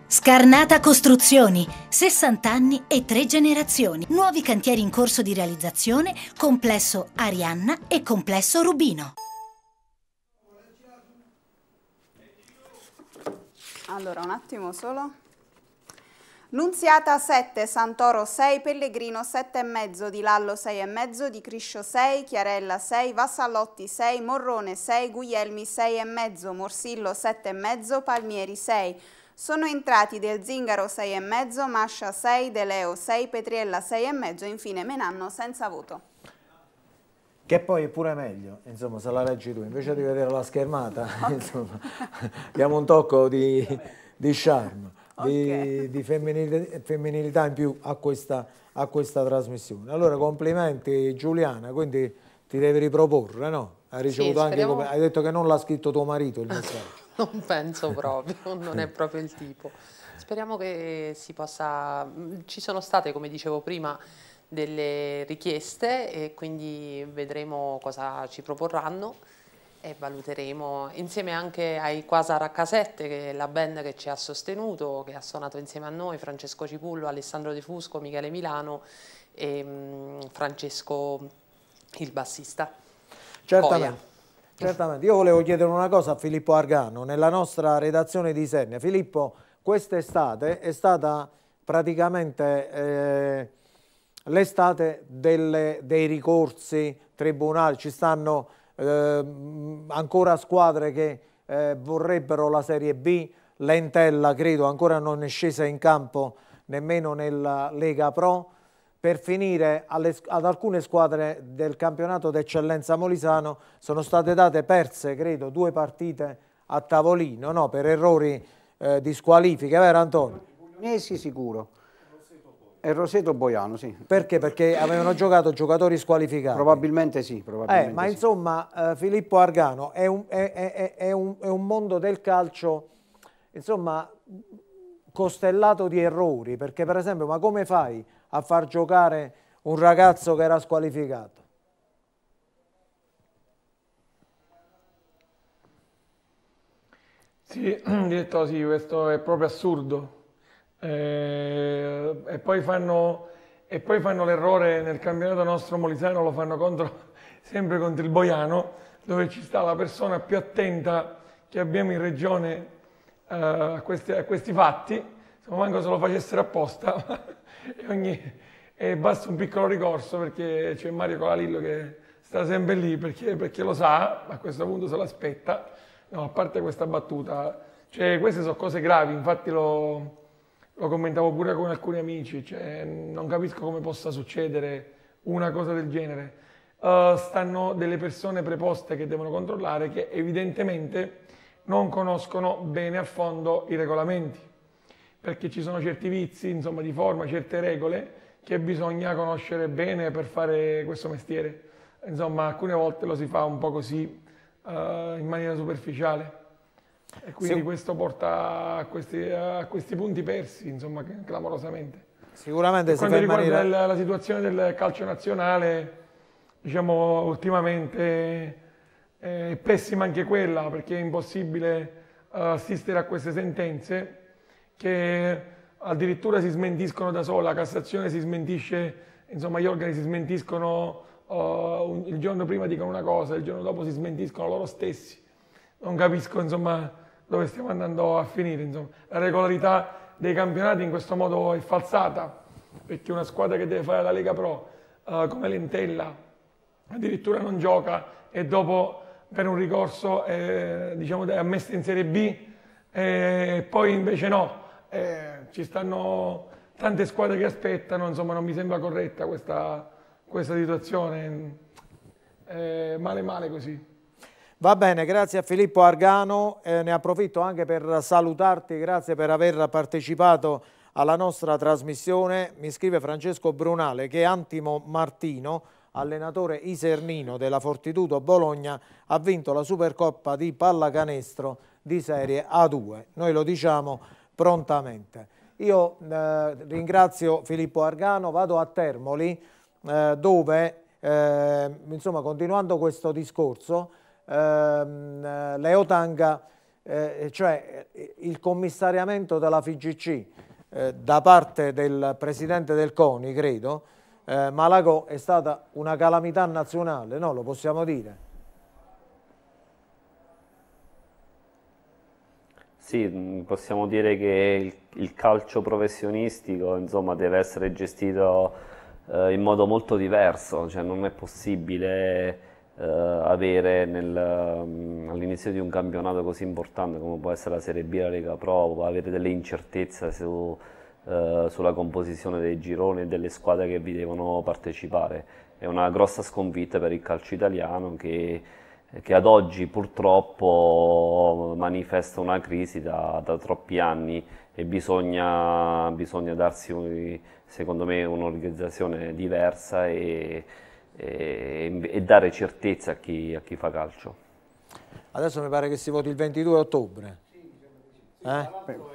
S9: Scarnata Costruzioni, 60 anni e 3 generazioni. Nuovi cantieri in corso di realizzazione, complesso Arianna e complesso Rubino.
S2: Allora, un attimo solo. Nunziata 7, Santoro 6, Pellegrino 7,5, Di Lallo 6,5, Di Criscio 6, Chiarella 6, Vassallotti 6, Morrone 6, Guglielmi 6,5, Morsillo 7,5, Palmieri 6. Sono entrati Del Zingaro 6,5, Mascia 6, De Leo 6, Petriella 6,5 e infine Menanno senza voto.
S1: Che poi è pure meglio, insomma, se la leggi tu, invece di vedere la schermata, okay. insomma, diamo un tocco di, di charme di, di femminilità, femminilità, in più a questa, a questa, trasmissione. Allora complimenti Giuliana, quindi ti devi riproporre, no? Hai, ricevuto sì, speriamo... anche, hai detto che non l'ha scritto tuo marito il messaggio.
S10: non penso proprio, non è proprio il tipo. Speriamo che si possa... Ci sono state, come dicevo prima, delle richieste e quindi vedremo cosa ci proporranno e valuteremo insieme anche ai Quasar H7, che è la band che ci ha sostenuto, che ha suonato insieme a noi, Francesco Cipullo, Alessandro De Fusco, Michele Milano e mh, mm, Francesco il bassista. Certamente.
S1: Certamente. Io volevo chiedere una cosa a Filippo Argano, nella nostra redazione di Senna. Filippo, quest'estate è stata praticamente eh, l'estate dei ricorsi tribunali, ci stanno eh, ancora squadre che eh, vorrebbero la Serie B, Lentella credo ancora non è scesa in campo nemmeno nella Lega Pro, per finire alle, ad alcune squadre del campionato d'eccellenza molisano sono state date perse, credo, due partite a tavolino no? per errori eh, di squalifica, vero Antonio?
S11: Puglianesi sicuro, e Roseto Boiano, sì. Perché? Perché avevano giocato giocatori squalificati? Probabilmente sì. Probabilmente eh, ma sì.
S1: insomma, eh, Filippo Argano, è un, è, è, è, un, è un mondo del calcio, insomma, costellato di errori. Perché, per esempio, ma come fai a far giocare un ragazzo che era squalificato?
S7: Sì, diretto, sì, questo è proprio assurdo eh, e poi fanno, fanno l'errore nel campionato nostro Molisano, lo fanno contro, sempre contro il Boiano, dove ci sta la persona più attenta che abbiamo in regione eh, a, questi, a, questi, fatti, se manco se lo facessero apposta, e, ogni, e, basta un piccolo ricorso perché c'è Mario Colalillo che sta sempre lì perché, perché lo sa, a questo punto se l'aspetta, no, a parte questa battuta, cioè, queste sono cose gravi, infatti lo lo commentavo pure con alcuni amici, cioè, non capisco come possa succedere una cosa del genere. Uh, stanno delle persone preposte che devono controllare che evidentemente non conoscono bene a fondo i regolamenti, perché ci sono certi vizi insomma, di forma, certe regole che bisogna conoscere bene per fare questo mestiere. Insomma, alcune volte lo si fa un po' così, uh, in maniera superficiale. E quindi sì. questo porta a questi, a questi, punti persi, insomma, clamorosamente. Sicuramente. Quando riguarda la, la situazione del calcio nazionale, diciamo, ultimamente eh, è pessima anche quella, perché è impossibile eh, assistere a queste sentenze che addirittura si smentiscono da sola, la Cassazione si smentisce, insomma gli organi si smentiscono uh, un, il giorno prima dicono una cosa, il giorno dopo si smentiscono loro stessi. Non capisco insomma dove stiamo andando a finire. Insomma. La regolarità dei campionati in questo modo è falsata, perché una squadra che deve fare la Lega Pro eh, come Lentella addirittura non gioca e dopo per un ricorso eh, diciamo, è ammessa in Serie B e poi invece no. Eh, ci stanno tante squadre che aspettano, insomma non mi sembra corretta questa, questa situazione, eh, male male così. Va bene, grazie
S1: a Filippo Argano, eh, ne approfitto anche per salutarti, grazie per aver partecipato alla nostra trasmissione. Mi scrive Francesco Brunale che Antimo Martino, allenatore isernino della Fortitudo Bologna, ha vinto la Supercoppa di pallacanestro di Serie A2. Noi lo diciamo prontamente. Io eh, ringrazio Filippo Argano, vado a Termoli eh, dove, eh, insomma, continuando questo discorso, ehm, Leo Tanga, eh, cioè eh, il commissariamento della FIGC eh, da parte del presidente del CONI, credo, eh, Malagò è stata una calamità nazionale, no? Lo possiamo dire.
S16: Sì, possiamo dire che il, il calcio professionistico insomma, deve essere gestito eh, in modo molto diverso, cioè non è possibile eh, avere mm, all'inizio di un campionato così importante come può essere la Serie B, la Lega Pro, avere delle incertezze su, eh, sulla composizione dei gironi e delle squadre che vi devono partecipare. È una grossa sconfitta per il calcio italiano che che ad oggi purtroppo manifesta una crisi da, da troppi anni e bisogna, bisogna darsi, secondo me, un'organizzazione diversa e, eh, e, dare certezza a chi, a chi, fa calcio.
S20: Adesso
S1: mi pare che si voti il 22 ottobre. Sì, diciamo sì. Eh?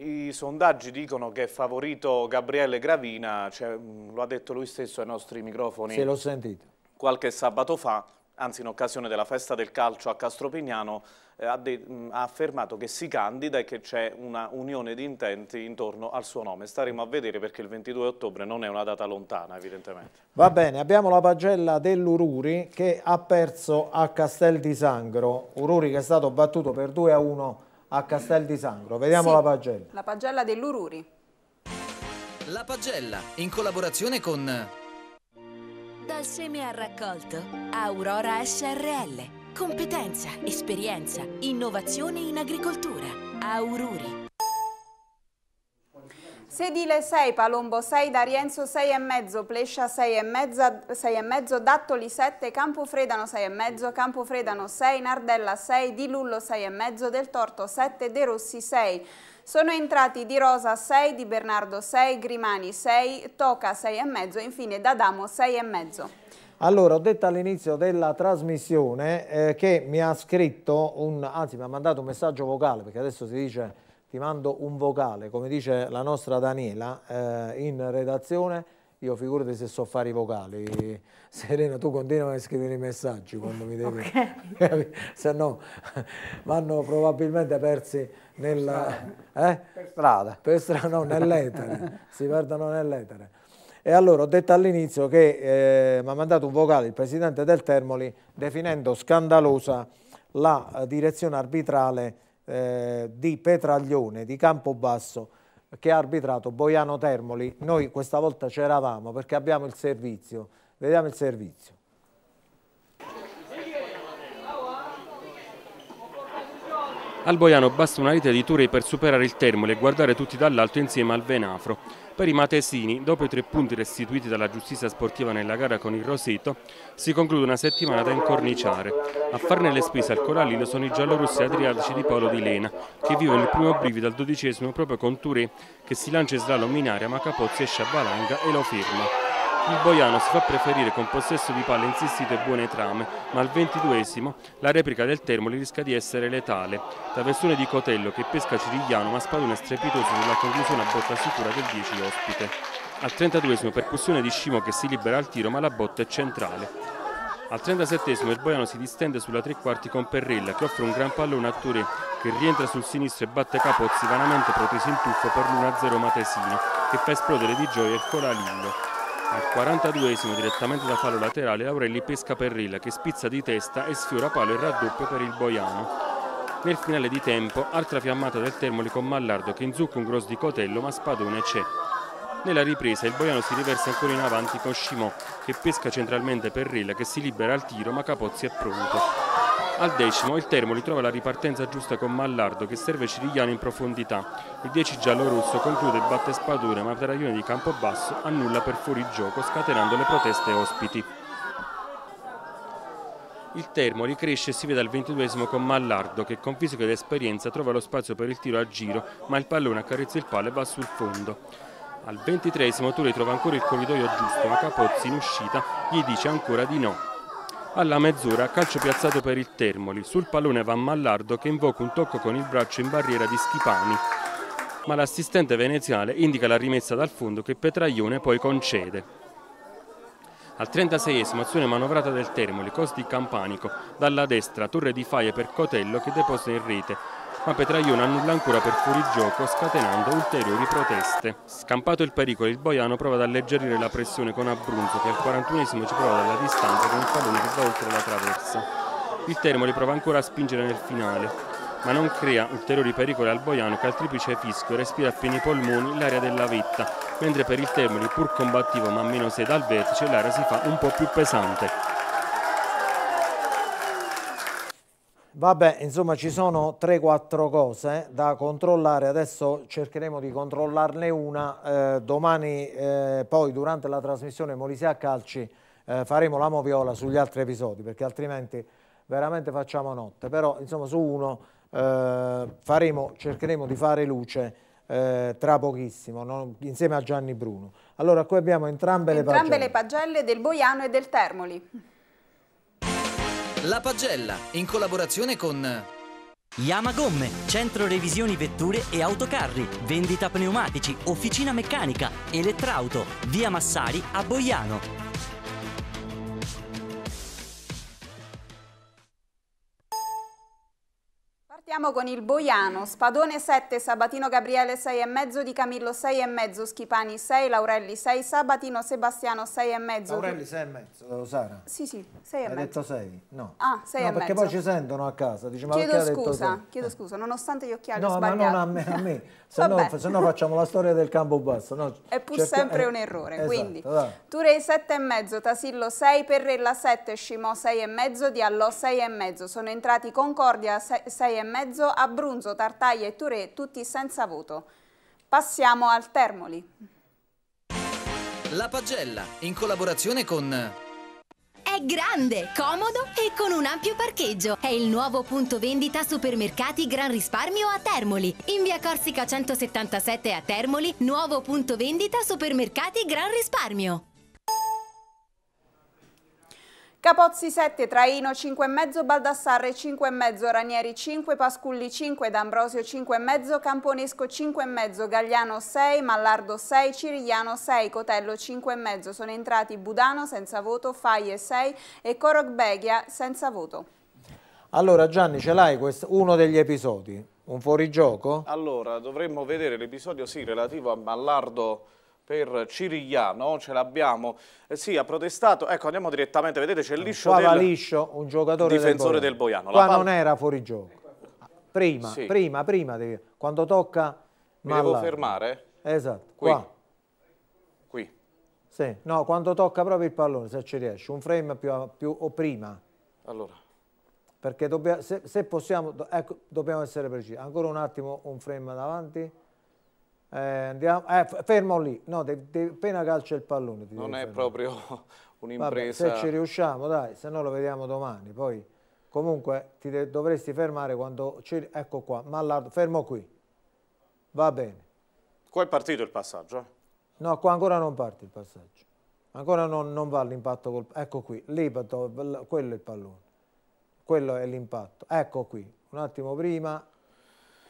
S12: i sondaggi dicono che è favorito Gabriele Gravina, cioè, lo ha detto lui stesso ai nostri microfoni. Se Qualche sabato fa, anzi in occasione della festa del calcio a Castropignano, eh, ha, mm, ha, affermato che si candida e che c'è una unione di intenti intorno al suo nome. Staremo a vedere perché il 22 ottobre non è una data lontana evidentemente.
S1: Va bene, abbiamo la pagella dell'Ururi che ha perso a Castel di Sangro. Ururi che è stato battuto per 2 a 1 a Castel di Sangro. Vediamo sì, la pagella.
S2: La pagella dell'Ururi.
S4: La pagella in collaborazione con...
S2: Dal seme al raccolto, Aurora SRL. Competenza, esperienza, innovazione in agricoltura. Aururi. Sedile 6, Palombo 6, D'Arienzo 6,5, Plescia 6,5, Dattoli 7, Campofredano 6,5, Campofredano 6, Nardella 6, Di Lullo 6,5, Del Torto 7, De Rossi 6. Sono entrati Di Rosa 6, Di Bernardo 6, Grimani 6, Toca 6,5 e infine D'Adamo 6,5.
S1: Allora, ho detto all'inizio della trasmissione eh, che mi ha scritto, un, anzi mi ha mandato un messaggio vocale, perché adesso si dice ti mando un vocale, come dice la nostra Daniela eh, in redazione, io figurati se so fare i vocali. Serena, tu continua a scrivere i messaggi quando mi devi... Okay. se no vanno probabilmente persi nella... Per strada. Eh? Per strada, no, nell'etere. si perdono nell'etere. E allora ho detto all'inizio che eh, mi ha mandato un vocale il presidente del Termoli definendo scandalosa la direzione arbitrale eh, di Petraglione di Campobasso che ha arbitrato Boiano Termoli. Noi questa volta c'eravamo perché abbiamo il servizio. Vediamo il servizio.
S22: Al Boiano basta una rete di Turei per superare il Termoli e guardare tutti dall'alto insieme al Venafro. Per i matesini, dopo i tre punti restituiti dalla giustizia sportiva nella gara con il Roseto, si conclude una settimana da incorniciare. A farne le spese al Corallino sono i giallorossi adriatici di Paolo Di Lena, che vivono il primo brivido al dodicesimo proprio con Touré, che si lancia in slalom in aria ma Capozzi esce a valanga e lo firma. Il Boiano si fa preferire con possesso di palle insistite e buone trame, ma al ventiduesimo la replica del Termoli rischia di essere letale. Traversone di Cotello che pesca Cirigliano ma spadone strepitoso sulla conclusione a botta sicura del 10 ospite. Al 32 percussione di Scimo che si libera al tiro ma la botta è centrale. Al 37 il Boiano si distende sulla tre quarti con Perrella che offre un gran pallone a Touré che rientra sul sinistro e batte Capozzi vanamente protesi in tuffo per l'1-0 Matesino che fa esplodere di gioia il Coralillo. Al 42esimo direttamente da fallo laterale Aurelli pesca Perrilla che spizza di testa e sfiora palo il raddoppio per il Boiano. Nel finale di tempo, altra fiammata del Termoli con Mallardo che inzucca un grosso di Cotello ma Spadone c'è. Nella ripresa il Boiano si riversa ancora in avanti con Scimò che pesca centralmente Perrella che si libera al tiro ma Capozzi è pronto. Al decimo il Termoli trova la ripartenza giusta con Mallardo che serve Cirigliano in profondità. Il 10 giallo-rosso conclude e batte Spadone ma Taraglione di Campobasso annulla per fuori gioco scatenando le proteste ospiti. Il Termoli cresce e si vede al 22 esimo con Mallardo che con fisica ed esperienza trova lo spazio per il tiro a giro ma il pallone accarezza il palo e va sul fondo. Al 23 esimo Turi trova ancora il corridoio giusto ma Capozzi in uscita gli dice ancora di no alla mezz'ora calcio piazzato per il Termoli, sul pallone va Mallardo che invoca un tocco con il braccio in barriera di Schipani. Ma l'assistente veneziale indica la rimessa dal fondo che Petraglione poi concede. Al 36esimo azione manovrata del Termoli, Costi Campanico, dalla destra Torre di Faie per Cotello che deposita in rete ma Petraione annulla ancora per fuorigioco scatenando ulteriori proteste. Scampato il pericolo, il Boiano prova ad alleggerire la pressione con Abrunzo che al 41 esimo ci prova dalla distanza con un pallone che va oltre la traversa. Il Termoli prova ancora a spingere nel finale, ma non crea ulteriori pericoli al Boiano che al triplice fisco respira a pieni polmoni l'area della vetta, mentre per il Termoli, pur combattivo ma meno 6 dal vertice, l'area si fa un po' più pesante.
S1: Vabbè, insomma ci sono 3-4 cose da controllare, adesso cercheremo di controllarne una, eh, domani eh, poi durante la trasmissione Molisea Calci eh, faremo la moviola sugli altri episodi perché altrimenti veramente facciamo notte, però insomma su uno eh, faremo, cercheremo di fare luce eh, tra pochissimo, no? insieme a Gianni Bruno. Allora, qui abbiamo entrambe, entrambe le pagelle.
S2: Entrambe le pagelle del Boiano e del Termoli.
S4: La Pagella, in collaborazione con... Yamagomme, centro revisioni vetture e autocarri, vendita pneumatici, officina meccanica, elettrauto, via Massari a Boiano
S2: Siamo con il Boiano, Spadone 7, Sabatino Gabriele 6,5 di Camillo 6,5, Schipani 6, Laurelli 6, Sabatino Sebastiano 6,5. Laurelli
S1: 6,5, Sara?
S2: Sì, sì, 6,5. Hai detto
S1: 6? No. Ah, 6,5. No, perché poi ci sentono a casa. Dice, chiedo scusa,
S2: chiedo scusa, nonostante gli occhiali no, ho sbagliato. No, ma non a me, a me. se no, se no, facciamo
S1: la storia del campo basso. No,
S2: è pur cerca... sempre eh, un errore. Esatto, quindi va. Turei 7,5, Tasillo 6, Perrella 7, Scimò 6,5, Diallo 6,5. Sono entrati Concordia 6,5, Abrunzo, Tartaglia e Turei tutti senza voto. Passiamo al Termoli.
S4: La pagella in collaborazione con
S2: è grande, comodo e con un ampio parcheggio. È il nuovo
S9: punto vendita supermercati Gran Risparmio a Termoli. In via Corsica 177 a
S2: Termoli, nuovo punto vendita supermercati Gran Risparmio. Capozzi 7, Traino 5,5, Baldassarre 5,5, Ranieri 5, Pasculli 5, D'Ambrosio 5,5, Camponesco 5,5, Gagliano 6, Mallardo 6, Cirigliano 6, Cotello 5,5. Sono entrati Budano senza voto, Faie 6 e Corogbeghia senza voto.
S1: Allora Gianni, ce l'hai uno degli episodi? Un fuorigioco?
S12: Allora, dovremmo vedere l'episodio sì, relativo a Mallardo per Cirigliano ce l'abbiamo, eh, sì ha protestato, ecco andiamo direttamente, vedete c'è liscio, Qua del... liscio un
S1: giocatore difensore del Boiano, del Boiano. Qua palla... non era fuori gioco, prima, sì. prima, prima, devi... quando tocca
S12: Mi Malla. devo fermare?
S1: Esatto, Qui. Qua. Qui. Sì, no, quando tocca proprio il pallone, se ci riesce, un frame più, più o prima. Allora. Perché dobbiamo, se, se possiamo, ecco, dobbiamo essere precisi. Ancora un attimo, un frame davanti. Eh, andiamo, eh, fermo lì, no, devi, devi, appena calcia il pallone. non è fermare.
S12: proprio un'impresa. Vabbè, se ci
S1: riusciamo, dai, se no lo vediamo domani. Poi comunque ti dovresti fermare quando ci... Ecco qua, Mallardo, fermo qui. Va bene.
S12: Qua è partito il passaggio? Eh.
S1: No, qua ancora non parte il passaggio. Ancora non, non va l'impatto col... Ecco qui, lì, quello è il pallone. Quello è l'impatto. Ecco qui, un attimo prima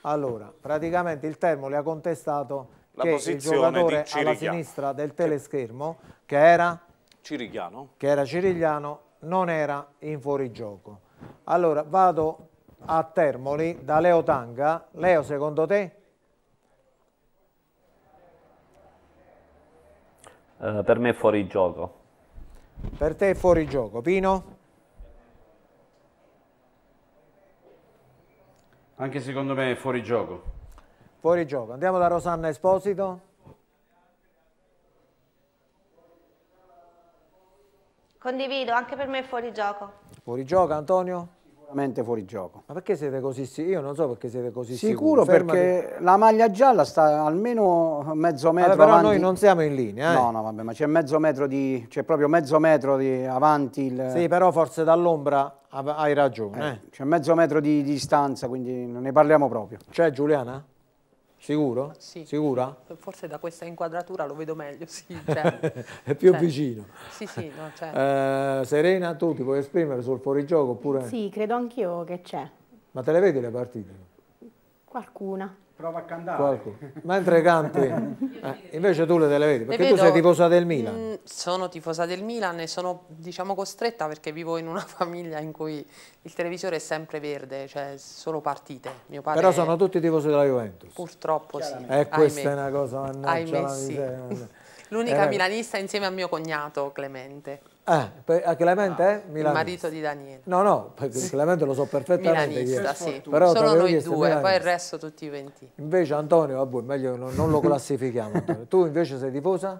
S1: allora, praticamente il Termo le ha contestato la che il giocatore alla sinistra del teleschermo,
S12: che era Cirigliano,
S1: che era Cirigliano non era in fuorigioco. Allora, vado a Termoli da Leo Tanga. Leo, secondo te?
S16: Uh, per me è fuorigioco.
S1: Per te è fuorigioco. Pino?
S8: Anche secondo me è fuori gioco.
S1: Fuori gioco. Andiamo da Rosanna Esposito.
S5: Condivido, anche per me è fuori gioco.
S1: Fuori gioco Antonio? fuori gioco. Ma
S11: perché siete così sicuri? Io non so perché siete così sicuri. Sicuro Fermati. perché la maglia gialla sta almeno mezzo metro vabbè, però avanti. noi non siamo in linea. Eh? No, no, vabbè, ma c'è mezzo metro di... c'è proprio mezzo metro di avanti il... Sì, però
S1: forse dall'ombra hai ragione. Eh, eh.
S11: C'è mezzo metro di distanza, quindi non ne parliamo proprio. C'è Giuliana? Sicuro? Sì. Sicura?
S9: Forse da questa inquadratura lo vedo meglio, sì. Cioè,
S10: è più cioè. vicino.
S9: Sì, sì, no, certo.
S1: eh, Serena, tu ti puoi esprimere sul fuorigioco oppure... Sì,
S9: credo anch'io che c'è.
S1: Ma te le vedi le partite?
S9: Qualcuna. Prova a cantare.
S10: Qualcuno.
S1: Mentre canti, eh, invece tu le televedi, perché le vedo, tu sei tifosa del Milan. Mh,
S10: mm, sono tifosa del Milan e sono diciamo costretta perché vivo in una famiglia in cui il televisore è sempre verde, cioè solo partite. Mio padre Però sono
S1: tutti tifosi della Juventus.
S10: Purtroppo sì. E questa Ahimè. è una cosa, mannaggia Sì. L'unica eh, milanista insieme a mio cognato Clemente.
S1: Ah, eh, a eh, Clemente? No, eh, il marito di Daniele. No, no, perché sì. Clemente lo so perfettamente. Milanista, sì. Però Solo noi due, milanista. poi il
S10: resto tutti i 20.
S1: Invece Antonio, vabbè, meglio non, lo classifichiamo. tu invece sei tifosa?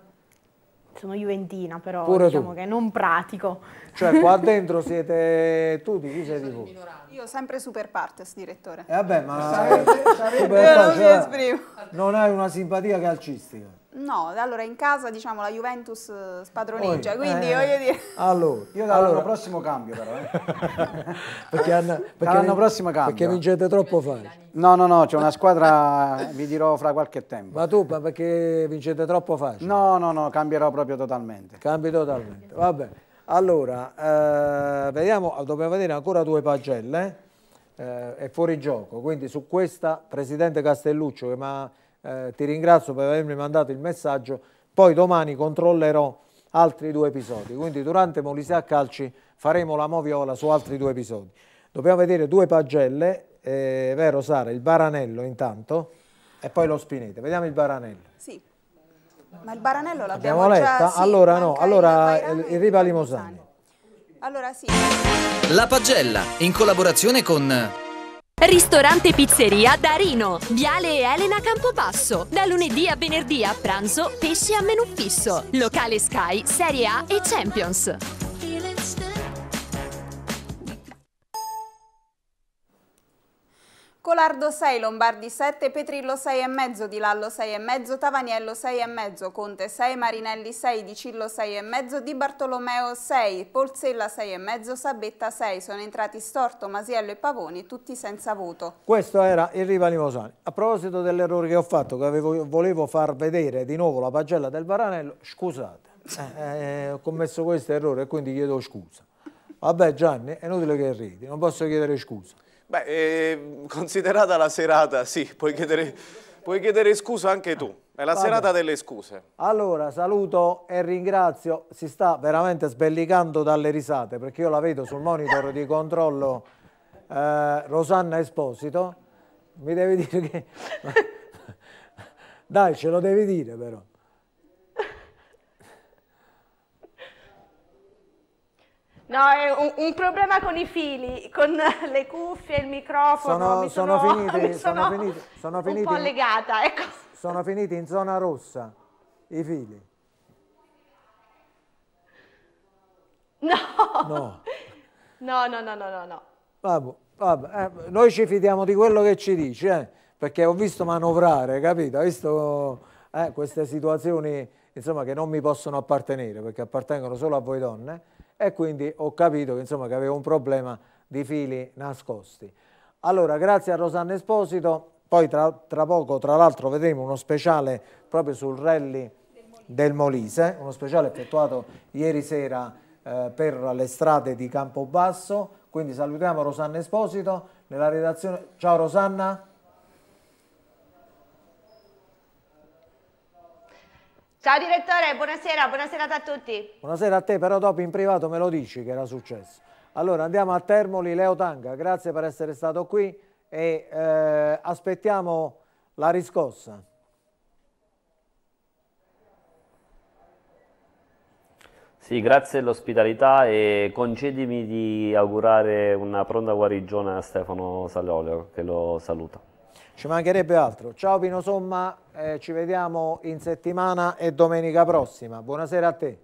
S9: Sono juventina, però Pure diciamo tu. che non pratico. Cioè qua
S1: dentro siete tu, di chi sei tifosa?
S2: Io sempre super partes, direttore. E eh vabbè, ma... Sarebbe, sarebbe, non, cioè,
S1: non hai una simpatia
S11: calcistica.
S2: No, allora in casa diciamo la Juventus eh, spadroneggia, Poi, eh, quindi eh, voglio dire... Eh.
S11: Allora, io dall'anno allora. prossimo cambio però, eh. perché hanno, dall'anno prossimo cambio. Perché vincete troppo facile. No, no, no, c'è una squadra, vi dirò fra qualche tempo. Ma tu perché vincete troppo facile? No, no, no, cambierò proprio totalmente. Cambi totalmente, vabbè.
S1: Allora, eh, vediamo, dobbiamo vedere ancora due pagelle, eh, è fuori gioco, quindi su questa Presidente Castelluccio che mi ha eh, ti ringrazio per avermi mandato il messaggio, poi domani controllerò altri due episodi, quindi durante Molise a Calci faremo la moviola su altri due episodi. Dobbiamo vedere due pagelle, eh, vero Sara, il Baranello intanto e poi lo Spinete, vediamo il Baranello.
S2: Sì. Ma il baranello l'abbiamo letta? Sì, allora
S1: no, allora eh, il Riva
S4: Limosani. Allora sì. La pagella in collaborazione con
S5: Ristorante Pizzeria Darino, Viale Elena Campobasso. Da lunedì a venerdì a pranzo, pesce a menù fisso. Locale Sky, Serie A e Champions.
S2: Colardo 6, Lombardi 7, Petrillo 6,5, Di Lallo 6,5, Tavaniello 6,5, Conte 6, Marinelli 6, Di Dicillo 6,5, Di Bartolomeo 6, Polsella 6,5, Sabetta 6. Sono entrati Storto, Masiello e Pavoni, tutti senza voto.
S1: Questo era il Riva Limosani. A proposito dell'errore che ho fatto, che avevo, volevo far vedere di nuovo la pagella del Baranello, scusate, eh, eh, eh, ho commesso questo errore e quindi chiedo scusa. Vabbè Gianni, è inutile che ridi, non posso chiedere scusa.
S12: Beh, eh, considerata la serata, sì, puoi chiedere, puoi chiedere scusa anche tu. È la Vabbè. serata delle scuse.
S1: Allora, saluto e ringrazio. Si sta veramente sbellicando dalle risate, perché io la vedo sul monitor di controllo eh, Rosanna Esposito. Mi devi dire che... Dai, ce lo devi dire però.
S5: No, è un, un, problema con i fili, con le cuffie, il microfono.
S23: Sono, sono, sono finiti, sono,
S1: finiti, sono finiti. Un po'
S5: legata, ecco.
S1: Sono finiti in zona rossa i fili.
S5: No. No. No, no, no, no, no.
S1: Vabbè, vabbè. Eh, noi ci fidiamo di quello che ci dici, eh? perché ho visto manovrare, capito? Ho visto eh, queste situazioni insomma, che non mi possono appartenere, perché appartengono solo a voi donne e quindi ho capito che, insomma, che avevo un problema di fili nascosti. Allora, grazie a Rosanna Esposito, poi tra, tra poco, tra l'altro, vedremo uno speciale proprio sul rally del Molise, uno speciale effettuato ieri sera eh, per le strade di Campobasso, quindi salutiamo Rosanna Esposito nella redazione. Ciao Rosanna.
S5: Ciao direttore, buonasera, buonasera a tutti.
S1: Buonasera a te, però dopo in privato me lo dici che era successo. Allora andiamo a Termoli, Leo Tanga, grazie per essere stato qui e eh, aspettiamo la riscossa.
S16: Sì, grazie dell'ospitalità e concedimi di augurare una pronta guarigione a Stefano Salolio che lo saluta.
S1: Ci mancherebbe altro. Ciao Pino Somma, eh, ci vediamo in settimana e domenica prossima. Buonasera a te.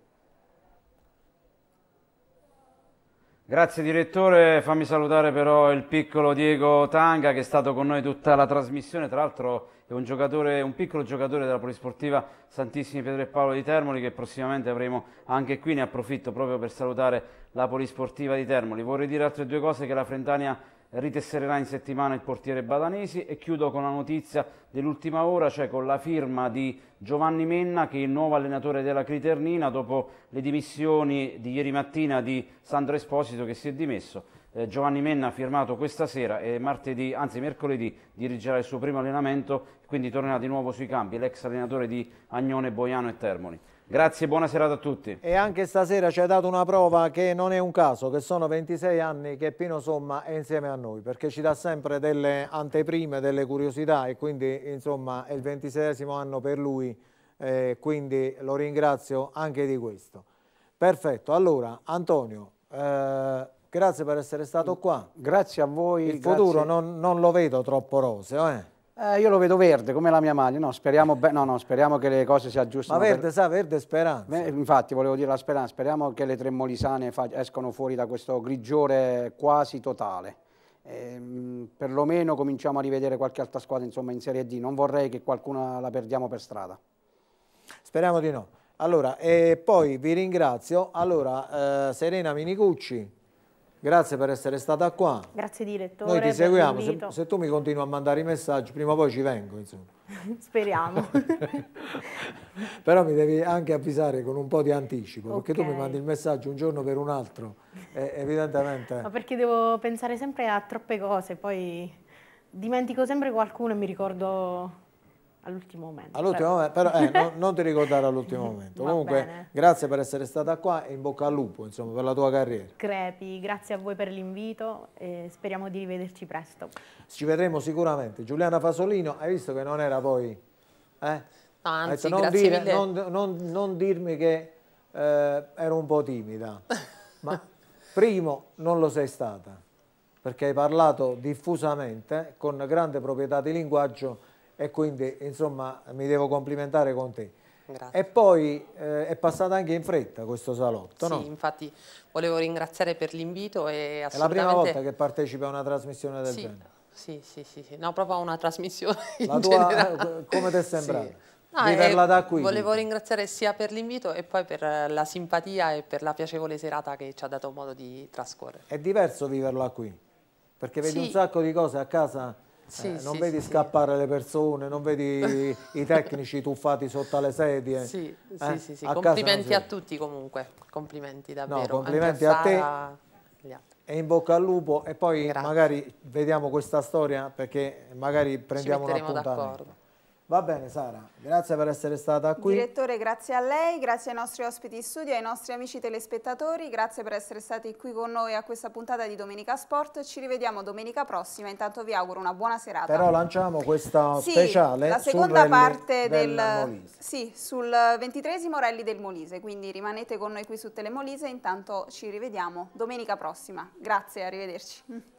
S8: Grazie direttore, fammi salutare però il piccolo Diego Tanga che è stato con noi tutta la trasmissione, tra l'altro è un, giocatore, un piccolo giocatore della polisportiva Santissimi Pietro e Paolo di Termoli che prossimamente avremo anche qui, ne approfitto proprio per salutare la polisportiva di Termoli. Vorrei dire altre due cose che la Frentania ritessererà in settimana il portiere Badanesi e chiudo con la notizia dell'ultima ora, cioè con la firma di Giovanni Menna che è il nuovo allenatore della Criternina dopo le dimissioni di ieri mattina di Sandro Esposito che si è dimesso. Eh, Giovanni Menna ha firmato questa sera e martedì, anzi mercoledì, dirigerà il suo primo allenamento, quindi tornerà di nuovo sui campi l'ex allenatore di Agnone, Boiano e Termoni. Grazie, buona serata a tutti.
S1: E anche stasera ci hai dato una prova che non è un caso, che sono 26 anni che Pino Somma è insieme a noi, perché ci dà sempre delle anteprime, delle curiosità e quindi insomma è il 26 anno per lui, eh, quindi lo ringrazio anche di questo. Perfetto, allora
S11: Antonio, eh, grazie per essere stato qua. Grazie a voi. Il futuro non, non, lo vedo troppo roseo, eh? Eh, io lo vedo verde, come la mia maglia. No speriamo, no, no, speriamo, che le cose si aggiustino. Ma verde, per... sa, verde è speranza. Infatti, volevo dire la speranza. Speriamo che le tre molisane escono fuori da questo grigiore quasi totale. Eh, perlomeno cominciamo a rivedere qualche altra squadra insomma, in Serie D. Non vorrei che qualcuna la perdiamo per strada. Speriamo di no. Allora, eh, poi vi ringrazio. Allora,
S1: eh, Serena Minicucci, Grazie per essere stata qua.
S9: Grazie direttore. Noi ti seguiamo, se, se,
S1: tu mi continui a mandare i messaggi, prima o poi ci vengo.
S9: Speriamo.
S1: Però mi devi anche avvisare con un po' di anticipo, okay. perché tu mi mandi il messaggio un giorno per un altro, eh, evidentemente. Ma
S9: perché devo pensare sempre a troppe cose, poi dimentico sempre qualcuno e mi ricordo All'ultimo momento. All'ultimo momento, però eh, non,
S1: non, ti ricordare all'ultimo momento. Comunque, bene. grazie per essere stata qua e in bocca al lupo, insomma, per la tua carriera.
S9: Crepi, grazie a voi per l'invito e speriamo di rivederci presto.
S1: Ci vedremo sicuramente. Giuliana Fasolino, hai visto che non era poi... Eh?
S21: Anzi, detto, non, dire, non,
S1: non, non, dirmi che eh, ero un po' timida, ma primo non lo sei stata, perché hai parlato diffusamente, con grande proprietà di linguaggio, e quindi insomma mi devo complimentare con te. Grazie. E poi eh, è passata anche in fretta questo salotto, sì, no?
S10: infatti volevo ringraziare per l'invito e assolutamente... È la prima volta
S1: che partecipi a una trasmissione del sì, genere?
S10: Sì, sì, sì, sì, no, proprio a una trasmissione La tua, generale. Eh, come ti è sembrata? Sì. No, viverla eh, da qui. Volevo ringraziare sia per l'invito e poi per la simpatia e per la piacevole serata che ci ha dato modo di trascorrere.
S1: È diverso viverla qui, perché vedi sì. un sacco di cose a casa eh, sì, eh, non sì, vedi sì, scappare le persone, non vedi i tecnici tuffati sotto alle sedie. Sì, eh? sì, sì, a complimenti a
S10: tutti comunque, complimenti davvero. No, complimenti a, Sara... te.
S1: E in bocca al lupo e poi Grazie. magari vediamo questa storia perché magari prendiamo un appuntamento. Va bene Sara, grazie per essere stata qui. Direttore,
S2: grazie a lei, grazie ai nostri ospiti in studio, ai nostri amici telespettatori, grazie per essere stati qui con noi a questa puntata di Domenica Sport. Ci rivediamo domenica prossima, intanto vi auguro una buona serata. Però lanciamo
S1: questa sì, speciale la seconda parte del, del
S2: Sì, sul ventitresimo rally del Molise, quindi rimanete con noi qui su Telemolise, intanto ci rivediamo domenica prossima. Grazie, arrivederci.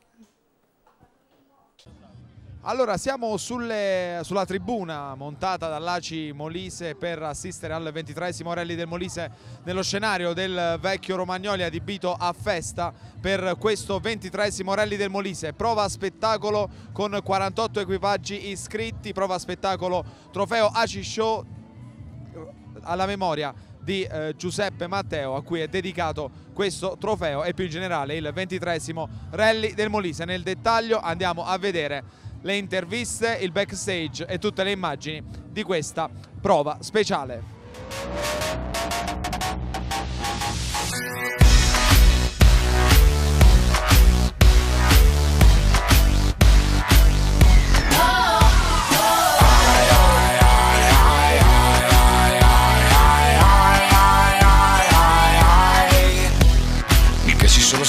S24: Allora siamo sulle, sulla tribuna montata dall'Aci Molise per assistere al 23 Rally del Molise nello scenario del vecchio Romagnoli adibito a festa per questo 23 Rally del Molise. Prova spettacolo con 48 equipaggi iscritti, prova spettacolo trofeo Aci Show alla memoria di eh, Giuseppe Matteo a cui è dedicato questo trofeo e più in generale il 23 Rally del Molise. Nel dettaglio andiamo a vedere le interviste, il backstage e tutte le immagini di questa prova speciale.
S3: Oh!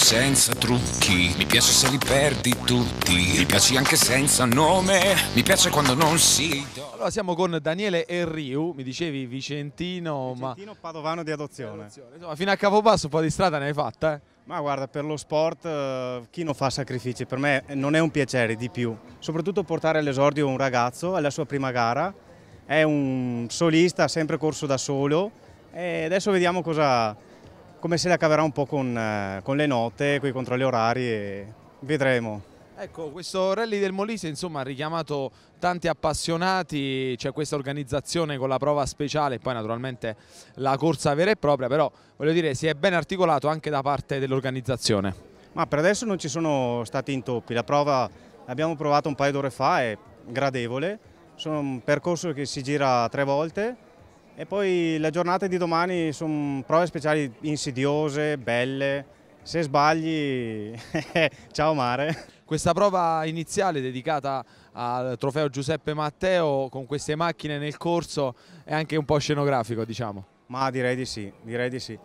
S8: senza trucchi, mi piace se li perdi tutti, mi piaci
S20: anche senza nome, mi piace quando non si...
S24: Allora siamo con Daniele Enriu,
S6: mi dicevi Vicentino, Vicentino ma... Vicentino padovano di adozione. di adozione. Insomma, fino a Capobasso un po' di strada ne hai fatta, eh? Ma guarda, per lo sport eh, chi non fa sacrifici, per me non è un piacere di più. Soprattutto portare all'esordio un ragazzo alla sua prima gara, è un solista, sempre corso da solo e adesso vediamo cosa come se la caverà un po' con, eh, con le note, con i controlli orari e vedremo.
S24: Ecco, questo rally del Molise insomma, ha richiamato tanti appassionati, c'è questa organizzazione con la prova speciale e poi naturalmente la corsa vera e propria, però voglio dire si è ben articolato anche da parte dell'organizzazione.
S6: Ma per adesso non ci sono stati intoppi, la prova l'abbiamo provata un paio d'ore fa, è gradevole, sono un percorso che si gira tre volte, e poi la giornata di domani sono prove speciali insidiose, belle, se sbagli ciao mare. Questa prova iniziale
S24: dedicata al trofeo Giuseppe Matteo con queste macchine nel corso
S6: è anche un po' scenografico diciamo. Ma direi di sì, direi di sì.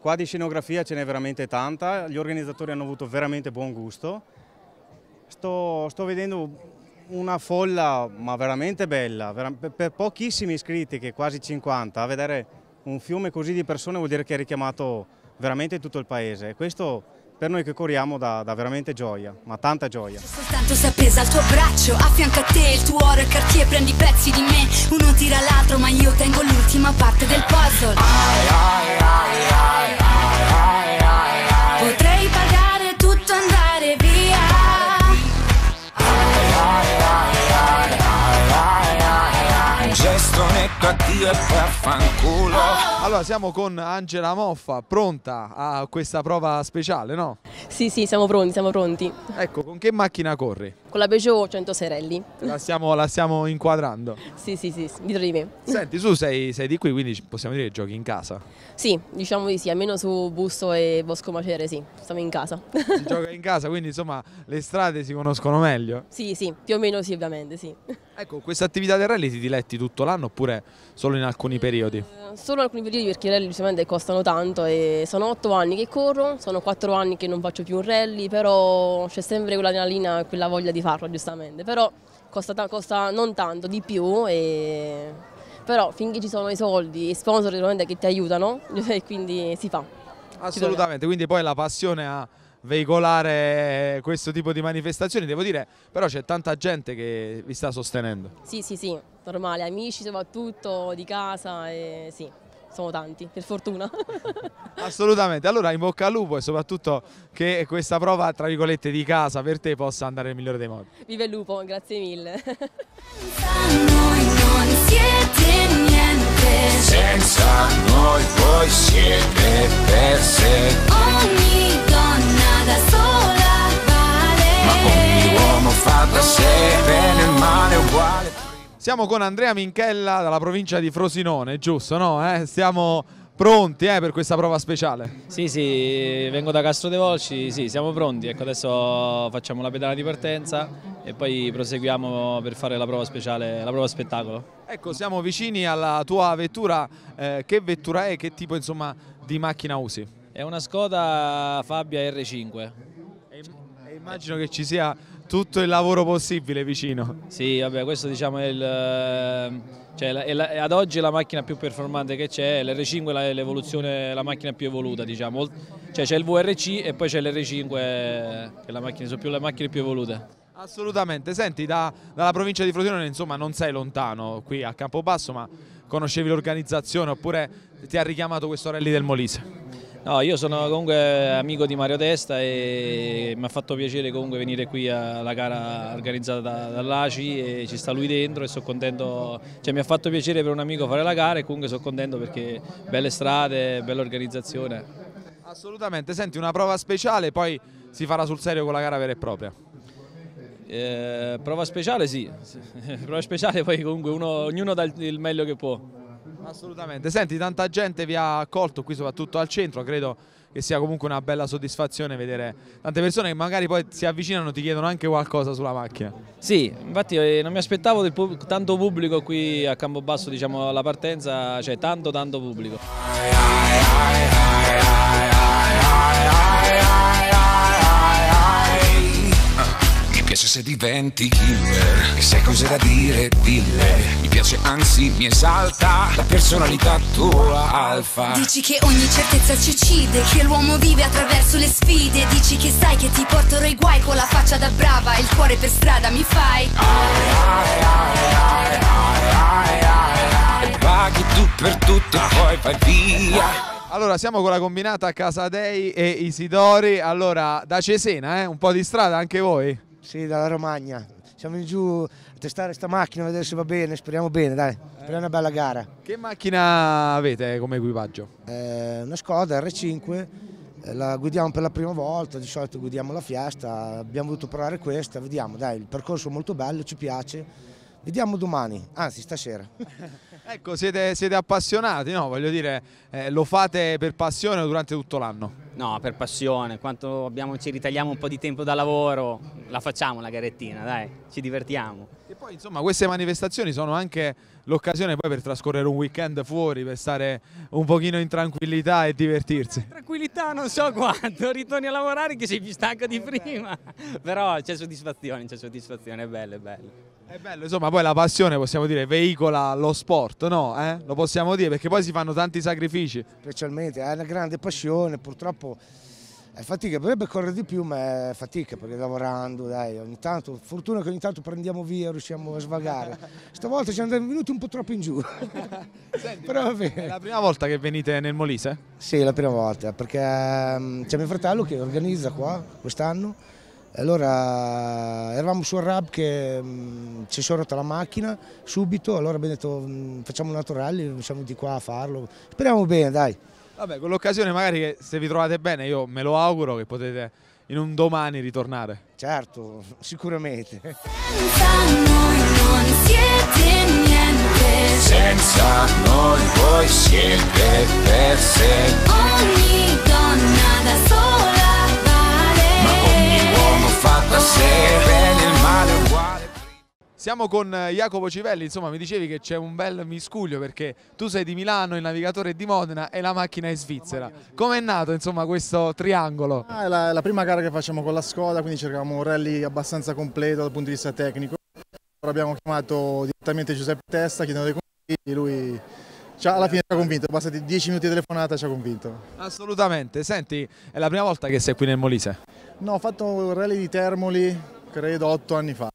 S6: Qua di scenografia ce n'è veramente tanta, gli organizzatori hanno avuto veramente buon gusto. Sto, sto vedendo una folla ma veramente bella, per pochissimi iscritti che quasi 50, a vedere un fiume così di persone vuol dire che ha richiamato veramente tutto il paese e questo per noi che corriamo dà, dà veramente gioia, ma tanta gioia. Soltanto
S15: se appesa al tuo braccio, a fianco a te il tuo oro e cartier, prendi pezzi di me, uno tira l'altro ma io
S5: tengo l'ultima parte del puzzle. Potrei pagare tutto andare via.
S24: Allora siamo con Angela Moffa, pronta a questa prova speciale, no? Sì, sì, siamo pronti, siamo pronti. Ecco, con che macchina corri?
S25: con la Peugeot 100 Serelli. La
S24: stiamo, la stiamo inquadrando.
S25: sì, sì, sì, dietro di me.
S24: Senti, tu sei, sei, di qui, quindi possiamo dire che giochi in casa?
S25: Sì, diciamo di sì, almeno su Busto e Bosco Macere, sì, siamo in casa. si
S24: gioca in casa, quindi insomma le strade si conoscono meglio?
S25: Sì, sì, più o meno sì, ovviamente, sì. Ecco, questa
S24: attività del rally ti diletti tutto l'anno oppure solo in alcuni periodi? Eh,
S25: solo in alcuni periodi perché i rally giustamente costano tanto e sono otto anni che corro, sono quattro anni che non faccio più un rally, però c'è sempre quella linea, quella voglia di fare farlo giustamente, però costa, costa non tanto, di più, e... però finché ci sono i soldi, i sponsor che ti aiutano, quindi si fa. Assolutamente,
S24: quindi poi la passione a veicolare questo tipo di manifestazioni, devo dire, però c'è tanta gente che vi sta sostenendo.
S25: Sì, sì, sì, normale, amici soprattutto di casa, e... sì sono tanti, per fortuna.
S24: Assolutamente, allora in bocca al lupo e soprattutto che questa prova tra virgolette di casa per te possa andare nel migliore dei modi.
S25: Vive il lupo, grazie mille. Noi non siete
S2: niente.
S7: Senza noi voi siete perse.
S6: Ogni donna da sola
S7: vale. Ma ogni uomo fa
S20: da sé, bene e male
S3: uguale.
S24: Siamo con Andrea Minchella dalla provincia di Frosinone, giusto? No? Eh? Siamo pronti eh, per questa prova speciale? Sì, sì, vengo da Castro De Volci, sì, siamo pronti. Ecco, adesso facciamo la pedana di partenza e poi proseguiamo per fare la prova speciale, la prova spettacolo. Ecco, siamo vicini alla tua vettura. Eh, che vettura è? e Che tipo insomma, di macchina usi?
S4: È una Skoda Fabia R5.
S24: E immagino che ci sia tutto il lavoro possibile vicino. Sì, vabbè, questo diciamo è il... Eh, cioè, ad oggi la macchina più performante che c'è, l'R5 è l'evoluzione, la macchina più evoluta, diciamo. Cioè, c'è il VRC e poi c'è l'R5, eh, che macchina, sono più le macchine più evolute. Assolutamente, senti, da, dalla provincia di Frosinone insomma non sei lontano qui a Campobasso, ma conoscevi l'organizzazione oppure ti ha richiamato questo rally del
S26: Molise?
S24: No, io sono comunque amico di Mario Testa e mi ha fatto piacere comunque venire qui alla gara organizzata dall'ACI e ci sta lui dentro e sono contento, cioè mi ha fatto piacere per un amico fare la gara e comunque sono contento perché belle strade, bella organizzazione. Assolutamente, senti una prova speciale poi si farà sul serio con la gara vera e propria. Eh, prova speciale sì, prova speciale poi comunque uno, ognuno dà il meglio che può. Assolutamente, senti tanta gente vi ha accolto qui soprattutto al centro, credo che sia comunque una bella soddisfazione vedere tante persone che magari poi si avvicinano e ti chiedono anche qualcosa sulla macchina. Sì, infatti eh, non mi aspettavo pub tanto pubblico qui a Campobasso diciamo alla partenza, cioè tanto tanto pubblico.
S20: piace se diventi killer E sai hai cose da dire, dille Mi piace, anzi mi esalta
S8: La personalità tua, alfa Dici
S2: che ogni certezza ci uccide Che l'uomo vive
S5: attraverso le sfide Dici che sai che ti porterò i guai Con la faccia da brava e il cuore per strada mi fai
S21: E paghi
S8: tu per tutto e poi vai via
S24: allora, siamo con la combinata Casadei e
S20: Isidori. Allora, da Cesena, eh? un po' di strada anche voi? Sì, dalla Romagna. Siamo in giù a testare questa macchina, a vedere se va bene, speriamo bene, dai. Speriamo una bella gara. Che macchina
S24: avete come equipaggio?
S20: Eh, una Skoda R5, eh, la guidiamo per la prima volta, di solito guidiamo la Fiesta, abbiamo voluto provare questa, vediamo, dai, il percorso è molto bello, ci piace. Vediamo domani, anzi stasera.
S24: Ecco, siete, siete appassionati, no? Voglio dire, eh, lo fate per passione durante tutto l'anno?
S16: No, per passione, quanto abbiamo, ci ritagliamo un po' di tempo da lavoro, la facciamo la garettina, dai, ci divertiamo. E
S21: poi
S24: insomma queste manifestazioni sono anche l'occasione poi per trascorrere un weekend fuori, per stare un pochino in tranquillità e divertirsi. Eh,
S21: tranquillità non so quanto, ritorni a lavorare che sei più stanco di prima, però c'è soddisfazione, c'è soddisfazione, è bello, è bello.
S24: È bello, insomma, poi la passione possiamo dire veicola lo sport, no? Eh? Lo possiamo dire perché poi si fanno tanti sacrifici.
S20: Specialmente, è una grande passione, purtroppo è fatica, potrebbe correre di più, ma è fatica perché lavorando, dai, ogni tanto, fortuna che ogni tanto prendiamo via, riusciamo a svagare. Stavolta ci siamo venuti un po' troppo in giù. Senti, Però È
S24: la prima volta che venite nel Molise?
S20: Sì, è la prima volta, perché ehm, c'è mio fratello che organizza qua quest'anno allora eravamo su Arab che mh, mm, ci sono rotta la macchina subito, allora abbiamo detto mh, mm, facciamo un altro rally, siamo di qua a farlo, speriamo bene dai.
S24: Vabbè, con l'occasione magari che se vi trovate bene io me lo auguro che potete in un domani ritornare. Certo, sicuramente.
S2: Senza noi non siete niente.
S7: Senza noi voi siete per sé.
S20: Ogni donna da sola ogni uomo
S7: fa da sé,
S20: bene male
S24: uguale. Siamo con eh, Jacopo Civelli, insomma mi dicevi che c'è un bel miscuglio perché tu sei di Milano, il navigatore è di Modena e la macchina è svizzera.
S27: Come è nato insomma questo triangolo? Ah, è, la, è la prima gara che facciamo con la Skoda, quindi cercavamo un rally abbastanza completo dal punto di vista tecnico. Ora Abbiamo chiamato direttamente Giuseppe Testa chiedendo dei consigli, lui cioè, alla fine ci ha convinto, passati 10 minuti di telefonata ci ha convinto. Assolutamente, senti, è la prima volta che sei qui nel Molise? No, ho fatto un rally di Termoli, credo otto anni fa.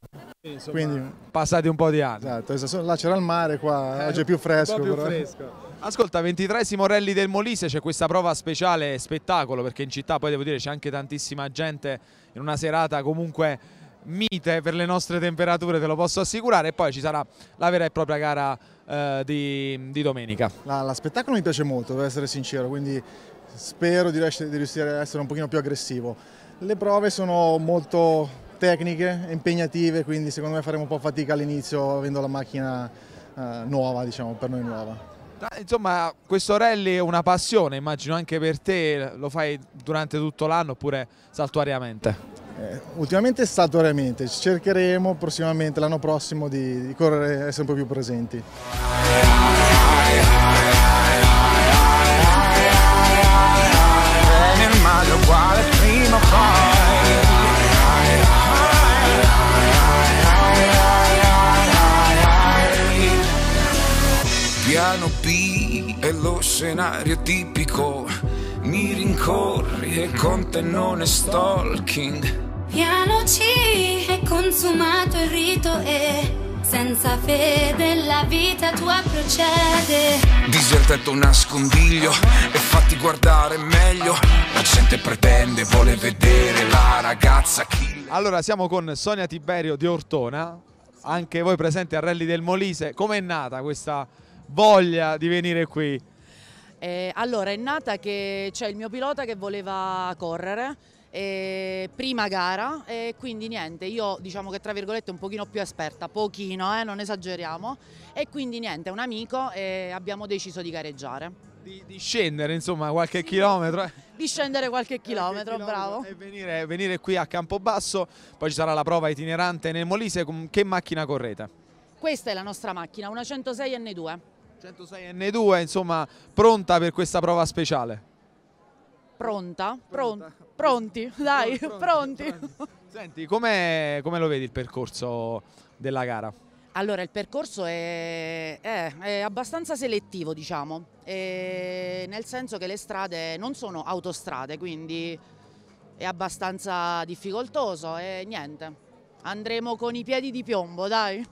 S27: insomma, Quindi, passati un po' di anni. Esatto, esatto, là c'era il mare, qua eh, oggi è più fresco. Un più però. fresco.
S24: Ascolta, 23esimo rally del Molise, c'è questa prova speciale, spettacolo, perché in città poi devo dire c'è anche tantissima gente in una serata comunque mite per le nostre temperature, te lo posso assicurare, e poi ci sarà la vera e propria gara eh, di, di, domenica.
S27: La, la, spettacolo mi piace molto, devo essere sincero, quindi spero di, di riuscire ad essere un pochino più aggressivo. Le prove sono molto tecniche, impegnative, quindi secondo me faremo un po' fatica all'inizio avendo la macchina eh, nuova, diciamo, per noi nuova.
S24: Ah, insomma, questo rally è una passione, immagino anche per te, lo fai durante tutto l'anno oppure saltuariamente?
S27: Eh, ultimamente è stato veramente, cercheremo prossimamente, l'anno prossimo, di, di correre e sempre più presenti.
S7: Piano B è lo scenario tipico mi rincorri e con te non è stalking.
S19: Piano C è consumato
S5: il rito e senza fede la vita tua procede.
S7: Disertetto nascondiglio e fatti guardare meglio. La gente pretende, vuole vedere la ragazza chi.
S24: Allora siamo con Sonia Tiberio di Ortona, anche voi presenti al Rally del Molise. Com'è nata questa voglia di venire qui?
S17: Eh, allora è nata che c'è cioè, il mio pilota che voleva correre, eh, prima gara e quindi niente, io diciamo che tra virgolette un pochino più esperta, pochino, eh, non esageriamo, e quindi niente, un amico e abbiamo deciso di gareggiare. Di, di,
S24: scendere insomma qualche sì, chilometro
S17: di scendere qualche chilometro, qualche chilometro bravo e venire,
S24: venire, qui a Campobasso poi ci sarà la prova itinerante nel Molise che macchina correte?
S17: questa è la nostra macchina una 106 N2 106
S24: N2, insomma, pronta per questa prova speciale?
S17: Pronta, pronta. Pronti, pronti, dai, pronti. pronti.
S24: Senti, come com lo vedi il percorso della gara?
S17: Allora, il percorso è, è, è abbastanza selettivo, diciamo, e nel senso che le strade non sono autostrade, quindi è abbastanza difficoltoso e niente, andremo con i piedi di piombo, dai,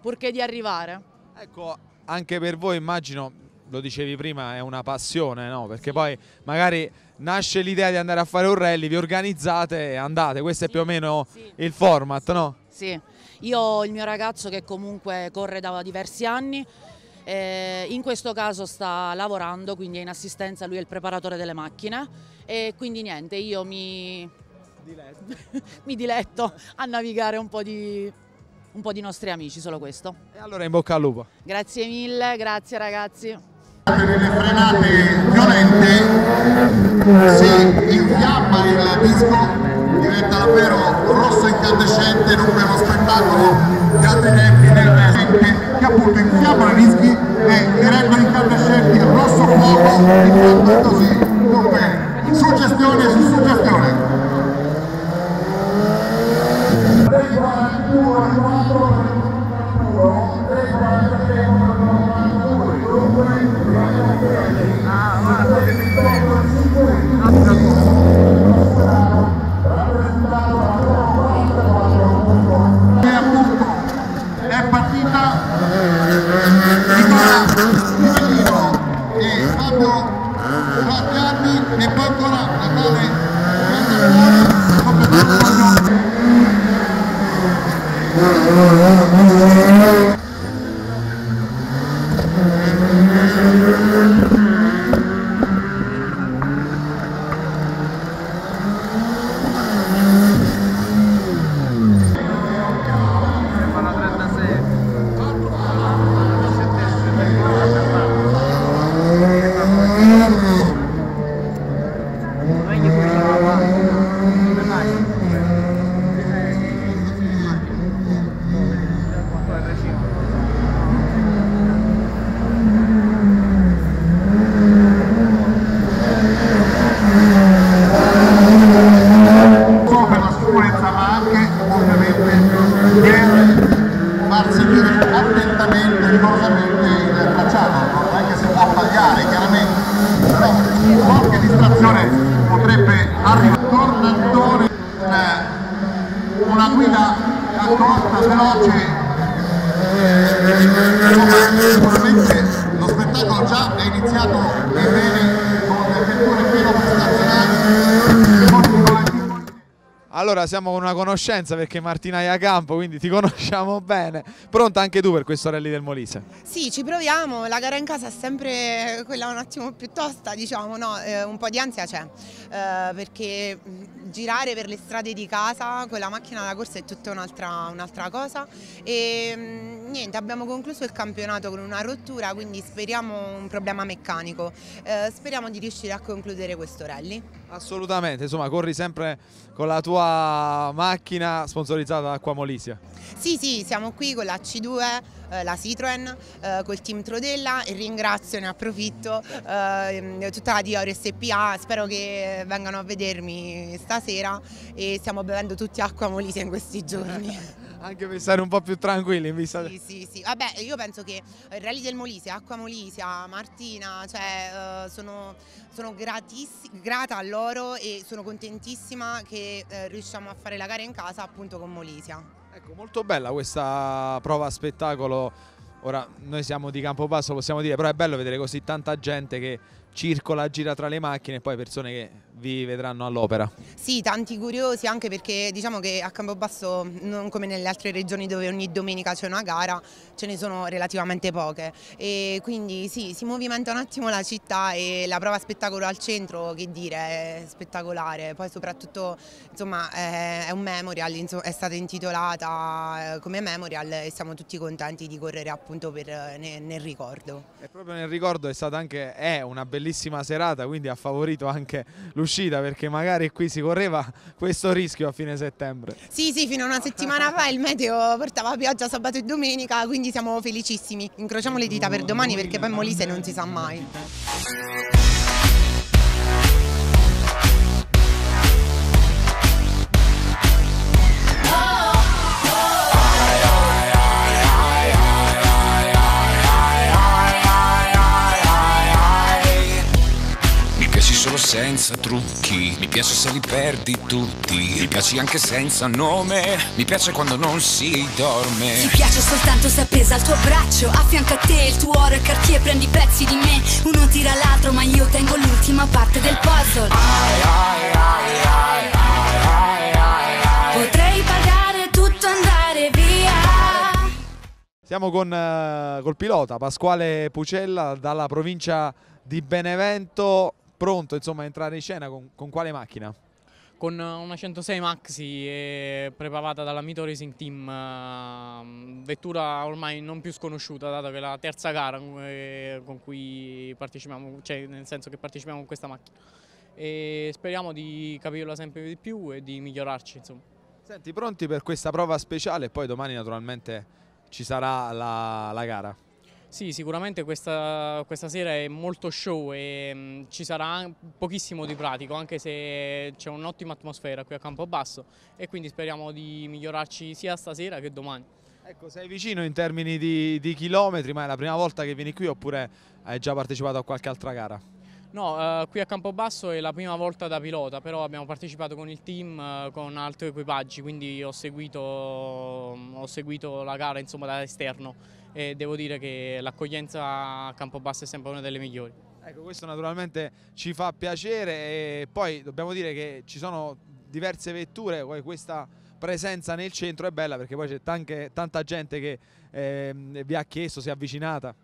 S17: purché di arrivare. Ecco,
S24: anche per voi immagino, lo dicevi prima, è una passione, no? Perché sì. poi magari nasce l'idea di andare a fare un rally, vi organizzate e andate, questo sì. è più o meno sì. il format, no?
S17: Sì, io ho il mio ragazzo che comunque corre da diversi anni, eh, in questo caso sta lavorando, quindi è in assistenza, lui è il preparatore delle macchine e quindi niente, io mi, diletto. mi diletto a navigare un po' di un po' di nostri amici, solo questo. E allora
S24: in bocca al lupo.
S17: Grazie mille, grazie ragazzi. Per le frenate violente
S10: si infiamma
S13: il disco, diventa davvero rosso incandescente, dunque lo spettacolo di altri tempi nel
S27: presente che appunto infiamma i dischi e li rendono incandescenti rosso fuoco,
S7: infiammando così,
S27: dunque suggestione su
S19: suggestione.
S24: con una conoscenza perché Martina è a campo, quindi ti conosciamo bene. Pronta anche tu per questo rally del Molise?
S23: Sì, ci proviamo, la gara in casa è sempre quella un attimo più tosta, diciamo, no? eh, un po' di ansia c'è, eh, perché mm, girare per le strade di casa con la macchina da corsa è tutta un'altra un cosa e mm, niente, abbiamo concluso il campionato con una rottura, quindi speriamo un problema meccanico, eh, speriamo di riuscire a concludere questo rally.
S24: Assolutamente, insomma corri sempre con la tua macchina sponsorizzata da Acquamolisia.
S23: Sì, sì, siamo qui con la C2, eh, la Citroen, eh, col team Trodella e ringrazio, ne approfitto, eh, ehm, tutta la Dior SPA, spero che vengano a vedermi stasera e stiamo bevendo tutti Acqua Molisia in questi giorni. Anche per
S24: stare un po' più tranquilli in vista. Sì,
S23: sì, sì. Vabbè, io penso che eh, Rally del Molise, Acqua Molisia, Martina, cioè, eh, sono, sono grata a loro e sono contentissima che eh, riusciamo a fare la gara in casa appunto con Molisia.
S24: Ecco, molto bella questa prova spettacolo. Ora, noi siamo di campo basso, possiamo dire, però è bello vedere così tanta gente che circola, gira tra le macchine e poi persone che vi vedranno all'opera?
S23: Sì, tanti curiosi anche perché diciamo che a Campobasso non come nelle altre regioni dove ogni domenica c'è una gara ce ne sono relativamente poche e quindi sì, si movimenta un attimo la città e la prova spettacolo al centro che dire è spettacolare poi soprattutto insomma è un memorial, è stata intitolata eh, come memorial e siamo tutti contenti di correre appunto per, eh, nel, ricordo.
S24: E proprio nel ricordo è stata anche è una bellissima serata quindi ha favorito anche l'uscita uscita perché magari qui si correva questo rischio a fine settembre.
S23: Sì, sì, fino a una settimana fa il meteo portava pioggia sabato e domenica, quindi siamo felicissimi. Incrociamo le dita per domani perché poi Molise non si sa mai.
S8: Oh! senza trucchi, mi piace se li
S7: perdi tutti, mi piaci anche senza nome, mi piace quando non si dorme. Ti
S15: piace soltanto se appesa al tuo braccio, Affianco a te il tuo oro e cartier, prendi pezzi di me, uno tira l'altro ma io tengo l'ultima parte del puzzle. Ai, ai, ai,
S5: Potrei pagare tutto andare via.
S24: Siamo con, uh, col pilota Pasquale Pucella dalla provincia di Benevento pronto insomma, a entrare in scena con, con quale macchina?
S21: con eh, una 106 Maxi eh, preparata dalla Mito Racing Team, eh, vettura ormai non più sconosciuta dato che è la terza gara con cui partecipiamo, cioè nel senso che partecipiamo con questa macchina. E speriamo di capirla sempre di più e di migliorarci. Insomma.
S24: Senti, pronti per questa prova speciale e poi domani naturalmente ci sarà la, la gara?
S21: Sì, sicuramente questa, questa sera è molto show e mh, mm, ci sarà pochissimo di pratico, anche se c'è un'ottima atmosfera qui a Campobasso e quindi speriamo di migliorarci sia stasera che domani. Ecco, sei
S24: vicino in termini di, di chilometri, ma è la prima volta che vieni qui oppure hai già partecipato a qualche altra gara?
S21: No, eh, qui a Campobasso è la prima volta da pilota, però abbiamo partecipato con il team, eh, con altri equipaggi, quindi ho seguito, mm, ho seguito la gara insomma, da esterno e devo dire che l'accoglienza a Campobasso è sempre una delle migliori.
S24: Ecco, questo naturalmente ci fa piacere e poi dobbiamo dire che ci sono diverse vetture, questa presenza nel centro è bella perché poi c'è tanche,
S21: tanta gente che eh, vi ha chiesto, si è avvicinata.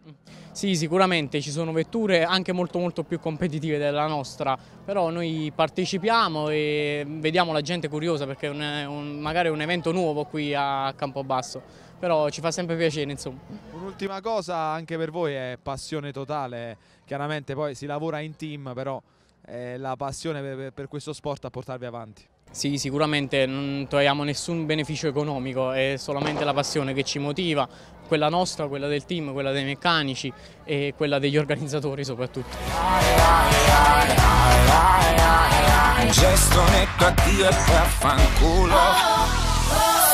S21: Sì, sicuramente ci sono vetture anche molto molto più competitive della nostra, però noi partecipiamo e vediamo la gente curiosa perché è un, un, magari è un evento nuovo qui a Campobasso, però ci fa sempre piacere insomma.
S24: Un'ultima cosa anche per voi è passione totale, chiaramente poi si lavora in team, però eh, la passione per, per questo sport a portarvi
S21: avanti. Sì, sicuramente non troviamo nessun beneficio economico, è solamente la passione che ci motiva, quella nostra, quella del team, quella dei meccanici e quella degli organizzatori soprattutto. Un gesto
S7: netto a e poi fanculo.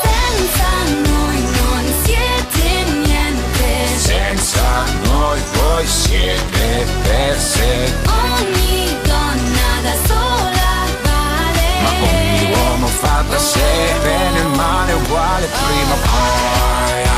S16: Senza noi
S2: non siete niente.
S7: Senza noi voi siete perse.
S8: Ogni donna da sola
S20: vale. L'uomo
S7: fa da sé, bene e male uguale prima o
S20: poi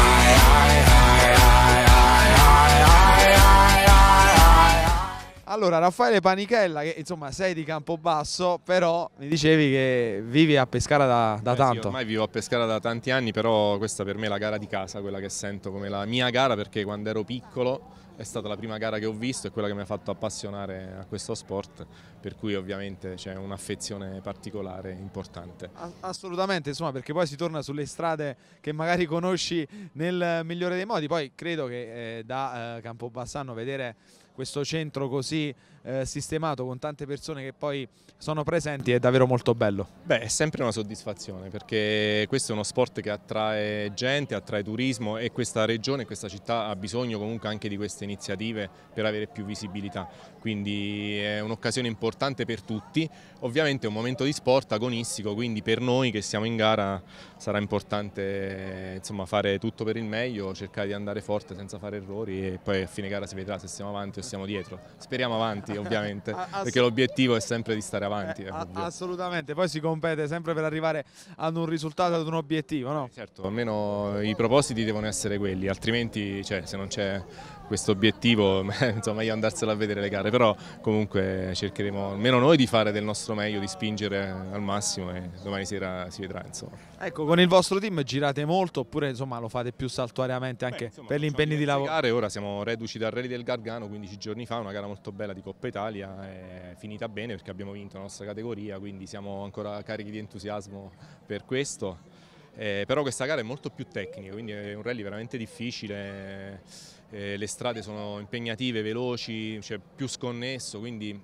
S24: Allora Raffaele Panichella che insomma sei di Campobasso però
S26: mi dicevi che vivi a Pescara da, da Eh sì, ormai vivo a Pescara da tanti anni, però questa per me è la gara di casa, quella che sento come la mia gara, perché quando ero piccolo è stata la prima gara che ho visto e quella che mi ha fatto appassionare a questo sport, per cui ovviamente c'è un'affezione particolare importante.
S24: Assolutamente, insomma, perché poi si torna sulle strade che magari conosci nel migliore dei modi, poi credo che eh, da eh, Campobassano vedere questo centro così eh, sistemato con tante persone che poi sono presenti è davvero molto bello.
S26: Beh, è sempre una soddisfazione perché questo è uno sport che attrae gente, attrae turismo e questa regione, questa città ha bisogno comunque anche di queste iniziative per avere più visibilità, quindi è un'occasione importante per tutti, ovviamente è un momento di sport agonistico, quindi per noi che siamo in gara sarà importante insomma, fare tutto per il meglio, cercare di andare forte senza fare errori e poi a fine gara si vedrà se siamo avanti o siamo dietro, speriamo avanti. ovviamente, perché l'obiettivo è sempre di stare avanti. Eh,
S24: assolutamente, poi si compete sempre per arrivare ad un risultato, ad un obiettivo, no? Eh, certo,
S26: almeno i propositi devono essere quelli, altrimenti cioè, se non c'è questo obiettivo, insomma, io andarselo a vedere le gare, però comunque cercheremo almeno noi di fare del nostro meglio, di spingere al massimo e domani sera si vedrà, insomma.
S24: Ecco, con il vostro team girate molto oppure insomma, lo fate più saltuariamente anche Beh, insomma, per gli impegni di lavoro?
S26: ora siamo reduci dal Rally del Gargano 15 giorni fa, una gara molto bella di Coppa Italia, è finita bene perché abbiamo vinto la nostra categoria, quindi siamo ancora carichi di entusiasmo per questo. Eh, però questa gara è molto più tecnica, quindi è un rally veramente difficile, eh, eh le strade sono impegnative, veloci, cioè più sconnesso, quindi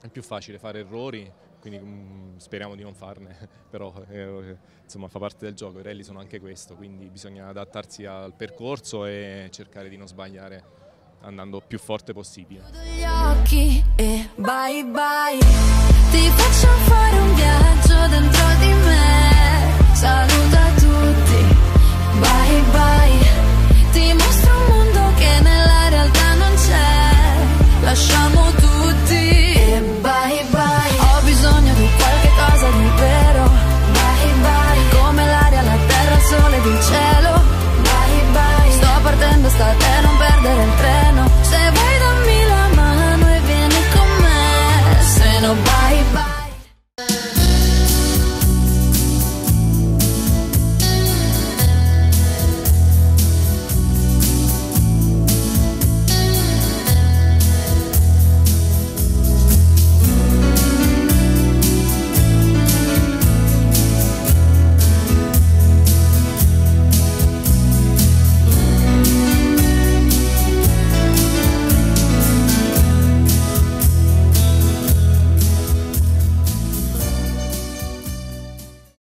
S26: è più facile fare errori quindi mh, mm, speriamo di non farne, però eh, insomma, fa parte del gioco, i rally sono anche questo, quindi bisogna adattarsi al percorso e cercare di non sbagliare andando più forte possibile.
S17: Gli occhi e bye bye, ti faccio fare un
S5: viaggio dentro di me, saluta tutti, bye bye, ti mostro un mondo che nella realtà non c'è, lasciamo tutti e bye bye. start